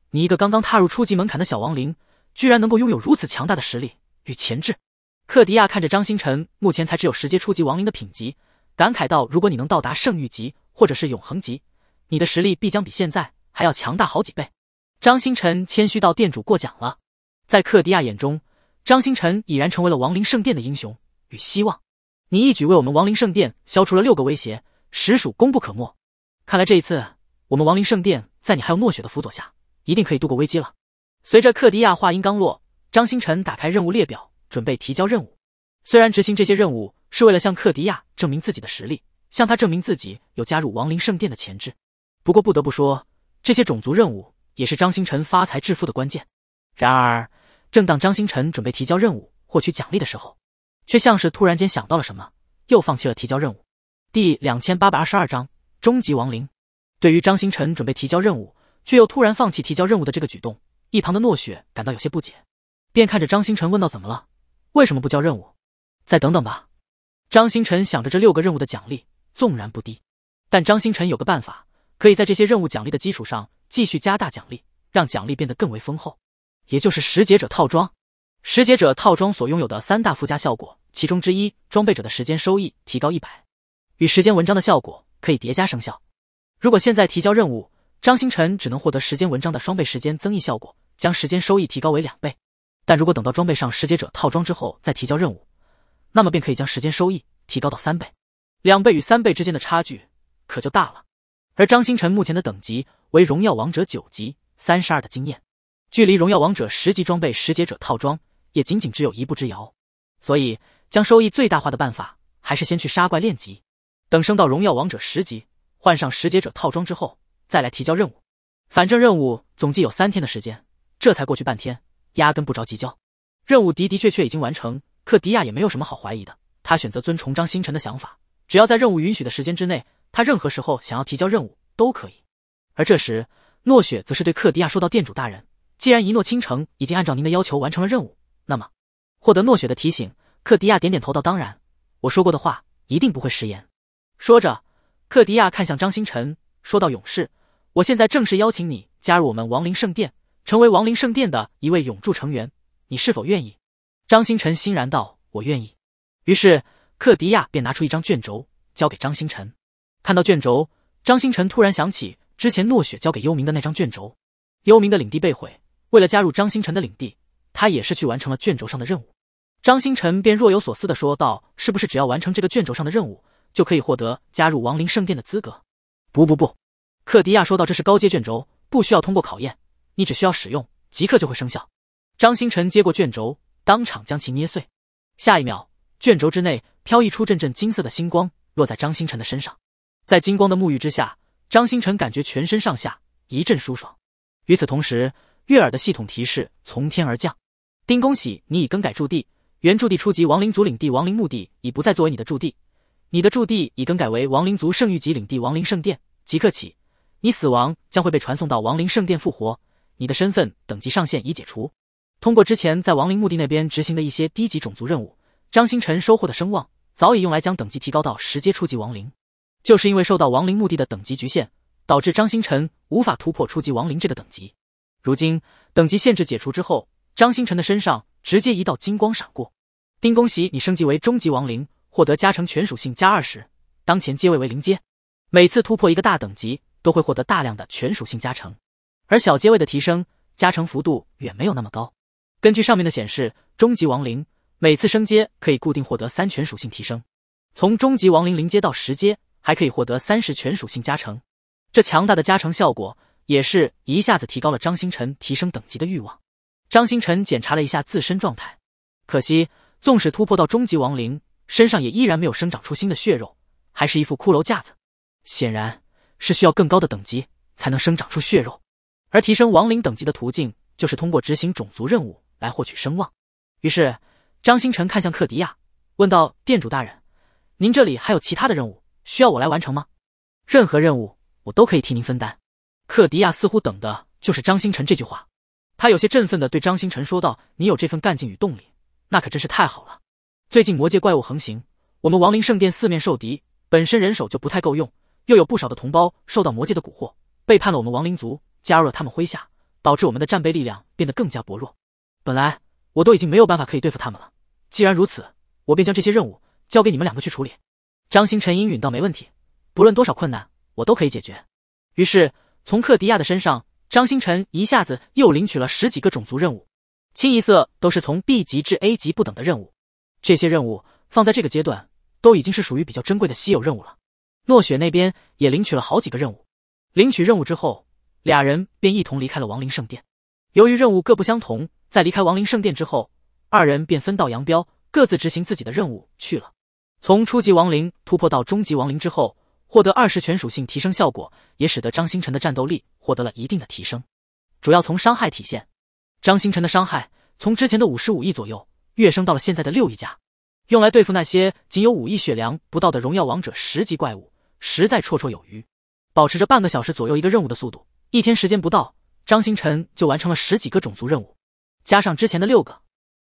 你一个刚刚踏入初级门槛的小亡灵。”居然能够拥有如此强大的实力与潜质，克迪亚看着张星辰，目前才只有十阶初级亡灵的品级，感慨道：“如果你能到达圣域级或者是永恒级，你的实力必将比现在还要强大好几倍。”张星辰谦虚道：“店主过奖了。”在克迪亚眼中，张星辰已然成为了亡灵圣殿的英雄与希望。你一举为我们亡灵圣殿消除了六个威胁，实属功不可没。看来这一次，我们亡灵圣殿在你还有诺雪的辅佐下，一定可以度过危机了。随着克迪亚话音刚落，张星辰打开任务列表，准备提交任务。虽然执行这些任务是为了向克迪亚证明自己的实力，向他证明自己有加入亡灵圣殿的潜质，不过不得不说，这些种族任务也是张星辰发财致富的关键。然而，正当张星辰准备提交任务获取奖励的时候，却像是突然间想到了什么，又放弃了提交任务。第两千八百二十二章终极亡灵。对于张星辰准备提交任务却又突然放弃提交任务的这个举动，一旁的诺雪感到有些不解，便看着张星辰问道：“怎么了？为什么不交任务？再等等吧。”张星辰想着，这六个任务的奖励纵然不低，但张星辰有个办法，可以在这些任务奖励的基础上继续加大奖励，让奖励变得更为丰厚。也就是拾劫者套装，拾劫者套装所拥有的三大附加效果，其中之一装备者的时间收益提高一百，与时间文章的效果可以叠加生效。如果现在提交任务，张星辰只能获得时间文章的双倍时间增益效果。将时间收益提高为两倍，但如果等到装备上拾阶者套装之后再提交任务，那么便可以将时间收益提高到三倍。两倍与三倍之间的差距可就大了。而张星辰目前的等级为荣耀王者九级，三十二的经验，距离荣耀王者十级装备拾阶者套装也仅仅只有一步之遥。所以，将收益最大化的办法还是先去杀怪练级，等升到荣耀王者十级，换上拾阶者套装之后再来提交任务。反正任务总计有三天的时间。这才过去半天，压根不着急交任务的的确确已经完成。克迪亚也没有什么好怀疑的，他选择遵从张星辰的想法，只要在任务允许的时间之内，他任何时候想要提交任务都可以。而这时，诺雪则是对克迪亚说道：“店主大人，既然一诺倾城已经按照您的要求完成了任务，那么……”获得诺雪的提醒，克迪亚点点头道：“当然，我说过的话一定不会食言。”说着，克迪亚看向张星辰，说道：“勇士，我现在正式邀请你加入我们亡灵圣殿。”成为亡灵圣殿的一位永驻成员，你是否愿意？张星辰欣然道：“我愿意。”于是克迪亚便拿出一张卷轴交给张星辰。看到卷轴，张星辰突然想起之前诺雪交给幽冥的那张卷轴。幽冥的领地被毁，为了加入张星辰的领地，他也是去完成了卷轴上的任务。张星辰便若有所思的说道：“是不是只要完成这个卷轴上的任务，就可以获得加入亡灵圣殿的资格？”“不不不！”克迪亚说道：“这是高阶卷轴，不需要通过考验。”你只需要使用，即刻就会生效。张星辰接过卷轴，当场将其捏碎。下一秒，卷轴之内飘逸出阵阵金色的星光，落在张星辰的身上。在金光的沐浴之下，张星辰感觉全身上下一阵舒爽。与此同时，悦耳的系统提示从天而降：“丁恭喜你已更改驻地，原驻地初级亡灵族领地亡灵墓地已不再作为你的驻地，你的驻地已更改为亡灵族圣域级领地亡灵圣殿。即刻起，你死亡将会被传送到亡灵圣殿复活。”你的身份等级上限已解除。通过之前在亡灵墓地那边执行的一些低级种族任务，张星辰收获的声望早已用来将等级提高到十阶初级亡灵。就是因为受到亡灵墓地的等级局限，导致张星辰无法突破初级亡灵这个等级。如今等级限制解除之后，张星辰的身上直接一道金光闪过。丁恭喜你升级为终极亡灵，获得加成全属性加二十。当前阶位为零阶，每次突破一个大等级都会获得大量的全属性加成。而小阶位的提升加成幅度远没有那么高。根据上面的显示，终极亡灵每次升阶可以固定获得三全属性提升，从终极亡灵零阶到十阶还可以获得三十全属性加成。这强大的加成效果也是一下子提高了张星辰提升等级的欲望。张星辰检查了一下自身状态，可惜纵使突破到终极亡灵，身上也依然没有生长出新的血肉，还是一副骷髅架子。显然，是需要更高的等级才能生长出血肉。而提升亡灵等级的途径，就是通过执行种族任务来获取声望。于是，张星辰看向克迪亚，问道：“店主大人，您这里还有其他的任务需要我来完成吗？任何任务我都可以替您分担。”克迪亚似乎等的就是张星辰这句话，他有些振奋地对张星辰说道：“你有这份干劲与动力，那可真是太好了。最近魔界怪物横行，我们亡灵圣殿四面受敌，本身人手就不太够用，又有不少的同胞受到魔界的蛊惑，背叛了我们亡灵族。”加入了他们麾下，导致我们的战备力量变得更加薄弱。本来我都已经没有办法可以对付他们了。既然如此，我便将这些任务交给你们两个去处理。张星辰应允道：“没问题，不论多少困难，我都可以解决。”于是，从克迪亚的身上，张星辰一下子又领取了十几个种族任务，清一色都是从 B 级至 A 级不等的任务。这些任务放在这个阶段，都已经是属于比较珍贵的稀有任务了。诺雪那边也领取了好几个任务。领取任务之后。俩人便一同离开了亡灵圣殿。由于任务各不相同，在离开亡灵圣殿之后，二人便分道扬镳，各自执行自己的任务去了。从初级亡灵突破到终级亡灵之后，获得二十全属性提升效果，也使得张星辰的战斗力获得了一定的提升。主要从伤害体现，张星辰的伤害从之前的五十五亿左右跃升到了现在的六亿加，用来对付那些仅有五亿血量不到的荣耀王者十级怪物，实在绰绰有余。保持着半个小时左右一个任务的速度。一天时间不到，张星辰就完成了十几个种族任务，加上之前的六个，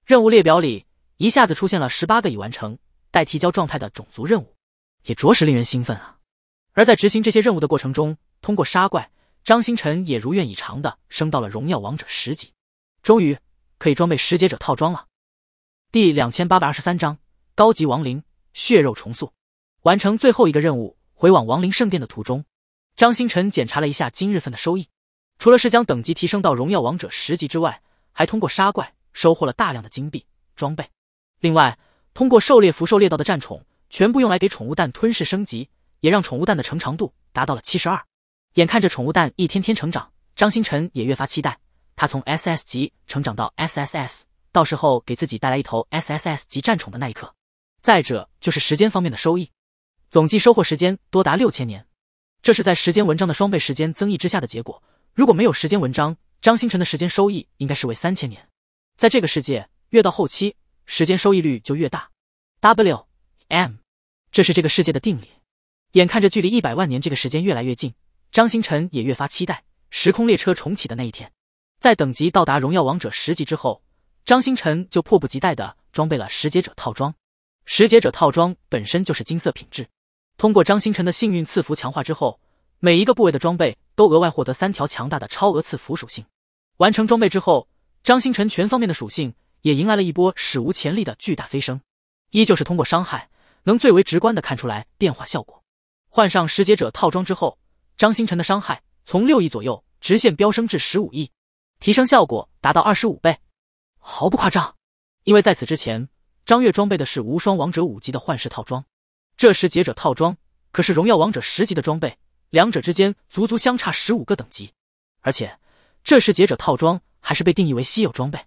任务列表里一下子出现了十八个已完成、待提交状态的种族任务，也着实令人兴奋啊！而在执行这些任务的过程中，通过杀怪，张星辰也如愿以偿的升到了荣耀王者十级，终于可以装备十阶者套装了。第两千八百二十三章高级亡灵血肉重塑，完成最后一个任务，回往亡灵圣殿的途中。张星辰检查了一下今日份的收益，除了是将等级提升到荣耀王者十级之外，还通过杀怪收获了大量的金币、装备。另外，通过狩猎福狩猎到的战宠，全部用来给宠物蛋吞噬升级，也让宠物蛋的成长度达到了七十二。眼看着宠物蛋一天天成长，张星辰也越发期待他从 S S 级成长到 S S S，到时候给自己带来一头 S S S 级战宠的那一刻。再者就是时间方面的收益，总计收获时间多达六千年。这是在时间文章的双倍时间增益之下的结果。如果没有时间文章，张星辰的时间收益应该是为三千年。在这个世界，越到后期，时间收益率就越大。W M，这是这个世界的定理。眼看着距离一百万年这个时间越来越近，张星辰也越发期待时空列车重启的那一天。在等级到达荣耀王者十级之后，张星辰就迫不及待的装备了拾劫者套装。拾劫者套装本身就是金色品质。通过张星辰的幸运赐福强化之后，每一个部位的装备都额外获得三条强大的超额赐福属性。完成装备之后，张星辰全方面的属性也迎来了一波史无前例的巨大飞升。依旧是通过伤害能最为直观的看出来变化效果。换上拾劫者套装之后，张星辰的伤害从六亿左右直线飙升至十五亿，提升效果达到二十五倍，毫不夸张。因为在此之前，张月装备的是无双王者五级的幻世套装。这时劫者套装可是荣耀王者十级的装备，两者之间足足相差十五个等级，而且这时劫者套装还是被定义为稀有装备，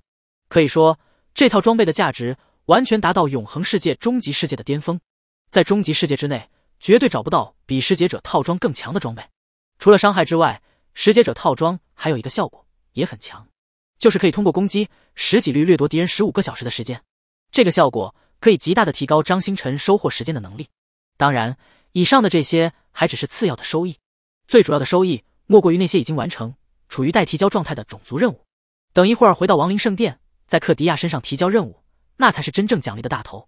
可以说这套装备的价值完全达到永恒世界、终极世界的巅峰，在终极世界之内绝对找不到比时劫者套装更强的装备。除了伤害之外，时劫者套装还有一个效果也很强，就是可以通过攻击十几率掠夺敌人十五个小时的时间，这个效果可以极大的提高张星辰收获时间的能力。当然，以上的这些还只是次要的收益，最主要的收益莫过于那些已经完成、处于待提交状态的种族任务。等一会儿回到亡灵圣殿，在克迪亚身上提交任务，那才是真正奖励的大头。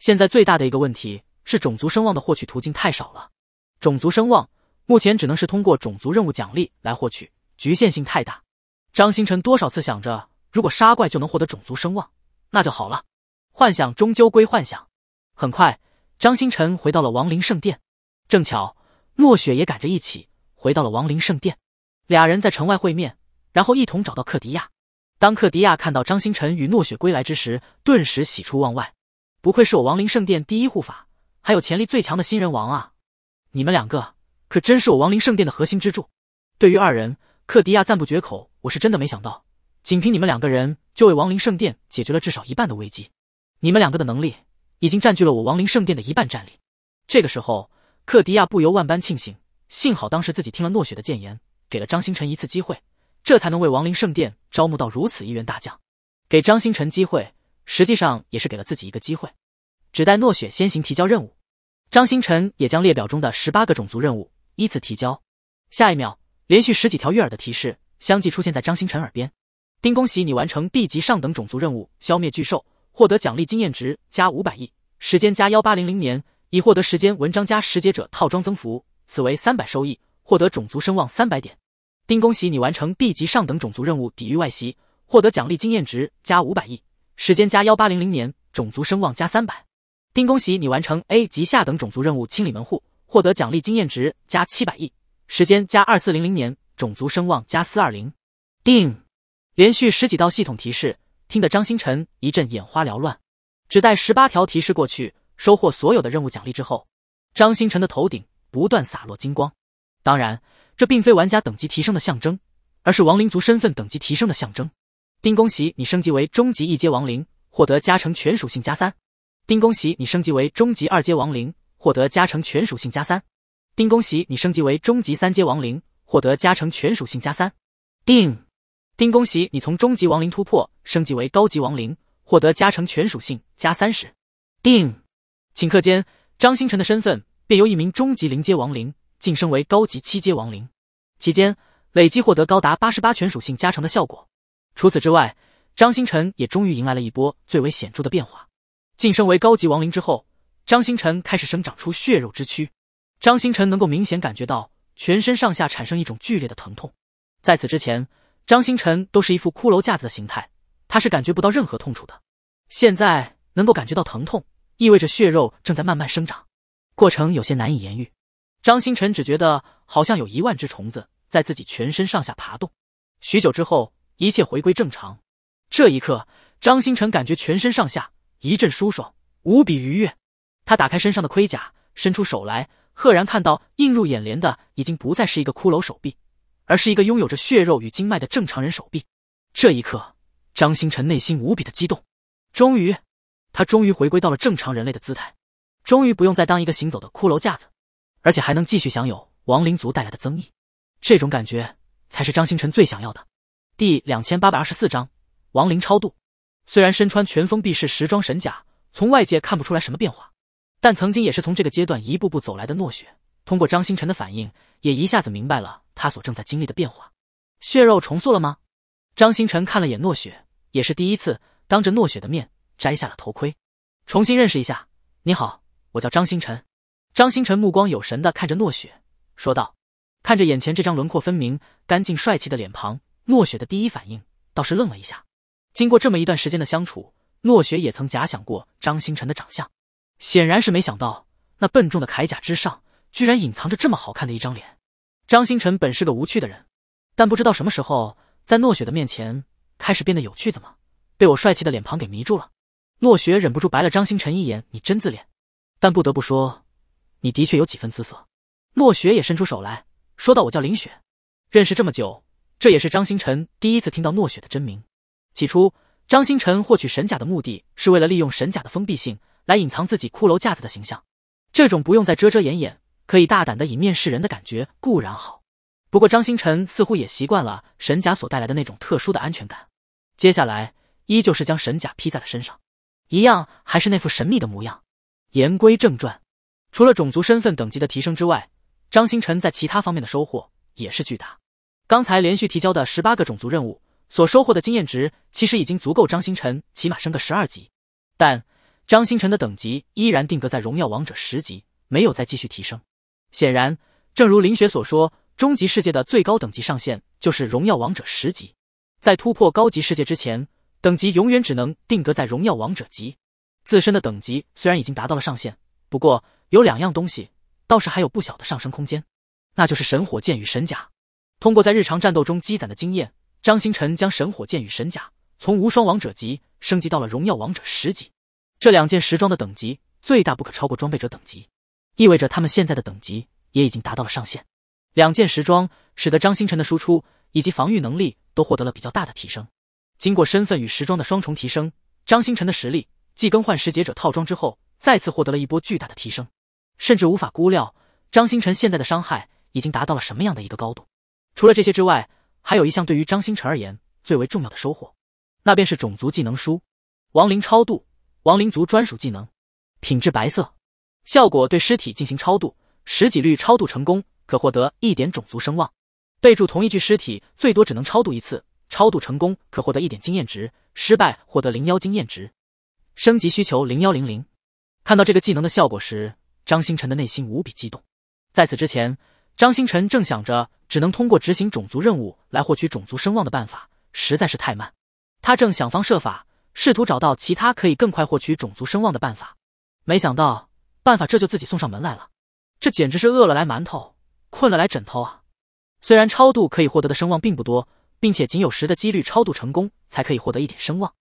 现在最大的一个问题，是种族声望的获取途径太少了。种族声望目前只能是通过种族任务奖励来获取，局限性太大。张星辰多少次想着，如果杀怪就能获得种族声望，那就好了。幻想终究归幻想。很快。张星辰回到了亡灵圣殿，正巧诺雪也赶着一起回到了亡灵圣殿，俩人在城外会面，然后一同找到克迪亚。当克迪亚看到张星辰与诺雪归来之时，顿时喜出望外。不愧是我亡灵圣殿第一护法，还有潜力最强的新人王啊！你们两个可真是我亡灵圣殿的核心支柱。对于二人，克迪亚赞不绝口。我是真的没想到，仅凭你们两个人就为亡灵圣殿解决了至少一半的危机。你们两个的能力。已经占据了我亡灵圣殿的一半战力。这个时候，克迪亚不由万般庆幸，幸好当时自己听了诺雪的谏言，给了张星辰一次机会，这才能为亡灵圣殿招募到如此一员大将。给张星辰机会，实际上也是给了自己一个机会。只待诺雪先行提交任务，张星辰也将列表中的十八个种族任务依次提交。下一秒，连续十几条悦耳的提示相继出现在张星辰耳边。丁，恭喜你完成 B 级上等种族任务，消灭巨兽。获得奖励经验值加五百亿，时间加幺八零零年，已获得时间文章加拾阶者套装增幅，此为三百收益，获得种族声望三百点。丁，恭喜你完成 B 级上等种族任务抵御外袭，获得奖励经验值加五百亿，时间加幺八零零年，种族声望加三百。丁，恭喜你完成 A 级下等种族任务清理门户，获得奖励经验值加七百亿，时间加二四零零年，种族声望加四二零。定，连续十几道系统提示。听得张星辰一阵眼花缭乱，只待十八条提示过去，收获所有的任务奖励之后，张星辰的头顶不断洒落金光。当然，这并非玩家等级提升的象征，而是亡灵族身份等级提升的象征。丁恭喜你升级为终极一阶亡灵，获得加成全属性加三。丁恭喜你升级为终极二阶亡灵，获得加成全属性加三。丁恭喜你升级为终极三阶亡灵，获得加成全属性加三。定。丁恭喜你从中级亡灵突破升级为高级亡灵，获得加成全属性加三十。定，顷刻间，张星辰的身份便由一名中级灵阶亡灵晋升为高级七阶亡灵，期间累计获得高达八十八全属性加成的效果。除此之外，张星辰也终于迎来了一波最为显著的变化。晋升为高级亡灵之后，张星辰开始生长出血肉之躯。张星辰能够明显感觉到全身上下产生一种剧烈的疼痛。在此之前。张星辰都是一副骷髅架子的形态，他是感觉不到任何痛楚的。现在能够感觉到疼痛，意味着血肉正在慢慢生长，过程有些难以言喻。张星辰只觉得好像有一万只虫子在自己全身上下爬动。许久之后，一切回归正常。这一刻，张星辰感觉全身上下一阵舒爽，无比愉悦。他打开身上的盔甲，伸出手来，赫然看到映入眼帘的已经不再是一个骷髅手臂。而是一个拥有着血肉与经脉的正常人手臂。这一刻，张星辰内心无比的激动，终于，他终于回归到了正常人类的姿态，终于不用再当一个行走的骷髅架子，而且还能继续享有亡灵族带来的增益。这种感觉才是张星辰最想要的。第两千八百二十四章亡灵超度。虽然身穿全封闭式时装神甲，从外界看不出来什么变化，但曾经也是从这个阶段一步步走来的诺雪，通过张星辰的反应，也一下子明白了。他所正在经历的变化，血肉重塑了吗？张星辰看了眼诺雪，也是第一次当着诺雪的面摘下了头盔，重新认识一下。你好，我叫张星辰。张星辰目光有神的看着诺雪，说道：“看着眼前这张轮廓分明、干净帅气的脸庞，诺雪的第一反应倒是愣了一下。经过这么一段时间的相处，诺雪也曾假想过张星辰的长相，显然是没想到那笨重的铠甲之上，居然隐藏着这么好看的一张脸。”张星辰本是个无趣的人，但不知道什么时候在诺雪的面前开始变得有趣，怎么？被我帅气的脸庞给迷住了。诺雪忍不住白了张星辰一眼：“你真自恋。”但不得不说，你的确有几分姿色。诺雪也伸出手来说道：“我叫林雪，认识这么久，这也是张星辰第一次听到诺雪的真名。”起初，张星辰获取神甲的目的是为了利用神甲的封闭性来隐藏自己骷髅架子的形象，这种不用再遮遮掩掩。可以大胆的以面试人的感觉固然好，不过张星辰似乎也习惯了神甲所带来的那种特殊的安全感。接下来依旧是将神甲披在了身上，一样还是那副神秘的模样。言归正传，除了种族身份等级的提升之外，张星辰在其他方面的收获也是巨大。刚才连续提交的十八个种族任务所收获的经验值，其实已经足够张星辰起码升个十二级，但张星辰的等级依然定格在荣耀王者十级，没有再继续提升。显然，正如林雪所说，终极世界的最高等级上限就是荣耀王者十级。在突破高级世界之前，等级永远只能定格在荣耀王者级。自身的等级虽然已经达到了上限，不过有两样东西倒是还有不小的上升空间，那就是神火剑与神甲。通过在日常战斗中积攒的经验，张星辰将神火剑与神甲从无双王者级升级到了荣耀王者十级。这两件时装的等级最大不可超过装备者等级。意味着他们现在的等级也已经达到了上限。两件时装使得张星辰的输出以及防御能力都获得了比较大的提升。经过身份与时装的双重提升，张星辰的实力继更换时劫者套装之后，再次获得了一波巨大的提升，甚至无法估量张星辰现在的伤害已经达到了什么样的一个高度。除了这些之外，还有一项对于张星辰而言最为重要的收获，那便是种族技能书——亡灵超度，亡灵族专属技能，品质白色。效果对尸体进行超度，十几率超度成功可获得一点种族声望。备注：同一具尸体最多只能超度一次，超度成功可获得一点经验值，失败获得零幺经验值。升级需求零幺零零。看到这个技能的效果时，张星辰的内心无比激动。在此之前，张星辰正想着只能通过执行种族任务来获取种族声望的办法实在是太慢，他正想方设法试图找到其他可以更快获取种族声望的办法，没想到。办法这就自己送上门来了，这简直是饿了来馒头，困了来枕头啊！虽然超度可以获得的声望并不多，并且仅有十的几率超度成功才可以获得一点声望，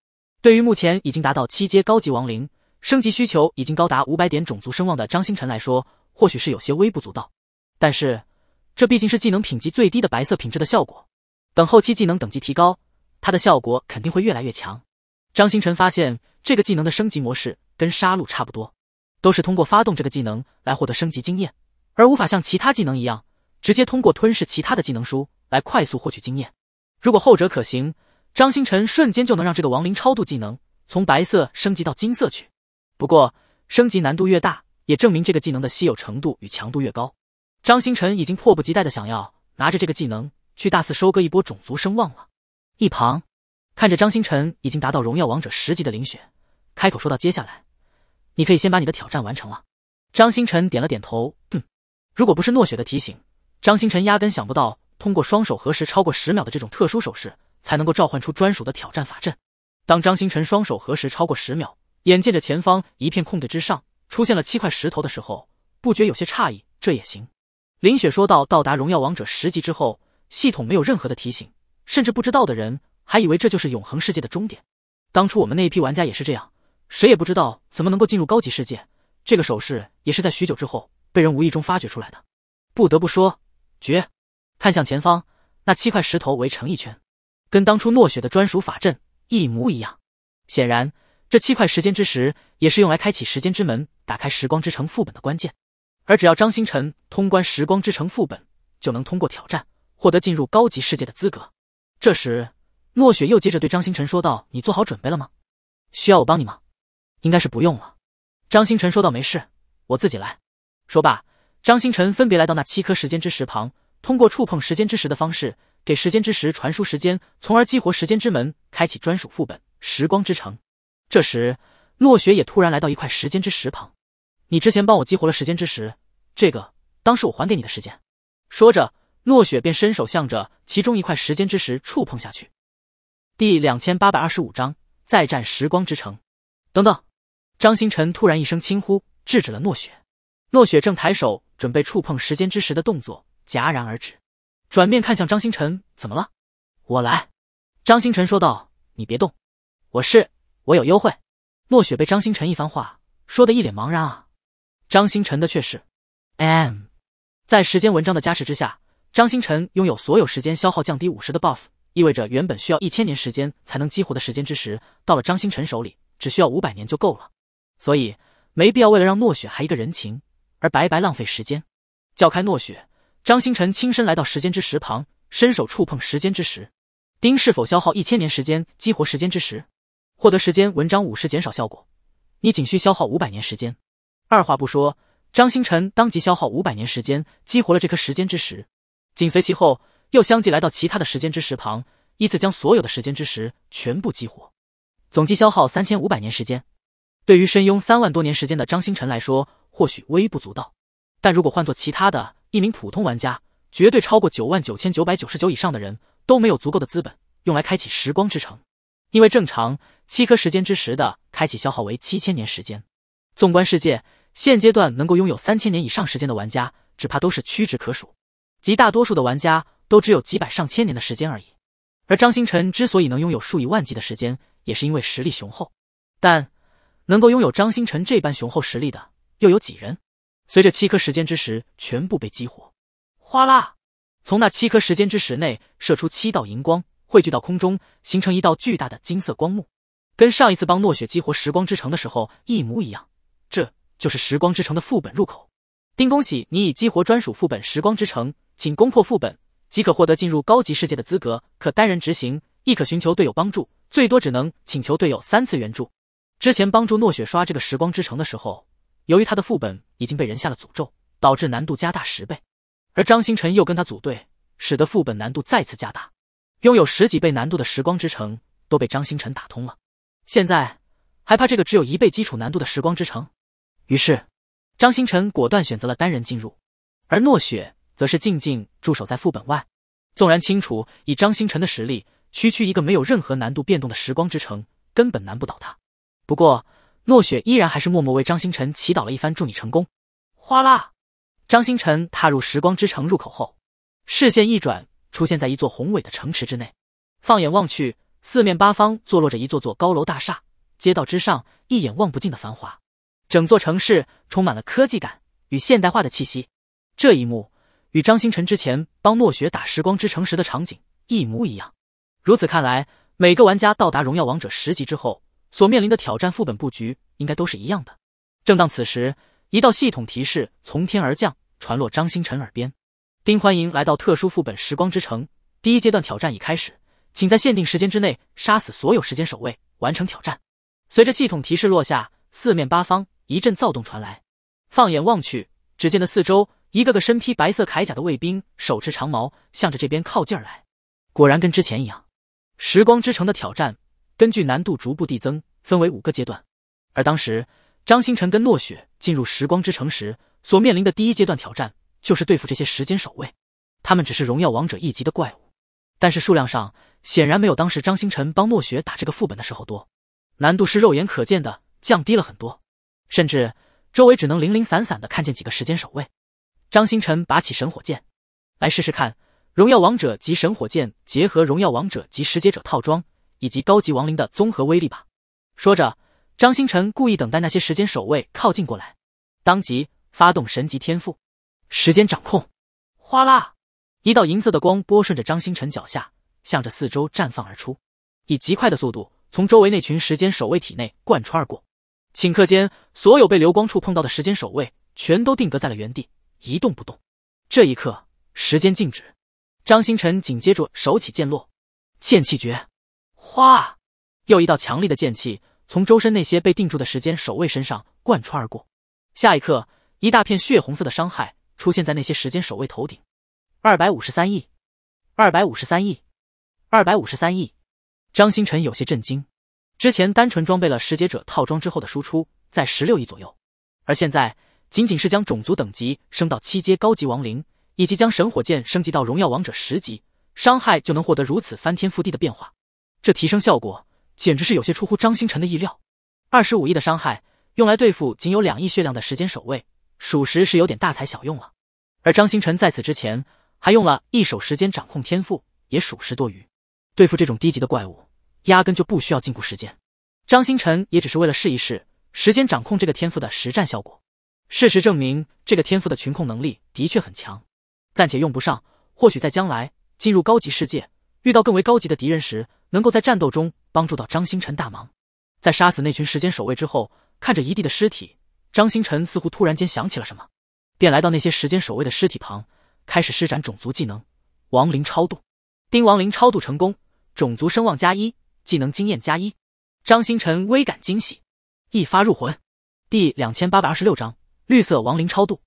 对于目前已经达到七阶高级亡灵，升级需求已经高达五百点种族声望的张星辰来说，或许是有些微不足道。但是这毕竟是技能品级最低的白色品质的效果，等后期技能等级提高，它的效果肯定会越来越强。张星辰发现这个技能的升级模式跟杀戮差不多。都是通过发动这个技能来获得升级经验，而无法像其他技能一样，直接通过吞噬其他的技能书来快速获取经验。如果后者可行，张星辰瞬间就能让这个亡灵超度技能从白色升级到金色去。不过，升级难度越大，也证明这个技能的稀有程度与强度越高。张星辰已经迫不及待的想要拿着这个技能去大肆收割一波种族声望了。一旁，看着张星辰已经达到荣耀王者十级的林雪，开口说道：“接下来。”你可以先把你的挑战完成了。张星辰点了点头，哼，如果不是诺雪的提醒，张星辰压根想不到通过双手合十超过十秒的这种特殊手势，才能够召唤出专属的挑战法阵。当张星辰双手合十超过十秒，眼见着前方一片空地之上出现了七块石头的时候，不觉有些诧异，这也行。林雪说道：“到达荣耀王者十级之后，系统没有任何的提醒，甚至不知道的人还以为这就是永恒世界的终点。当初我们那一批玩家也是这样。”谁也不知道怎么能够进入高级世界。这个手势也是在许久之后被人无意中发掘出来的。不得不说，绝。看向前方，那七块石头围成一圈，跟当初诺雪的专属法阵一模一样。显然，这七块时间之石也是用来开启时间之门、打开时光之城副本的关键。而只要张星辰通关时光之城副本，就能通过挑战获得进入高级世界的资格。这时，诺雪又接着对张星辰说道：“你做好准备了吗？需要我帮你吗？”应该是不用了，张星辰说道：“没事，我自己来。”说罢，张星辰分别来到那七颗时间之石旁，通过触碰时间之石的方式，给时间之石传输时间，从而激活时间之门，开启专属副本时光之城。这时，落雪也突然来到一块时间之石旁：“你之前帮我激活了时间之石，这个当时我还给你的时间。”说着，落雪便伸手向着其中一块时间之石触碰下去。第两千八百二十五章再战时光之城。等等。张星辰突然一声轻呼，制止了诺雪。诺雪正抬手准备触碰时间之石的动作戛然而止，转面看向张星辰：“怎么了？”“我来。”张星辰说道。“你别动，我是我有优惠。”诺雪被张星辰一番话说得一脸茫然啊。张星辰的却是，M，在时间文章的加持之下，张星辰拥有所有时间消耗降低五十的 buff，意味着原本需要一千年时间才能激活的时间之石，到了张星辰手里只需要五百年就够了。所以，没必要为了让诺雪还一个人情而白白浪费时间。叫开诺雪，张星辰亲身来到时间之石旁，伸手触碰时间之石。丁是否消耗一千年时间激活时间之石，获得时间文章五十减少效果？你仅需消耗五百年时间。二话不说，张星辰当即消耗五百年时间激活了这颗时间之石。紧随其后，又相继来到其他的时间之石旁，依次将所有的时间之石全部激活，总计消耗三千五百年时间。对于深拥三万多年时间的张星辰来说，或许微不足道；但如果换做其他的一名普通玩家，绝对超过九万九千九百九十九以上的人都没有足够的资本用来开启时光之城，因为正常七颗时间之石的开启消耗为七千年时间。纵观世界，现阶段能够拥有三千年以上时间的玩家，只怕都是屈指可数，极大多数的玩家都只有几百上千年的时间而已。而张星辰之所以能拥有数以万计的时间，也是因为实力雄厚，但。能够拥有张星辰这般雄厚实力的，又有几人？随着七颗时间之石全部被激活，哗啦，从那七颗时间之石内射出七道银光，汇聚到空中，形成一道巨大的金色光幕，跟上一次帮诺雪激活时光之城的时候一模一样。这就是时光之城的副本入口。丁恭喜你已激活专属副本时光之城，请攻破副本即可获得进入高级世界的资格。可单人执行，亦可寻求队友帮助，最多只能请求队友三次援助。之前帮助诺雪刷这个时光之城的时候，由于他的副本已经被人下了诅咒，导致难度加大十倍，而张星辰又跟他组队，使得副本难度再次加大。拥有十几倍难度的时光之城都被张星辰打通了，现在还怕这个只有一倍基础难度的时光之城？于是，张星辰果断选择了单人进入，而诺雪则是静静驻守在副本外。纵然清楚以张星辰的实力，区区一个没有任何难度变动的时光之城根本难不倒他。不过，诺雪依然还是默默为张星辰祈祷了一番，祝你成功。哗啦，张星辰踏入时光之城入口后，视线一转，出现在一座宏伟的城池之内。放眼望去，四面八方坐落着一座座高楼大厦，街道之上一眼望不尽的繁华，整座城市充满了科技感与现代化的气息。这一幕与张星辰之前帮诺雪打时光之城时的场景一模一样。如此看来，每个玩家到达荣耀王者十级之后。所面临的挑战副本布局应该都是一样的。正当此时，一道系统提示从天而降，传落张星辰耳边：“丁欢迎来到特殊副本时光之城，第一阶段挑战已开始，请在限定时间之内杀死所有时间守卫，完成挑战。”随着系统提示落下，四面八方一阵躁动传来。放眼望去，只见的四周一个个身披白色铠甲的卫兵，手持长矛，向着这边靠近而来。果然跟之前一样，时光之城的挑战。根据难度逐步递增，分为五个阶段。而当时张星辰跟诺雪进入时光之城时，所面临的第一阶段挑战就是对付这些时间守卫。他们只是荣耀王者一级的怪物，但是数量上显然没有当时张星辰帮诺雪打这个副本的时候多。难度是肉眼可见的降低了很多，甚至周围只能零零散散的看见几个时间守卫。张星辰拔起神火箭，来试试看。荣耀王者级神火箭结合荣耀王者级拾解者套装。以及高级亡灵的综合威力吧。说着，张星辰故意等待那些时间守卫靠近过来，当即发动神级天赋——时间掌控。哗啦，一道银色的光波顺着张星辰脚下，向着四周绽放而出，以极快的速度从周围那群时间守卫体内贯穿而过。顷刻间，所有被流光触碰到的时间守卫全都定格在了原地，一动不动。这一刻，时间静止。张星辰紧接着手起剑落，剑气绝。哗！又一道强力的剑气从周身那些被定住的时间守卫身上贯穿而过，下一刻，一大片血红色的伤害出现在那些时间守卫头顶。二百五十三亿，二百五十三亿，二百五十三亿。张星辰有些震惊，之前单纯装备了十阶者套装之后的输出在十六亿左右，而现在仅仅是将种族等级升到七阶高级亡灵，以及将神火剑升级到荣耀王者十级，伤害就能获得如此翻天覆地的变化。这提升效果简直是有些出乎张星辰的意料。二十五亿的伤害用来对付仅有两亿血量的时间守卫，属实是有点大材小用了。而张星辰在此之前还用了一手时间掌控天赋，也属实多余。对付这种低级的怪物，压根就不需要禁锢时间。张星辰也只是为了试一试时间掌控这个天赋的实战效果。事实证明，这个天赋的群控能力的确很强。暂且用不上，或许在将来进入高级世界。遇到更为高级的敌人时，能够在战斗中帮助到张星辰大忙。在杀死那群时间守卫之后，看着一地的尸体，张星辰似乎突然间想起了什么，便来到那些时间守卫的尸体旁，开始施展种族技能“亡灵超度”。丁亡灵超度成功，种族声望加一，技能经验加一。张星辰微感惊喜，一发入魂。第两千八百二十六章：绿色亡灵超度，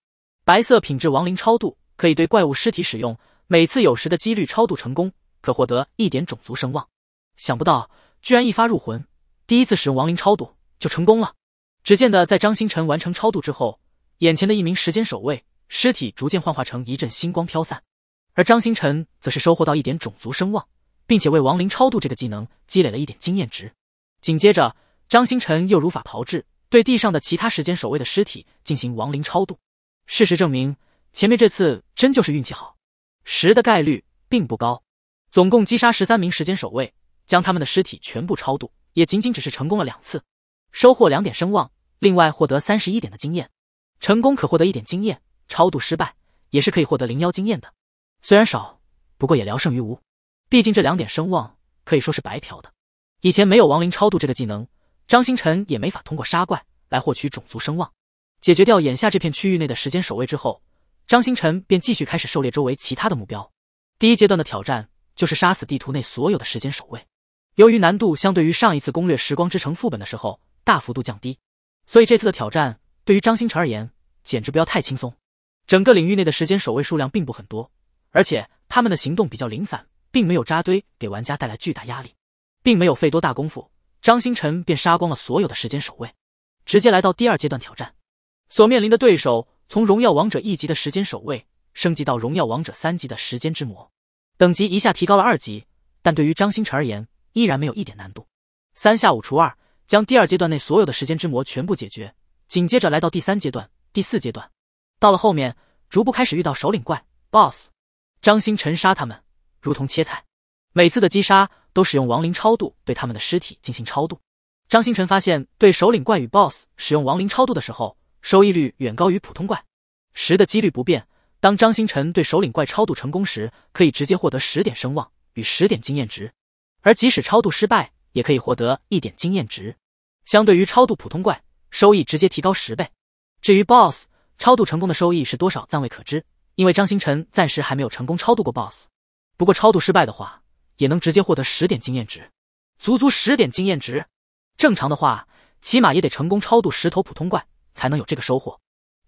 白色品质亡灵超度可以对怪物尸体使用，每次有时的几率超度成功。可获得一点种族声望，想不到居然一发入魂，第一次使用亡灵超度就成功了。只见得在张星辰完成超度之后，眼前的一名时间守卫尸体逐渐幻化成一阵星光飘散，而张星辰则是收获到一点种族声望，并且为亡灵超度这个技能积累了一点经验值。紧接着，张星辰又如法炮制，对地上的其他时间守卫的尸体进行亡灵超度。事实证明，前面这次真就是运气好，十的概率并不高。总共击杀十三名时间守卫，将他们的尸体全部超度，也仅仅只是成功了两次，收获两点声望，另外获得三十一点的经验。成功可获得一点经验，超度失败也是可以获得灵妖经验的，虽然少，不过也聊胜于无。毕竟这两点声望可以说是白嫖的。以前没有亡灵超度这个技能，张星辰也没法通过杀怪来获取种族声望。解决掉眼下这片区域内的时间守卫之后，张星辰便继续开始狩猎周围其他的目标。第一阶段的挑战。就是杀死地图内所有的时间守卫。由于难度相对于上一次攻略时光之城副本的时候大幅度降低，所以这次的挑战对于张星辰而言简直不要太轻松。整个领域内的时间守卫数量并不很多，而且他们的行动比较零散，并没有扎堆，给玩家带来巨大压力，并没有费多大功夫，张星辰便杀光了所有的时间守卫，直接来到第二阶段挑战。所面临的对手从荣耀王者一级的时间守卫升级到荣耀王者三级的时间之魔。等级一下提高了二级，但对于张星辰而言，依然没有一点难度。三下五除二，将第二阶段内所有的时间之魔全部解决。紧接着来到第三阶段、第四阶段，到了后面，逐步开始遇到首领怪、boss。张星辰杀他们，如同切菜。每次的击杀都使用亡灵超度对他们的尸体进行超度。张星辰发现，对首领怪与 boss 使用亡灵超度的时候，收益率远高于普通怪，十的几率不变。当张星辰对首领怪超度成功时，可以直接获得十点声望与十点经验值，而即使超度失败，也可以获得一点经验值。相对于超度普通怪，收益直接提高十倍。至于 BOSS，超度成功的收益是多少暂未可知，因为张星辰暂时还没有成功超度过 BOSS。不过超度失败的话，也能直接获得十点经验值，足足十点经验值。正常的话，起码也得成功超度十头普通怪才能有这个收获，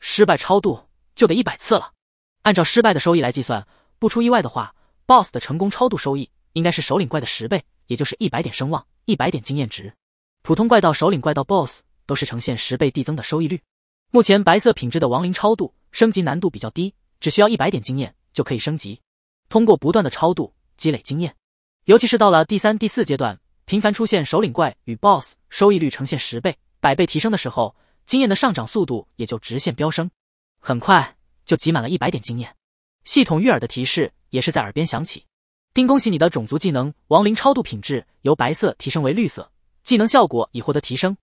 失败超度就得一百次了。按照失败的收益来计算，不出意外的话，BOSS 的成功超度收益应该是首领怪的十倍，也就是一百点声望，一百点经验值。普通怪盗、首领怪盗、BOSS 都是呈现十倍递增的收益率。目前白色品质的亡灵超度升级难度比较低，只需要一百点经验就可以升级。通过不断的超度积累经验，尤其是到了第三、第四阶段，频繁出现首领怪与 BOSS，收益率呈现十倍、百倍提升的时候，经验的上涨速度也就直线飙升，很快。就集满了一百点经验，系统悦耳的提示也是在耳边响起。丁，恭喜你的种族技能“亡灵超度”品质由白色提升为绿色，技能效果已获得提升。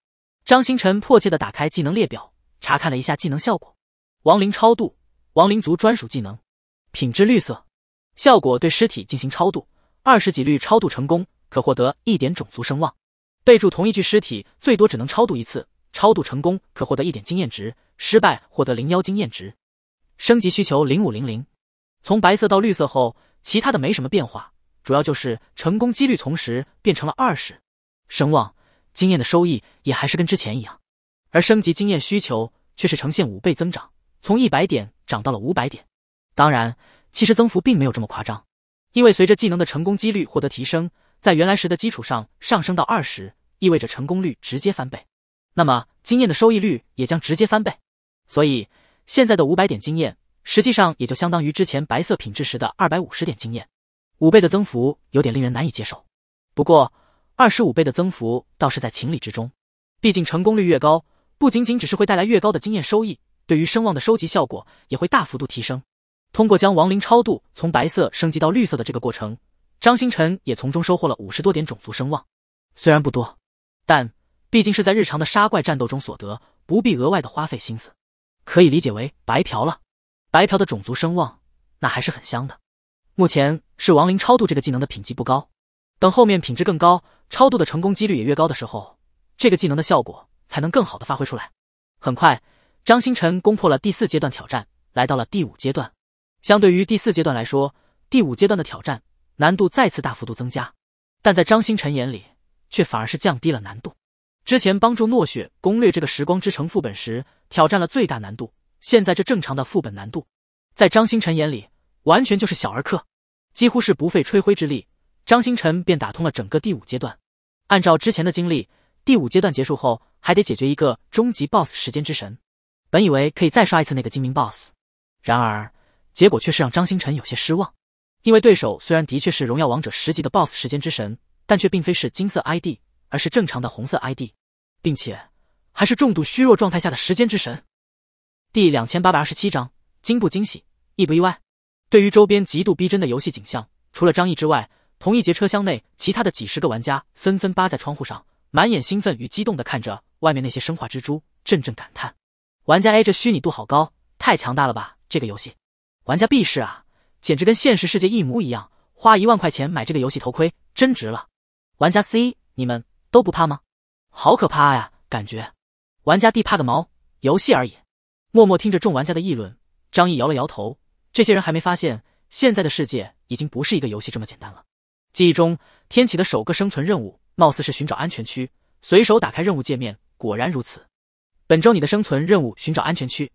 张星辰迫切的打开技能列表，查看了一下技能效果。“亡灵超度”亡灵族专属技能，品质绿色，效果对尸体进行超度，二十几率超度成功可获得一点种族声望，备注同一具尸体最多只能超度一次，超度成功可获得一点经验值，失败获得零妖经验值。升级需求零五零零，从白色到绿色后，其他的没什么变化，主要就是成功几率从十变成了二十，声望经验的收益也还是跟之前一样，而升级经验需求却是呈现五倍增长，从一百点涨到了五百点。当然，其实增幅并没有这么夸张，因为随着技能的成功几率获得提升，在原来十的基础上上升到二十，意味着成功率直接翻倍，那么经验的收益率也将直接翻倍，所以。现在的五百点经验，实际上也就相当于之前白色品质时的二百五十点经验，五倍的增幅有点令人难以接受。不过，二十五倍的增幅倒是在情理之中，毕竟成功率越高，不仅仅只是会带来越高的经验收益，对于声望的收集效果也会大幅度提升。通过将亡灵超度从白色升级到绿色的这个过程，张星辰也从中收获了五十多点种族声望，虽然不多，但毕竟是在日常的杀怪战斗中所得，不必额外的花费心思。可以理解为白嫖了，白嫖的种族声望那还是很香的。目前是亡灵超度这个技能的品级不高，等后面品质更高，超度的成功几率也越高的时候，这个技能的效果才能更好的发挥出来。很快，张星辰攻破了第四阶段挑战，来到了第五阶段。相对于第四阶段来说，第五阶段的挑战难度再次大幅度增加，但在张星辰眼里却反而是降低了难度。之前帮助诺雪攻略这个时光之城副本时。挑战了最大难度，现在这正常的副本难度，在张星辰眼里完全就是小儿科，几乎是不费吹灰之力，张星辰便打通了整个第五阶段。按照之前的经历，第五阶段结束后还得解决一个终极 BOSS 时间之神。本以为可以再刷一次那个精明 BOSS，然而结果却是让张星辰有些失望，因为对手虽然的确是荣耀王者十级的 BOSS 时间之神，但却并非是金色 ID，而是正常的红色 ID，并且。还是重度虚弱状态下的时间之神，第两千八百二十七章惊不惊喜，意不意外？对于周边极度逼真的游戏景象，除了张毅之外，同一节车厢内其他的几十个玩家纷纷扒在窗户上，满眼兴奋与激动的看着外面那些生化蜘蛛，阵阵感叹。玩家 A，这虚拟度好高，太强大了吧！这个游戏，玩家 B 是啊，简直跟现实世界一模一样。花一万块钱买这个游戏头盔，真值了。玩家 C，你们都不怕吗？好可怕呀，感觉。玩家地怕个毛，游戏而已。默默听着众玩家的议论，张毅摇了摇头。这些人还没发现，现在的世界已经不是一个游戏这么简单了。记忆中，天启的首个生存任务，貌似是寻找安全区。随手打开任务界面，果然如此。本周你的生存任务：寻找安全区。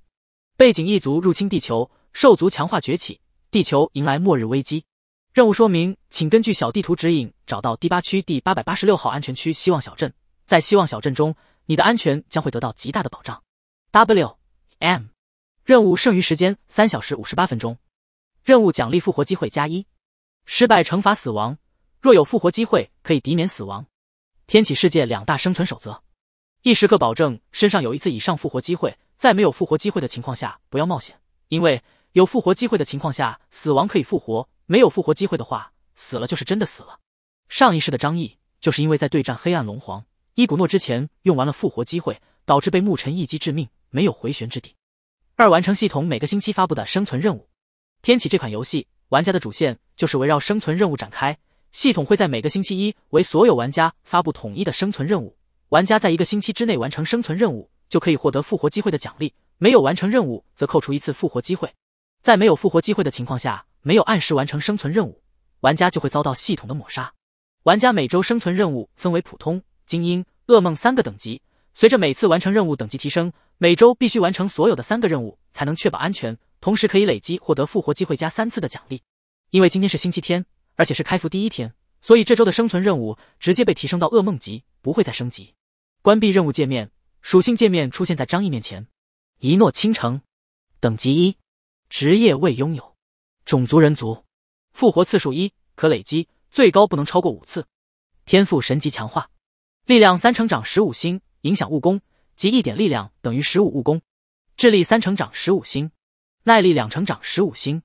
背景：异族入侵地球，兽族强化崛起，地球迎来末日危机。任务说明：请根据小地图指引，找到第八区第八百八十六号安全区——希望小镇。在希望小镇中。你的安全将会得到极大的保障。W M，任务剩余时间三小时五十八分钟，任务奖励复活机会加一，失败惩罚死亡。若有复活机会，可以抵免死亡。天启世界两大生存守则：一时刻保证身上有一次以上复活机会；在没有复活机会的情况下，不要冒险，因为有复活机会的情况下死亡可以复活；没有复活机会的话，死了就是真的死了。上一世的张毅就是因为在对战黑暗龙皇。伊古诺之前用完了复活机会，导致被牧尘一击致命，没有回旋之地。二、完成系统每个星期发布的生存任务。天启这款游戏，玩家的主线就是围绕生存任务展开。系统会在每个星期一为所有玩家发布统一的生存任务，玩家在一个星期之内完成生存任务，就可以获得复活机会的奖励；没有完成任务，则扣除一次复活机会。在没有复活机会的情况下，没有按时完成生存任务，玩家就会遭到系统的抹杀。玩家每周生存任务分为普通。精英噩梦三个等级，随着每次完成任务等级提升，每周必须完成所有的三个任务才能确保安全，同时可以累积获得复活机会加三次的奖励。因为今天是星期天，而且是开服第一天，所以这周的生存任务直接被提升到噩梦级，不会再升级。关闭任务界面，属性界面出现在张毅面前。一诺倾城，等级一，职业未拥有，种族人族，复活次数一，可累积，最高不能超过五次。天赋神级强化。力量三成长十五星，影响物攻，即一点力量等于十五物攻；智力三成长十五星，耐力两成长十五星，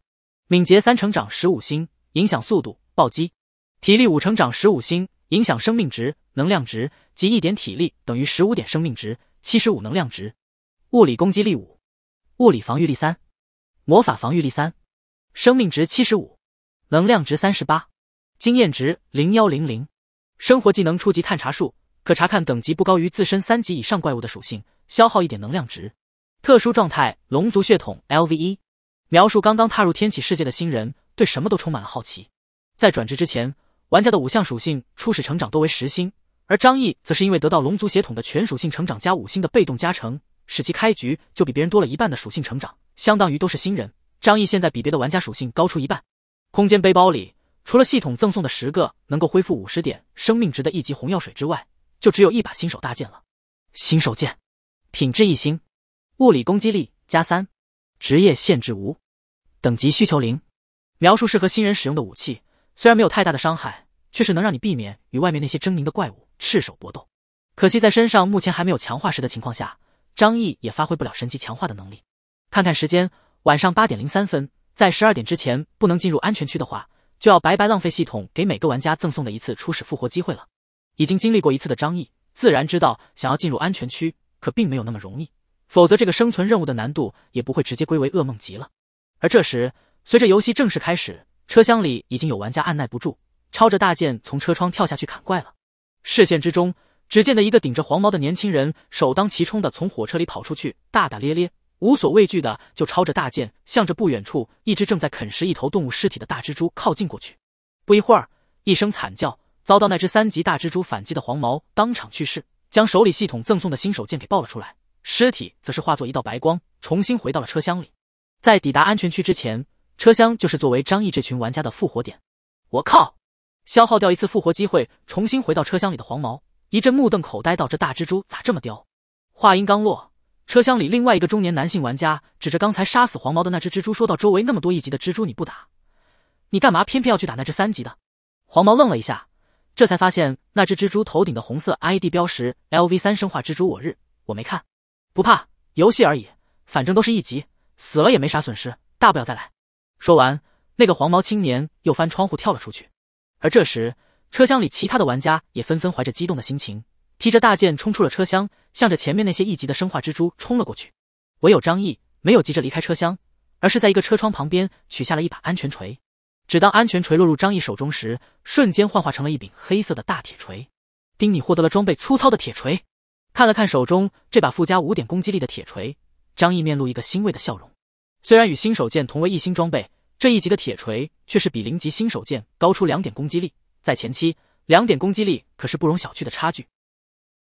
敏捷三成长十五星，影响速度、暴击。体力五成长十五星，影响生命值、能量值，即一点体力等于十五点生命值、七十五能量值。物理攻击力五，物理防御力三，魔法防御力三，生命值七十五，能量值三十八，经验值零幺零零，生活技能初级探查术。可查看等级不高于自身三级以上怪物的属性，消耗一点能量值。特殊状态：龙族血统 L V 一。描述：刚刚踏入天启世界的新人，对什么都充满了好奇。在转职之前，玩家的五项属性初始成长都为十星，而张毅则是因为得到龙族血统的全属性成长加五星的被动加成，使其开局就比别人多了一半的属性成长，相当于都是新人。张毅现在比别的玩家属性高出一半。空间背包里除了系统赠送的十个能够恢复五十点生命值的一级红药水之外，就只有一把新手大剑了，新手剑，品质一星，物理攻击力加三，职业限制无，等级需求零。描述适合新人使用的武器，虽然没有太大的伤害，却是能让你避免与外面那些狰狞的怪物赤手搏斗。可惜在身上目前还没有强化时的情况下，张毅也发挥不了神级强化的能力。看看时间，晚上八点零三分，在十二点之前不能进入安全区的话，就要白白浪费系统给每个玩家赠送的一次初始复活机会了。已经经历过一次的张毅自然知道，想要进入安全区可并没有那么容易，否则这个生存任务的难度也不会直接归为噩梦级了。而这时，随着游戏正式开始，车厢里已经有玩家按耐不住，抄着大剑从车窗跳下去砍怪了。视线之中，只见的一个顶着黄毛的年轻人首当其冲的从火车里跑出去，大大咧咧、无所畏惧的就抄着大剑，向着不远处一只正在啃食一头动物尸体的大蜘蛛靠近过去。不一会儿，一声惨叫。遭到那只三级大蜘蛛反击的黄毛当场去世，将手里系统赠送的新手剑给爆了出来，尸体则是化作一道白光，重新回到了车厢里。在抵达安全区之前，车厢就是作为张毅这群玩家的复活点。我靠！消耗掉一次复活机会，重新回到车厢里的黄毛一阵目瞪口呆道：“这大蜘蛛咋这么叼？”话音刚落，车厢里另外一个中年男性玩家指着刚才杀死黄毛的那只蜘蛛说道：“周围那么多一级的蜘蛛你不打，你干嘛偏偏要去打那只三级的？”黄毛愣了一下。这才发现那只蜘蛛头顶的红色 ID 标识 LV 三生化蜘蛛，我日！我没看，不怕，游戏而已，反正都是一级，死了也没啥损失，大不了再来。说完，那个黄毛青年又翻窗户跳了出去。而这时，车厢里其他的玩家也纷纷怀着激动的心情，提着大剑冲出了车厢，向着前面那些一级的生化蜘蛛冲了过去。唯有张毅没有急着离开车厢，而是在一个车窗旁边取下了一把安全锤。只当安全锤落入张毅手中时，瞬间幻化成了一柄黑色的大铁锤。丁你获得了装备粗糙的铁锤，看了看手中这把附加五点攻击力的铁锤，张毅面露一个欣慰的笑容。虽然与新手剑同为一星装备，这一级的铁锤却是比零级新手剑高出两点攻击力，在前期，两点攻击力可是不容小觑的差距。